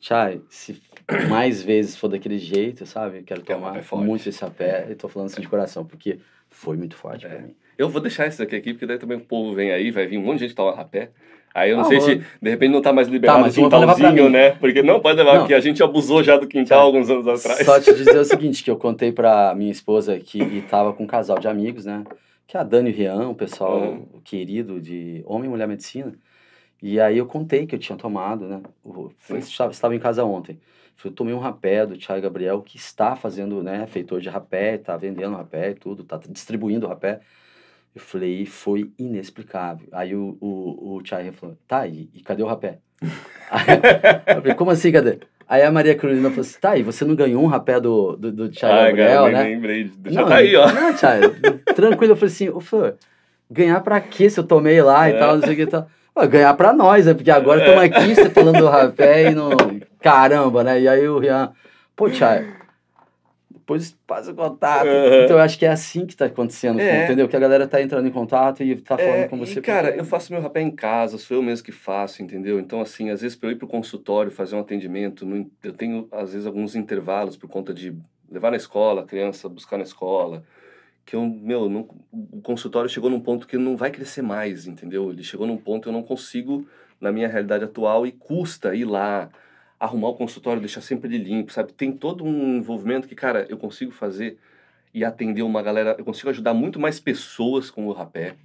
Chai, se mais vezes for daquele jeito, sabe? quero é tomar é muito esse rapé. É. E tô falando assim de coração, porque foi muito forte é. para mim. Eu vou deixar esse daqui aqui, porque daí também o povo vem aí, vai vir um monte de gente tomar rapé. Aí eu não ah, sei mano. se, de repente, não tá mais tá, liberado tá, mas o quintalzinho, né? Porque não pode levar, não. porque a gente abusou já do quintal tá. alguns anos atrás. Só te dizer o *laughs* seguinte, que eu contei pra minha esposa que estava com um casal de amigos, né? Que é a Dani Rian, o pessoal querido de Homem e Mulher Medicina. E aí eu contei que eu tinha tomado, né? Eu, estava em casa ontem. Eu tomei um rapé do Thiago Gabriel, que está fazendo, né? Feitor de rapé, está vendendo rapé e tudo, está distribuindo rapé. Eu falei, foi inexplicável. Aí o, o, o Thierry falou, tá, e, e cadê o rapé? *laughs* eu falei, como assim, cadê? Aí a Maria Carolina falou assim, tá, e você não ganhou um rapé do, do, do Thierry ah, Gabriel, né? lembrei, já não, tá aí, ó. Não, Thierry, tranquilo, eu falei assim, ô, Fê, ganhar pra quê se eu tomei lá e é. tal, não sei o que e tal. ganhar pra nós, né? Porque agora estamos é. aqui, você falando do rapé e no... Caramba, né? E aí o Rian, pô, Thierry depois passa o contato. Uhum. Então eu acho que é assim que está acontecendo, é. entendeu? Que a galera está entrando em contato e está falando é, com você. E, cara, porque... eu faço meu rapé em casa, sou eu mesmo que faço, entendeu? Então, assim, às vezes para eu ir para o consultório fazer um atendimento, eu tenho, às vezes, alguns intervalos por conta de levar na escola, a criança buscar na escola que eu, meu, não, o consultório chegou num ponto que não vai crescer mais, entendeu? Ele chegou num ponto que eu não consigo, na minha realidade atual, e custa ir lá, arrumar o consultório, deixar sempre ele limpo, sabe? Tem todo um envolvimento que, cara, eu consigo fazer e atender uma galera, eu consigo ajudar muito mais pessoas com o rapé,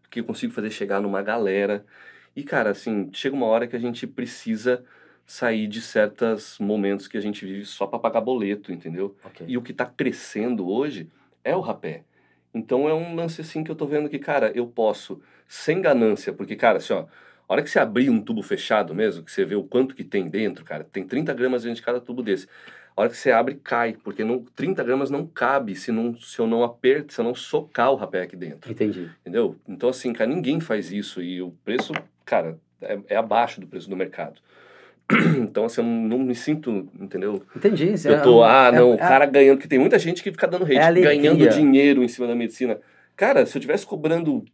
porque eu consigo fazer chegar numa galera. E, cara, assim, chega uma hora que a gente precisa sair de certos momentos que a gente vive só para pagar boleto, entendeu? Okay. E o que está crescendo hoje é o rapé. Então é um lance assim que eu tô vendo que, cara, eu posso, sem ganância, porque, cara, assim, ó, a hora que você abrir um tubo fechado mesmo, que você vê o quanto que tem dentro, cara, tem 30 gramas dentro de cada tubo desse. A hora que você abre, cai, porque não, 30 gramas não cabe se, não, se eu não aperto, se eu não socar o rapé aqui dentro. Entendi. Entendeu? Então, assim, cara, ninguém faz isso e o preço, cara, é, é abaixo do preço do mercado. *clears throat* então, assim, eu não me sinto, entendeu? Entendi. Eu é tô, ah, é não, é, o cara ganhando, porque tem muita gente que fica dando é hate, ganhando dinheiro em cima da medicina. Cara, se eu tivesse cobrando,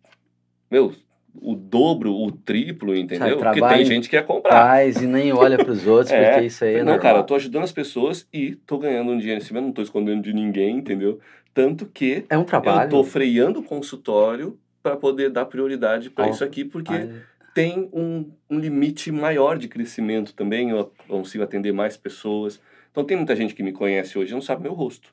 meu, o dobro, o triplo, entendeu? Sabe, Porque tem gente que quer comprar. Paz e nem olha *laughs* para os outros, é, porque isso aí é Não, normal. cara, eu tô ajudando as pessoas e tô ganhando um dinheiro em cima, não tô escondendo de ninguém, entendeu? Tanto que é um trabalho. eu tô freando o consultório para poder dar prioridade para oh, isso aqui, porque ai. tem um, um, limite maior de crescimento também, eu consigo atender mais pessoas. Então tem muita gente que me conhece hoje não sabe meu rosto,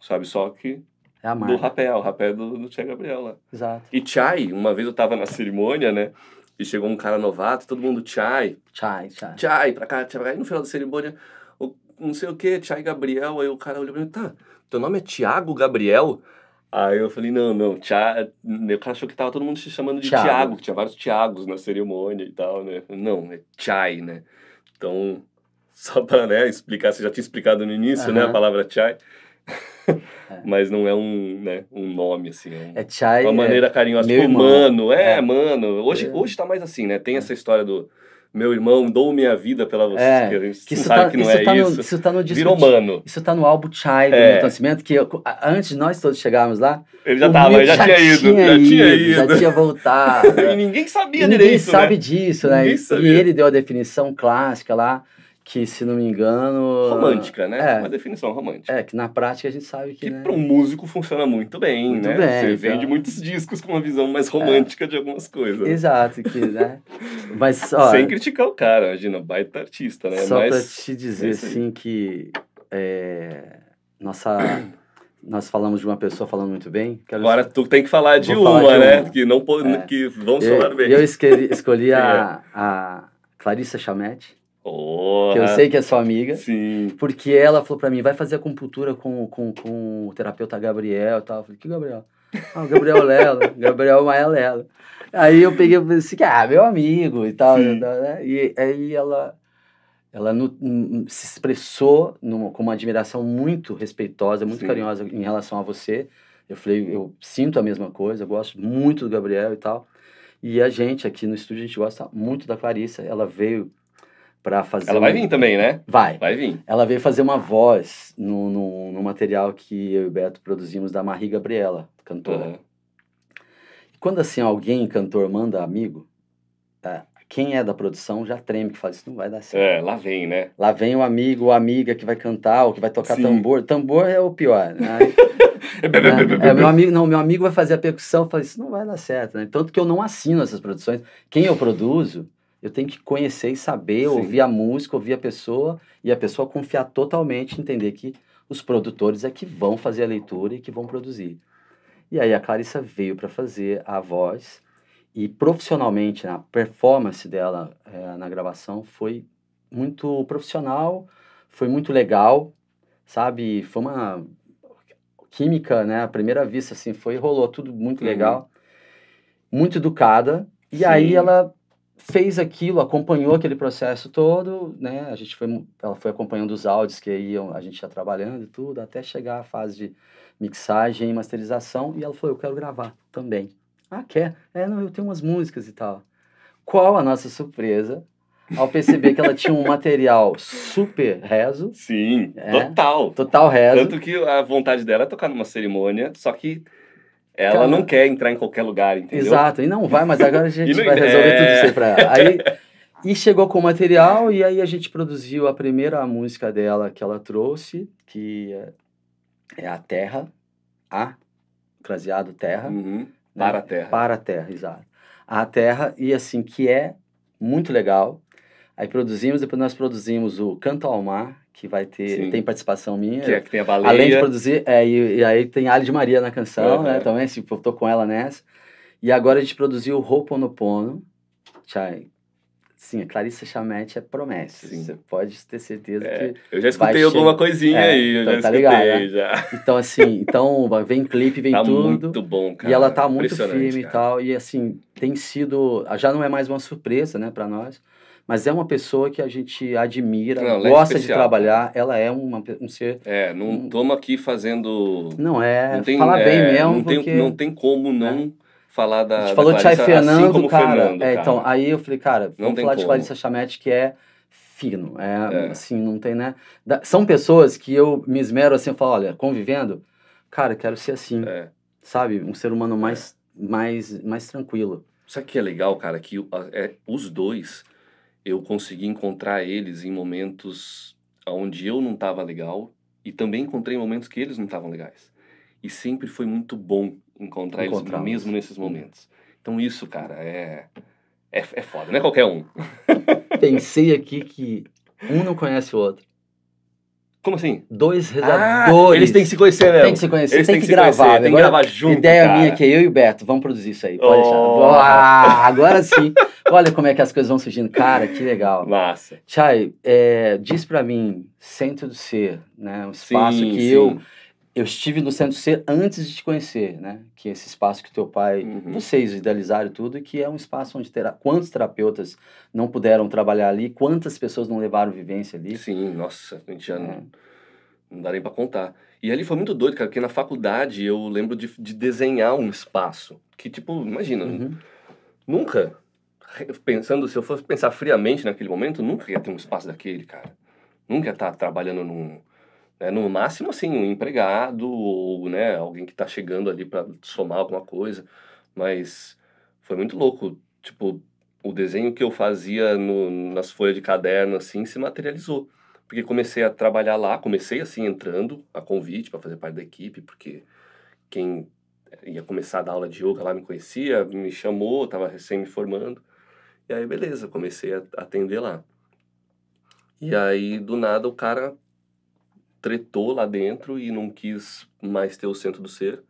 sabe só que é a marca. Do rapé, o rapé do, do Tia Gabriel lá. Exato. E Chai, uma vez eu tava na cerimônia, né? E chegou um cara novato, todo mundo Chai. Chai, Chai. Chai, pra cá, Chai pra cá. E no final da cerimônia, o, não sei o que, Chai Gabriel. Aí o cara olhou pra mim, tá, teu nome é Tiago Gabriel? Aí eu falei, não, não, tia... meu cara achou que tava todo mundo se chamando de Thiago. que tinha vários Thiagos na cerimônia e tal, né? Não, é Chai, né? Então, *laughs* só para né, explicar, você já tinha explicado no início, né, a palavra Chai. *laughs* Mas não é um, né, um nome, assim. É um, é Chai. Uma é maneira é carinhosa. Meu tipo, mano, é, é, mano. Hoje, é. hoje tá mais assim, né? Tem é. essa história do meu irmão, dou minha vida pela você, é, que a gente sabe tá, que não isso é tá isso. No, isso tá no disco. Virou mano. Isso tá no álbum Chai do é. Nascimento, que eu, antes de nós todos chegarmos lá. Ele já tava, ele já, já, tinha ido, já tinha ido. Já tinha voltado. *laughs* e ninguém sabia e ninguém direito. Ninguém sabe né? disso, né? Ninguém sabia. e ele deu a definição clássica lá que, se não me engano. Romântica, né? É, Uma definição romântica. É, que na prática a gente sabe que. Que né? para um músico funciona muito bem, muito né? Bem, Você então... vende muitos discos com uma visão mais romântica é. de algumas coisas. Exato, que, né? *laughs* Mas, ó, Sem criticar o cara, imagina, baita artista, né? Só Mas, pra te dizer, é assim, que. É, nossa. *coughs* nós falamos de uma pessoa falando muito bem. Quero... Agora tu tem que falar de, uma, falar de né? Que não é. que vão eu, falar bem. Eu escolhi, escolhi *laughs* a, é. a Clarissa Chametti Oh, que eu sei que é sua amiga. Sim. Porque ela falou pra mim, vai fazer acupuntura com, com, com o terapeuta Gabriel e tal. Eu falei, que Gabriel? Ah, o Gabriel é Lelo. Gabriel é Maia Lelo. Aí eu peguei e disse assim, que, ah, meu amigo e tal. Né, né? E aí ela, ela no, se expressou numa, com uma admiração muito respeitosa, muito Sim. carinhosa em relação a você. Eu falei, eu sinto a mesma coisa, eu gosto muito do Gabriel e tal. E a gente aqui no estúdio, a gente gosta muito da Clarissa. Ela veio para fazer. Ela vai vir também, né? Vai. Vai vir. Ela veio fazer uma voz no, no, no material que eu e o Beto produzimos da Marie Gabriela, cantora. Uhum. Quando assim alguém, cantor, manda amigo, tá? quem é da produção já treme, que fala, isso não vai dar certo. É, lá vem, né? Lá vem o amigo ou amiga que vai cantar ou que vai tocar Sim. tambor. Tambor é o pior. Né? *laughs* É, é, é, é, meu amigo, não, meu amigo vai fazer a percussão, fala, isso não vai dar certo, né? Tanto que eu não assino essas produções. Quem eu produzo eu tenho que conhecer e saber, Sim. ouvir a música, ouvir a pessoa e a pessoa confiar totalmente, entender que os produtores é que vão fazer a leitura e que vão produzir. E aí a Clarissa veio para fazer a voz e profissionalmente, a performance dela é, na gravação foi muito profissional, foi muito legal, sabe? Foi uma química, né? primeira vista, assim, foi, rolou tudo muito uhum. legal, uhum. muito educada. E Sim. aí ela fez aquilo, acompanhou aquele processo todo, né? A gente foi, ela foi acompanhando os áudios que iam, a gente ia trabalhando e tudo, até chegar à fase de mixagem e masterização. E ela falou: Eu quero gravar também. Ah, quer? É, não, eu tenho umas músicas e tal. Qual a nossa surpresa ao perceber que ela tinha um material super rezo? Sim, é, total. Total rezo. Tanto que a vontade dela é tocar numa cerimônia, só que ela não quer entrar em qualquer lugar, entendeu? Exato, e não vai, mas agora a *laughs* gente vai resolver é... tudo isso pra ela. É. Aí, e chegou com o material, e aí a gente produziu a primeira música dela que ela trouxe, que é, é A Terra, A, craseado Terra. Uhum. Né? Para a Terra. Para a Terra, exato. A Terra, e assim, que é muito legal. Aí produzimos, depois nós produzimos o Canto ao Mar, que vai ter Sim. tem participação minha. Que é que tem a baleia. Além de produzir, é, e, e aí tem Ali de Maria na canção, uhum. né? Também, assim, eu tô com ela nessa. E agora a gente produziu o Pono Tchai. Sim, a Clarissa Chamete é promessa. Sim. Você pode ter certeza é, que. Eu já escutei alguma coisinha é, aí, então, já tá ligado, né? já. *laughs* Então, assim, então, vem clipe, vem tá tudo. Muito bom, cara. E ela tá muito firme cara. e tal. E assim, tem sido. Já não é mais uma surpresa, né, pra nós mas é uma pessoa que a gente admira, não, é gosta é de trabalhar, ela é uma, um ser. É, não estamos aqui fazendo. Não é, não tem, é, bem mesmo. Não, porque... tem, não tem como né? não. falar da. A gente falou Clarissa, de Chay assim Fernando, assim cara. Fernando, é, cara. então, aí eu falei, cara, não vamos falar como. de Clarissa Chamete, que é fino. É, é, assim, não tem, né? Da, são pessoas que eu me esmero assim, eu falo, olha, convivendo, cara, quero ser assim. É. Sabe? Um ser humano é. mais, mais, mais tranquilo. Sabe o que é legal, cara? Que é, os dois eu consegui encontrar eles em momentos onde eu não estava legal e também encontrei momentos que eles não estavam legais. E sempre foi muito bom encontrar, eles mesmo nesses uhum. momentos. Então isso, cara, é é, é foda, não é qualquer um. *laughs* Pensei aqui que um não conhece o outro. Como assim? Dois realizadores. Ah, eles têm que se conhecer né? Tem que se conhecer, eles tem, que, que gravar. Conhecer, tem que gravar junto. Ideia cara. minha é que eu e o Beto vamos produzir isso aí. Pode oh. deixar. Ah, agora sim. Olha como é que as coisas vão surgindo. Cara, que legal. Massa. Chay, é, diz para mim, centro do ser, né? Um espaço sim, que sim. eu eu estive no Centro Ser antes de te conhecer, né? Que é esse espaço que teu pai, uhum. vocês idealizaram tudo, que é um espaço onde terá quantos terapeutas não puderam trabalhar ali, quantas pessoas não levaram vivência ali. Sim, nossa, a gente já é. não, não dá nem para contar. E ali foi muito doido, cara, porque na faculdade eu lembro de, de desenhar um espaço que, tipo, imagina, uhum. nunca, pensando, se eu fosse pensar friamente naquele momento, nunca ia ter um espaço daquele, cara. Nunca ia estar tá trabalhando num é No máximo, assim, um empregado ou né, alguém que está chegando ali para somar alguma coisa. Mas foi muito louco. Tipo, o desenho que eu fazia no, nas folhas de caderno, assim, se materializou. Porque comecei a trabalhar lá, comecei, assim, entrando a convite para fazer parte da equipe, porque quem ia começar a dar aula de yoga lá me conhecia, me chamou, estava recém me formando. E aí, beleza, comecei a atender lá. E aí, do nada, o cara tretou lá dentro e não quis mais ter o centro do ser,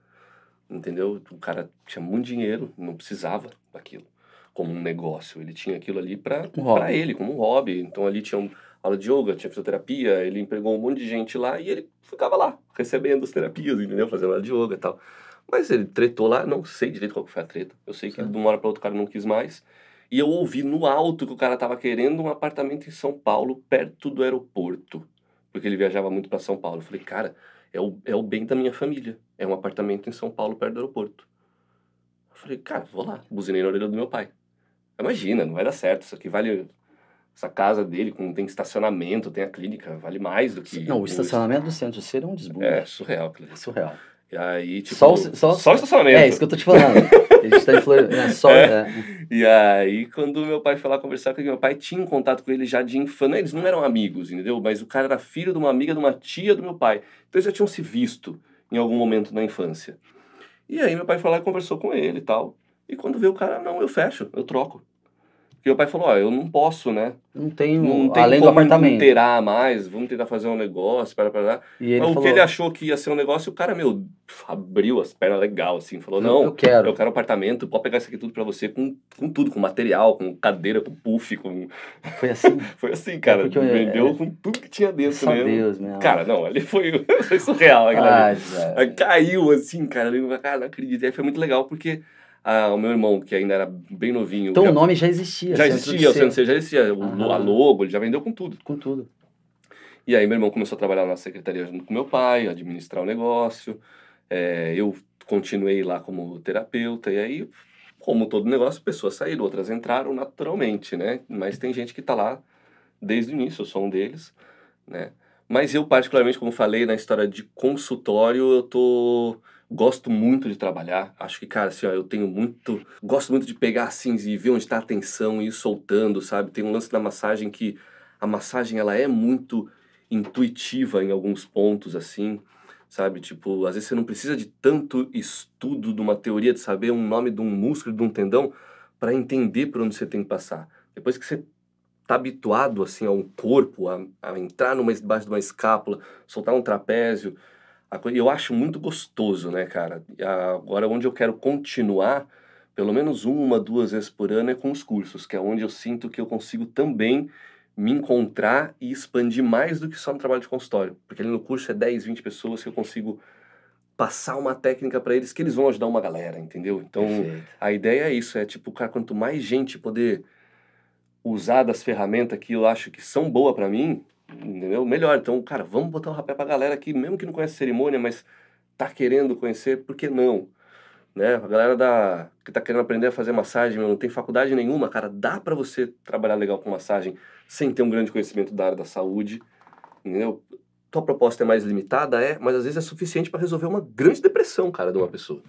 entendeu? O cara tinha muito dinheiro, não precisava daquilo como um negócio, ele tinha aquilo ali para um ele, como um hobby. Então ali tinha aula de yoga, tinha fisioterapia, ele empregou um monte de gente lá e ele ficava lá, recebendo as terapias, entendeu? Fazendo aula de yoga e tal. Mas ele tretou lá, não sei direito qual foi a treta. Eu sei que de uma hora para outra o cara não quis mais. E eu ouvi no alto que o cara tava querendo um apartamento em São Paulo, perto do aeroporto porque ele viajava muito para São Paulo. Eu falei, cara, é o, é o bem da minha família. É um apartamento em São Paulo, perto do aeroporto. Eu falei, cara, vou lá. Buzinei na orelha do meu pai. Imagina, não vai dar certo. Isso aqui vale. Essa casa dele com, tem estacionamento, tem a clínica, vale mais do que. Não, o estacionamento do centro ser é um desbunde. É surreal, aquilo. É surreal. E aí, tipo. Só o, só, só o estacionamento. É isso que eu tô te falando. *laughs* Eles tá né, estão é. Né? E aí, quando meu pai foi lá conversar com ele, meu pai tinha um contato com ele já de infância. Eles não eram amigos, entendeu? Mas o cara era filho de uma amiga de uma tia do meu pai. Então eles já tinham se visto em algum momento na infância. E aí meu pai foi lá e conversou com ele e tal. E quando vê o cara, não, eu fecho, eu troco. Porque o pai falou, ó, eu não posso, né? Não tenho, não tem além do apartamento. Não mais, vamos tentar fazer um negócio, para, para, para. E ele Mas falou, o que ele achou que ia ser um negócio, o cara, meu, abriu as pernas legal, assim, falou, não, eu quero. Eu quero um apartamento, pode pegar isso aqui tudo para você, com, com tudo, com material, com cadeira, com puff, com... *laughs* Foi assim? *laughs* foi assim, cara, é vendeu é, é... com tudo que tinha dentro, Só né? Deus, meu. Né? Cara, não, ali foi, *laughs* foi surreal, aquela, ah, é. caiu, assim, cara, cara, não acredito. E aí foi muito legal, porque ao ah, o meu irmão, que ainda era bem novinho. Então já, o nome já existia. Já existia, o CNC já existia. o a logo, ele já vendeu com tudo. Com tudo. E aí meu irmão começou a trabalhar na secretaria junto com meu pai, administrar o negócio. É, eu continuei lá como terapeuta. E aí, como todo negócio, pessoas saíram, outras entraram naturalmente, né? Mas tem gente que está lá desde o início, eu sou um deles, né? Mas eu, particularmente, como falei na história de consultório, eu tô Gosto muito de trabalhar. Acho que, cara, assim, ó, eu tenho muito. Gosto muito de pegar assim e ver onde está a tensão e ir soltando, sabe? Tem um lance da massagem que a massagem ela é muito intuitiva em alguns pontos, assim, sabe? Tipo, às vezes você não precisa de tanto estudo de uma teoria, de saber um nome de um músculo, de um tendão, para entender por onde você tem que passar. Depois que você tá habituado assim a um corpo, a, a entrar numa, debaixo de uma escápula, soltar um trapézio, eu acho muito gostoso, né, cara? Agora, onde eu quero continuar, pelo menos uma, duas vezes por ano, é com os cursos, que é onde eu sinto que eu consigo também me encontrar e expandir mais do que só no trabalho de consultório. Porque ali no curso é 10, 20 pessoas que eu consigo passar uma técnica para eles que eles vão ajudar uma galera, entendeu? Então, Perfeito. a ideia é isso, é tipo, cara, quanto mais gente poder usar das ferramentas que eu acho que são boas para mim, entendeu? Melhor. Então, cara, vamos botar um rapé pra galera aqui, mesmo que não conhece cerimônia, mas tá querendo conhecer, por que não? Né? A galera da, que tá querendo aprender a fazer massagem, não tem faculdade nenhuma, cara, dá para você trabalhar legal com massagem sem ter um grande conhecimento da área da saúde, entendeu? Tua proposta é mais limitada, é, mas às vezes é suficiente para resolver uma grande depressão, cara, de uma pessoa.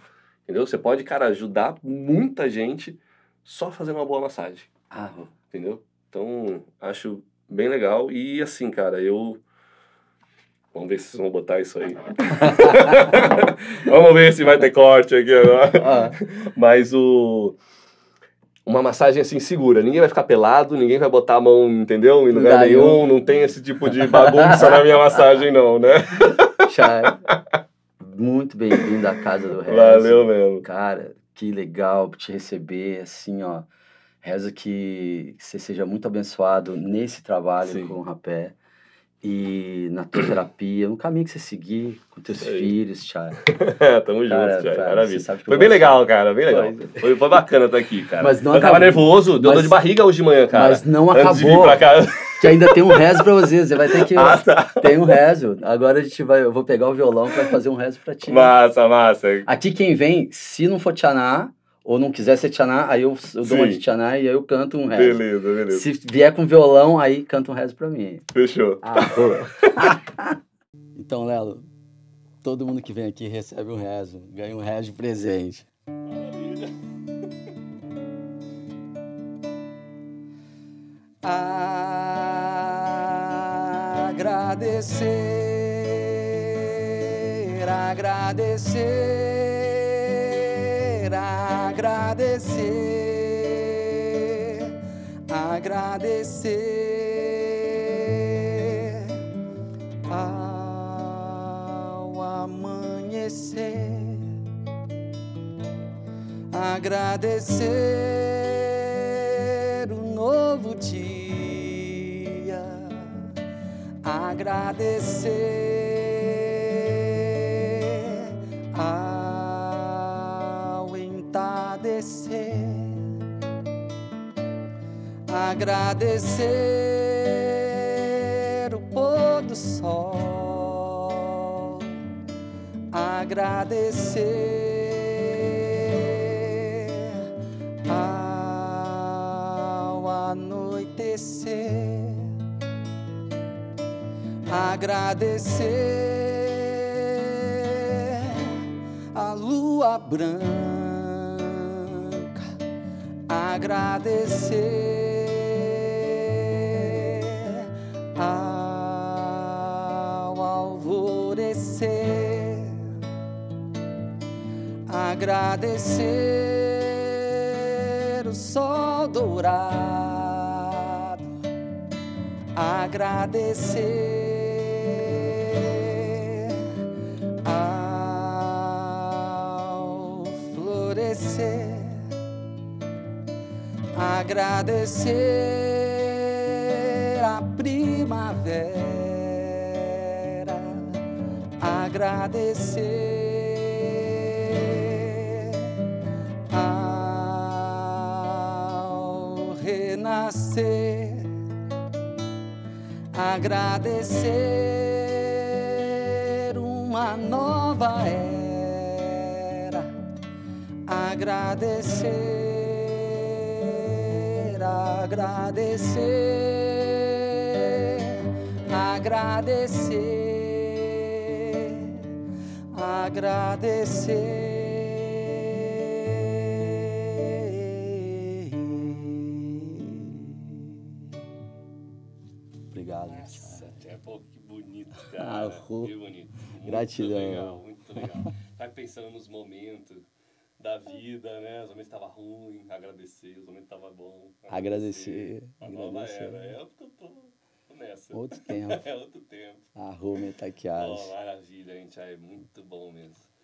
Entendeu? Você pode, cara, ajudar muita gente só fazendo uma boa massagem. Ah. Entendeu? Então, acho bem legal. E assim, cara, eu. Vamos ver se vocês vão botar isso aí. *laughs* Vamos ver se vai ter corte aqui agora. Ah. Mas o. Uma massagem assim segura. Ninguém vai ficar pelado, ninguém vai botar a mão, entendeu? Em lugar Daí nenhum. Não tem esse tipo de bagunça na minha massagem, não, né? Muito bem-vindo à casa do Regis. Valeu mesmo. Cara, que legal te receber, assim, ó. Rezo que você seja muito abençoado nesse trabalho Sim. com o rapé e na tua terapia, no caminho que você seguir com teus Sei. filhos, Thiago. *laughs* Tamo cara, junto, Thiago. Maravilha. Foi bem legal, cara. Bem legal. Foi, foi bacana estar tá aqui, cara. Mas não eu acabou. tava nervoso, deu mas, dor de barriga hoje de manhã, cara. Mas não acabou. Que ainda tem um rezo pra você. Você vai ter que. *laughs* Ah, tá. Tem um rezo. Agora a gente vai. Eu vou pegar o violão pra fazer um rezo pra ti. Massa, massa. Aqui quem vem, se não for Tchaná, ou não quiser ser tchaná, aí eu, eu dou uma de tchaná e aí eu canto um rezo. Beleza, beleza. Se vier com violão, aí canta um rezo pra mim. Fechou. Ah, tá *laughs* então, Lelo, todo mundo que vem aqui recebe um rezo, ganha um rezo de presente. Maravilha. agradecer, agradecer agradecer, agradecer ao amanhecer, agradecer o um novo dia, agradecer. agradecer o pôr do sol, agradecer ao anoitecer, agradecer a lua branca, agradecer. agradecer o sol dourado, agradecer ao florescer, agradecer a primavera, agradecer. você agradecer uma nova era, agradecer, agradecer, agradecer, agradecer. É, pô, que bonito, *laughs* cara. Ah, Que bonito. Muito Gratidão. Legal, muito legal. Vai *laughs* tá pensando nos momentos da vida, né? Os momentos estavam ruins, agradecer, os momentos estavam bons. Agradecer. agradecer. A nova era. É, eu tô, nessa. Outro tempo. *laughs* é outro tempo. Arruma e taqueado. Tá oh, maravilha, gente. É muito bom mesmo.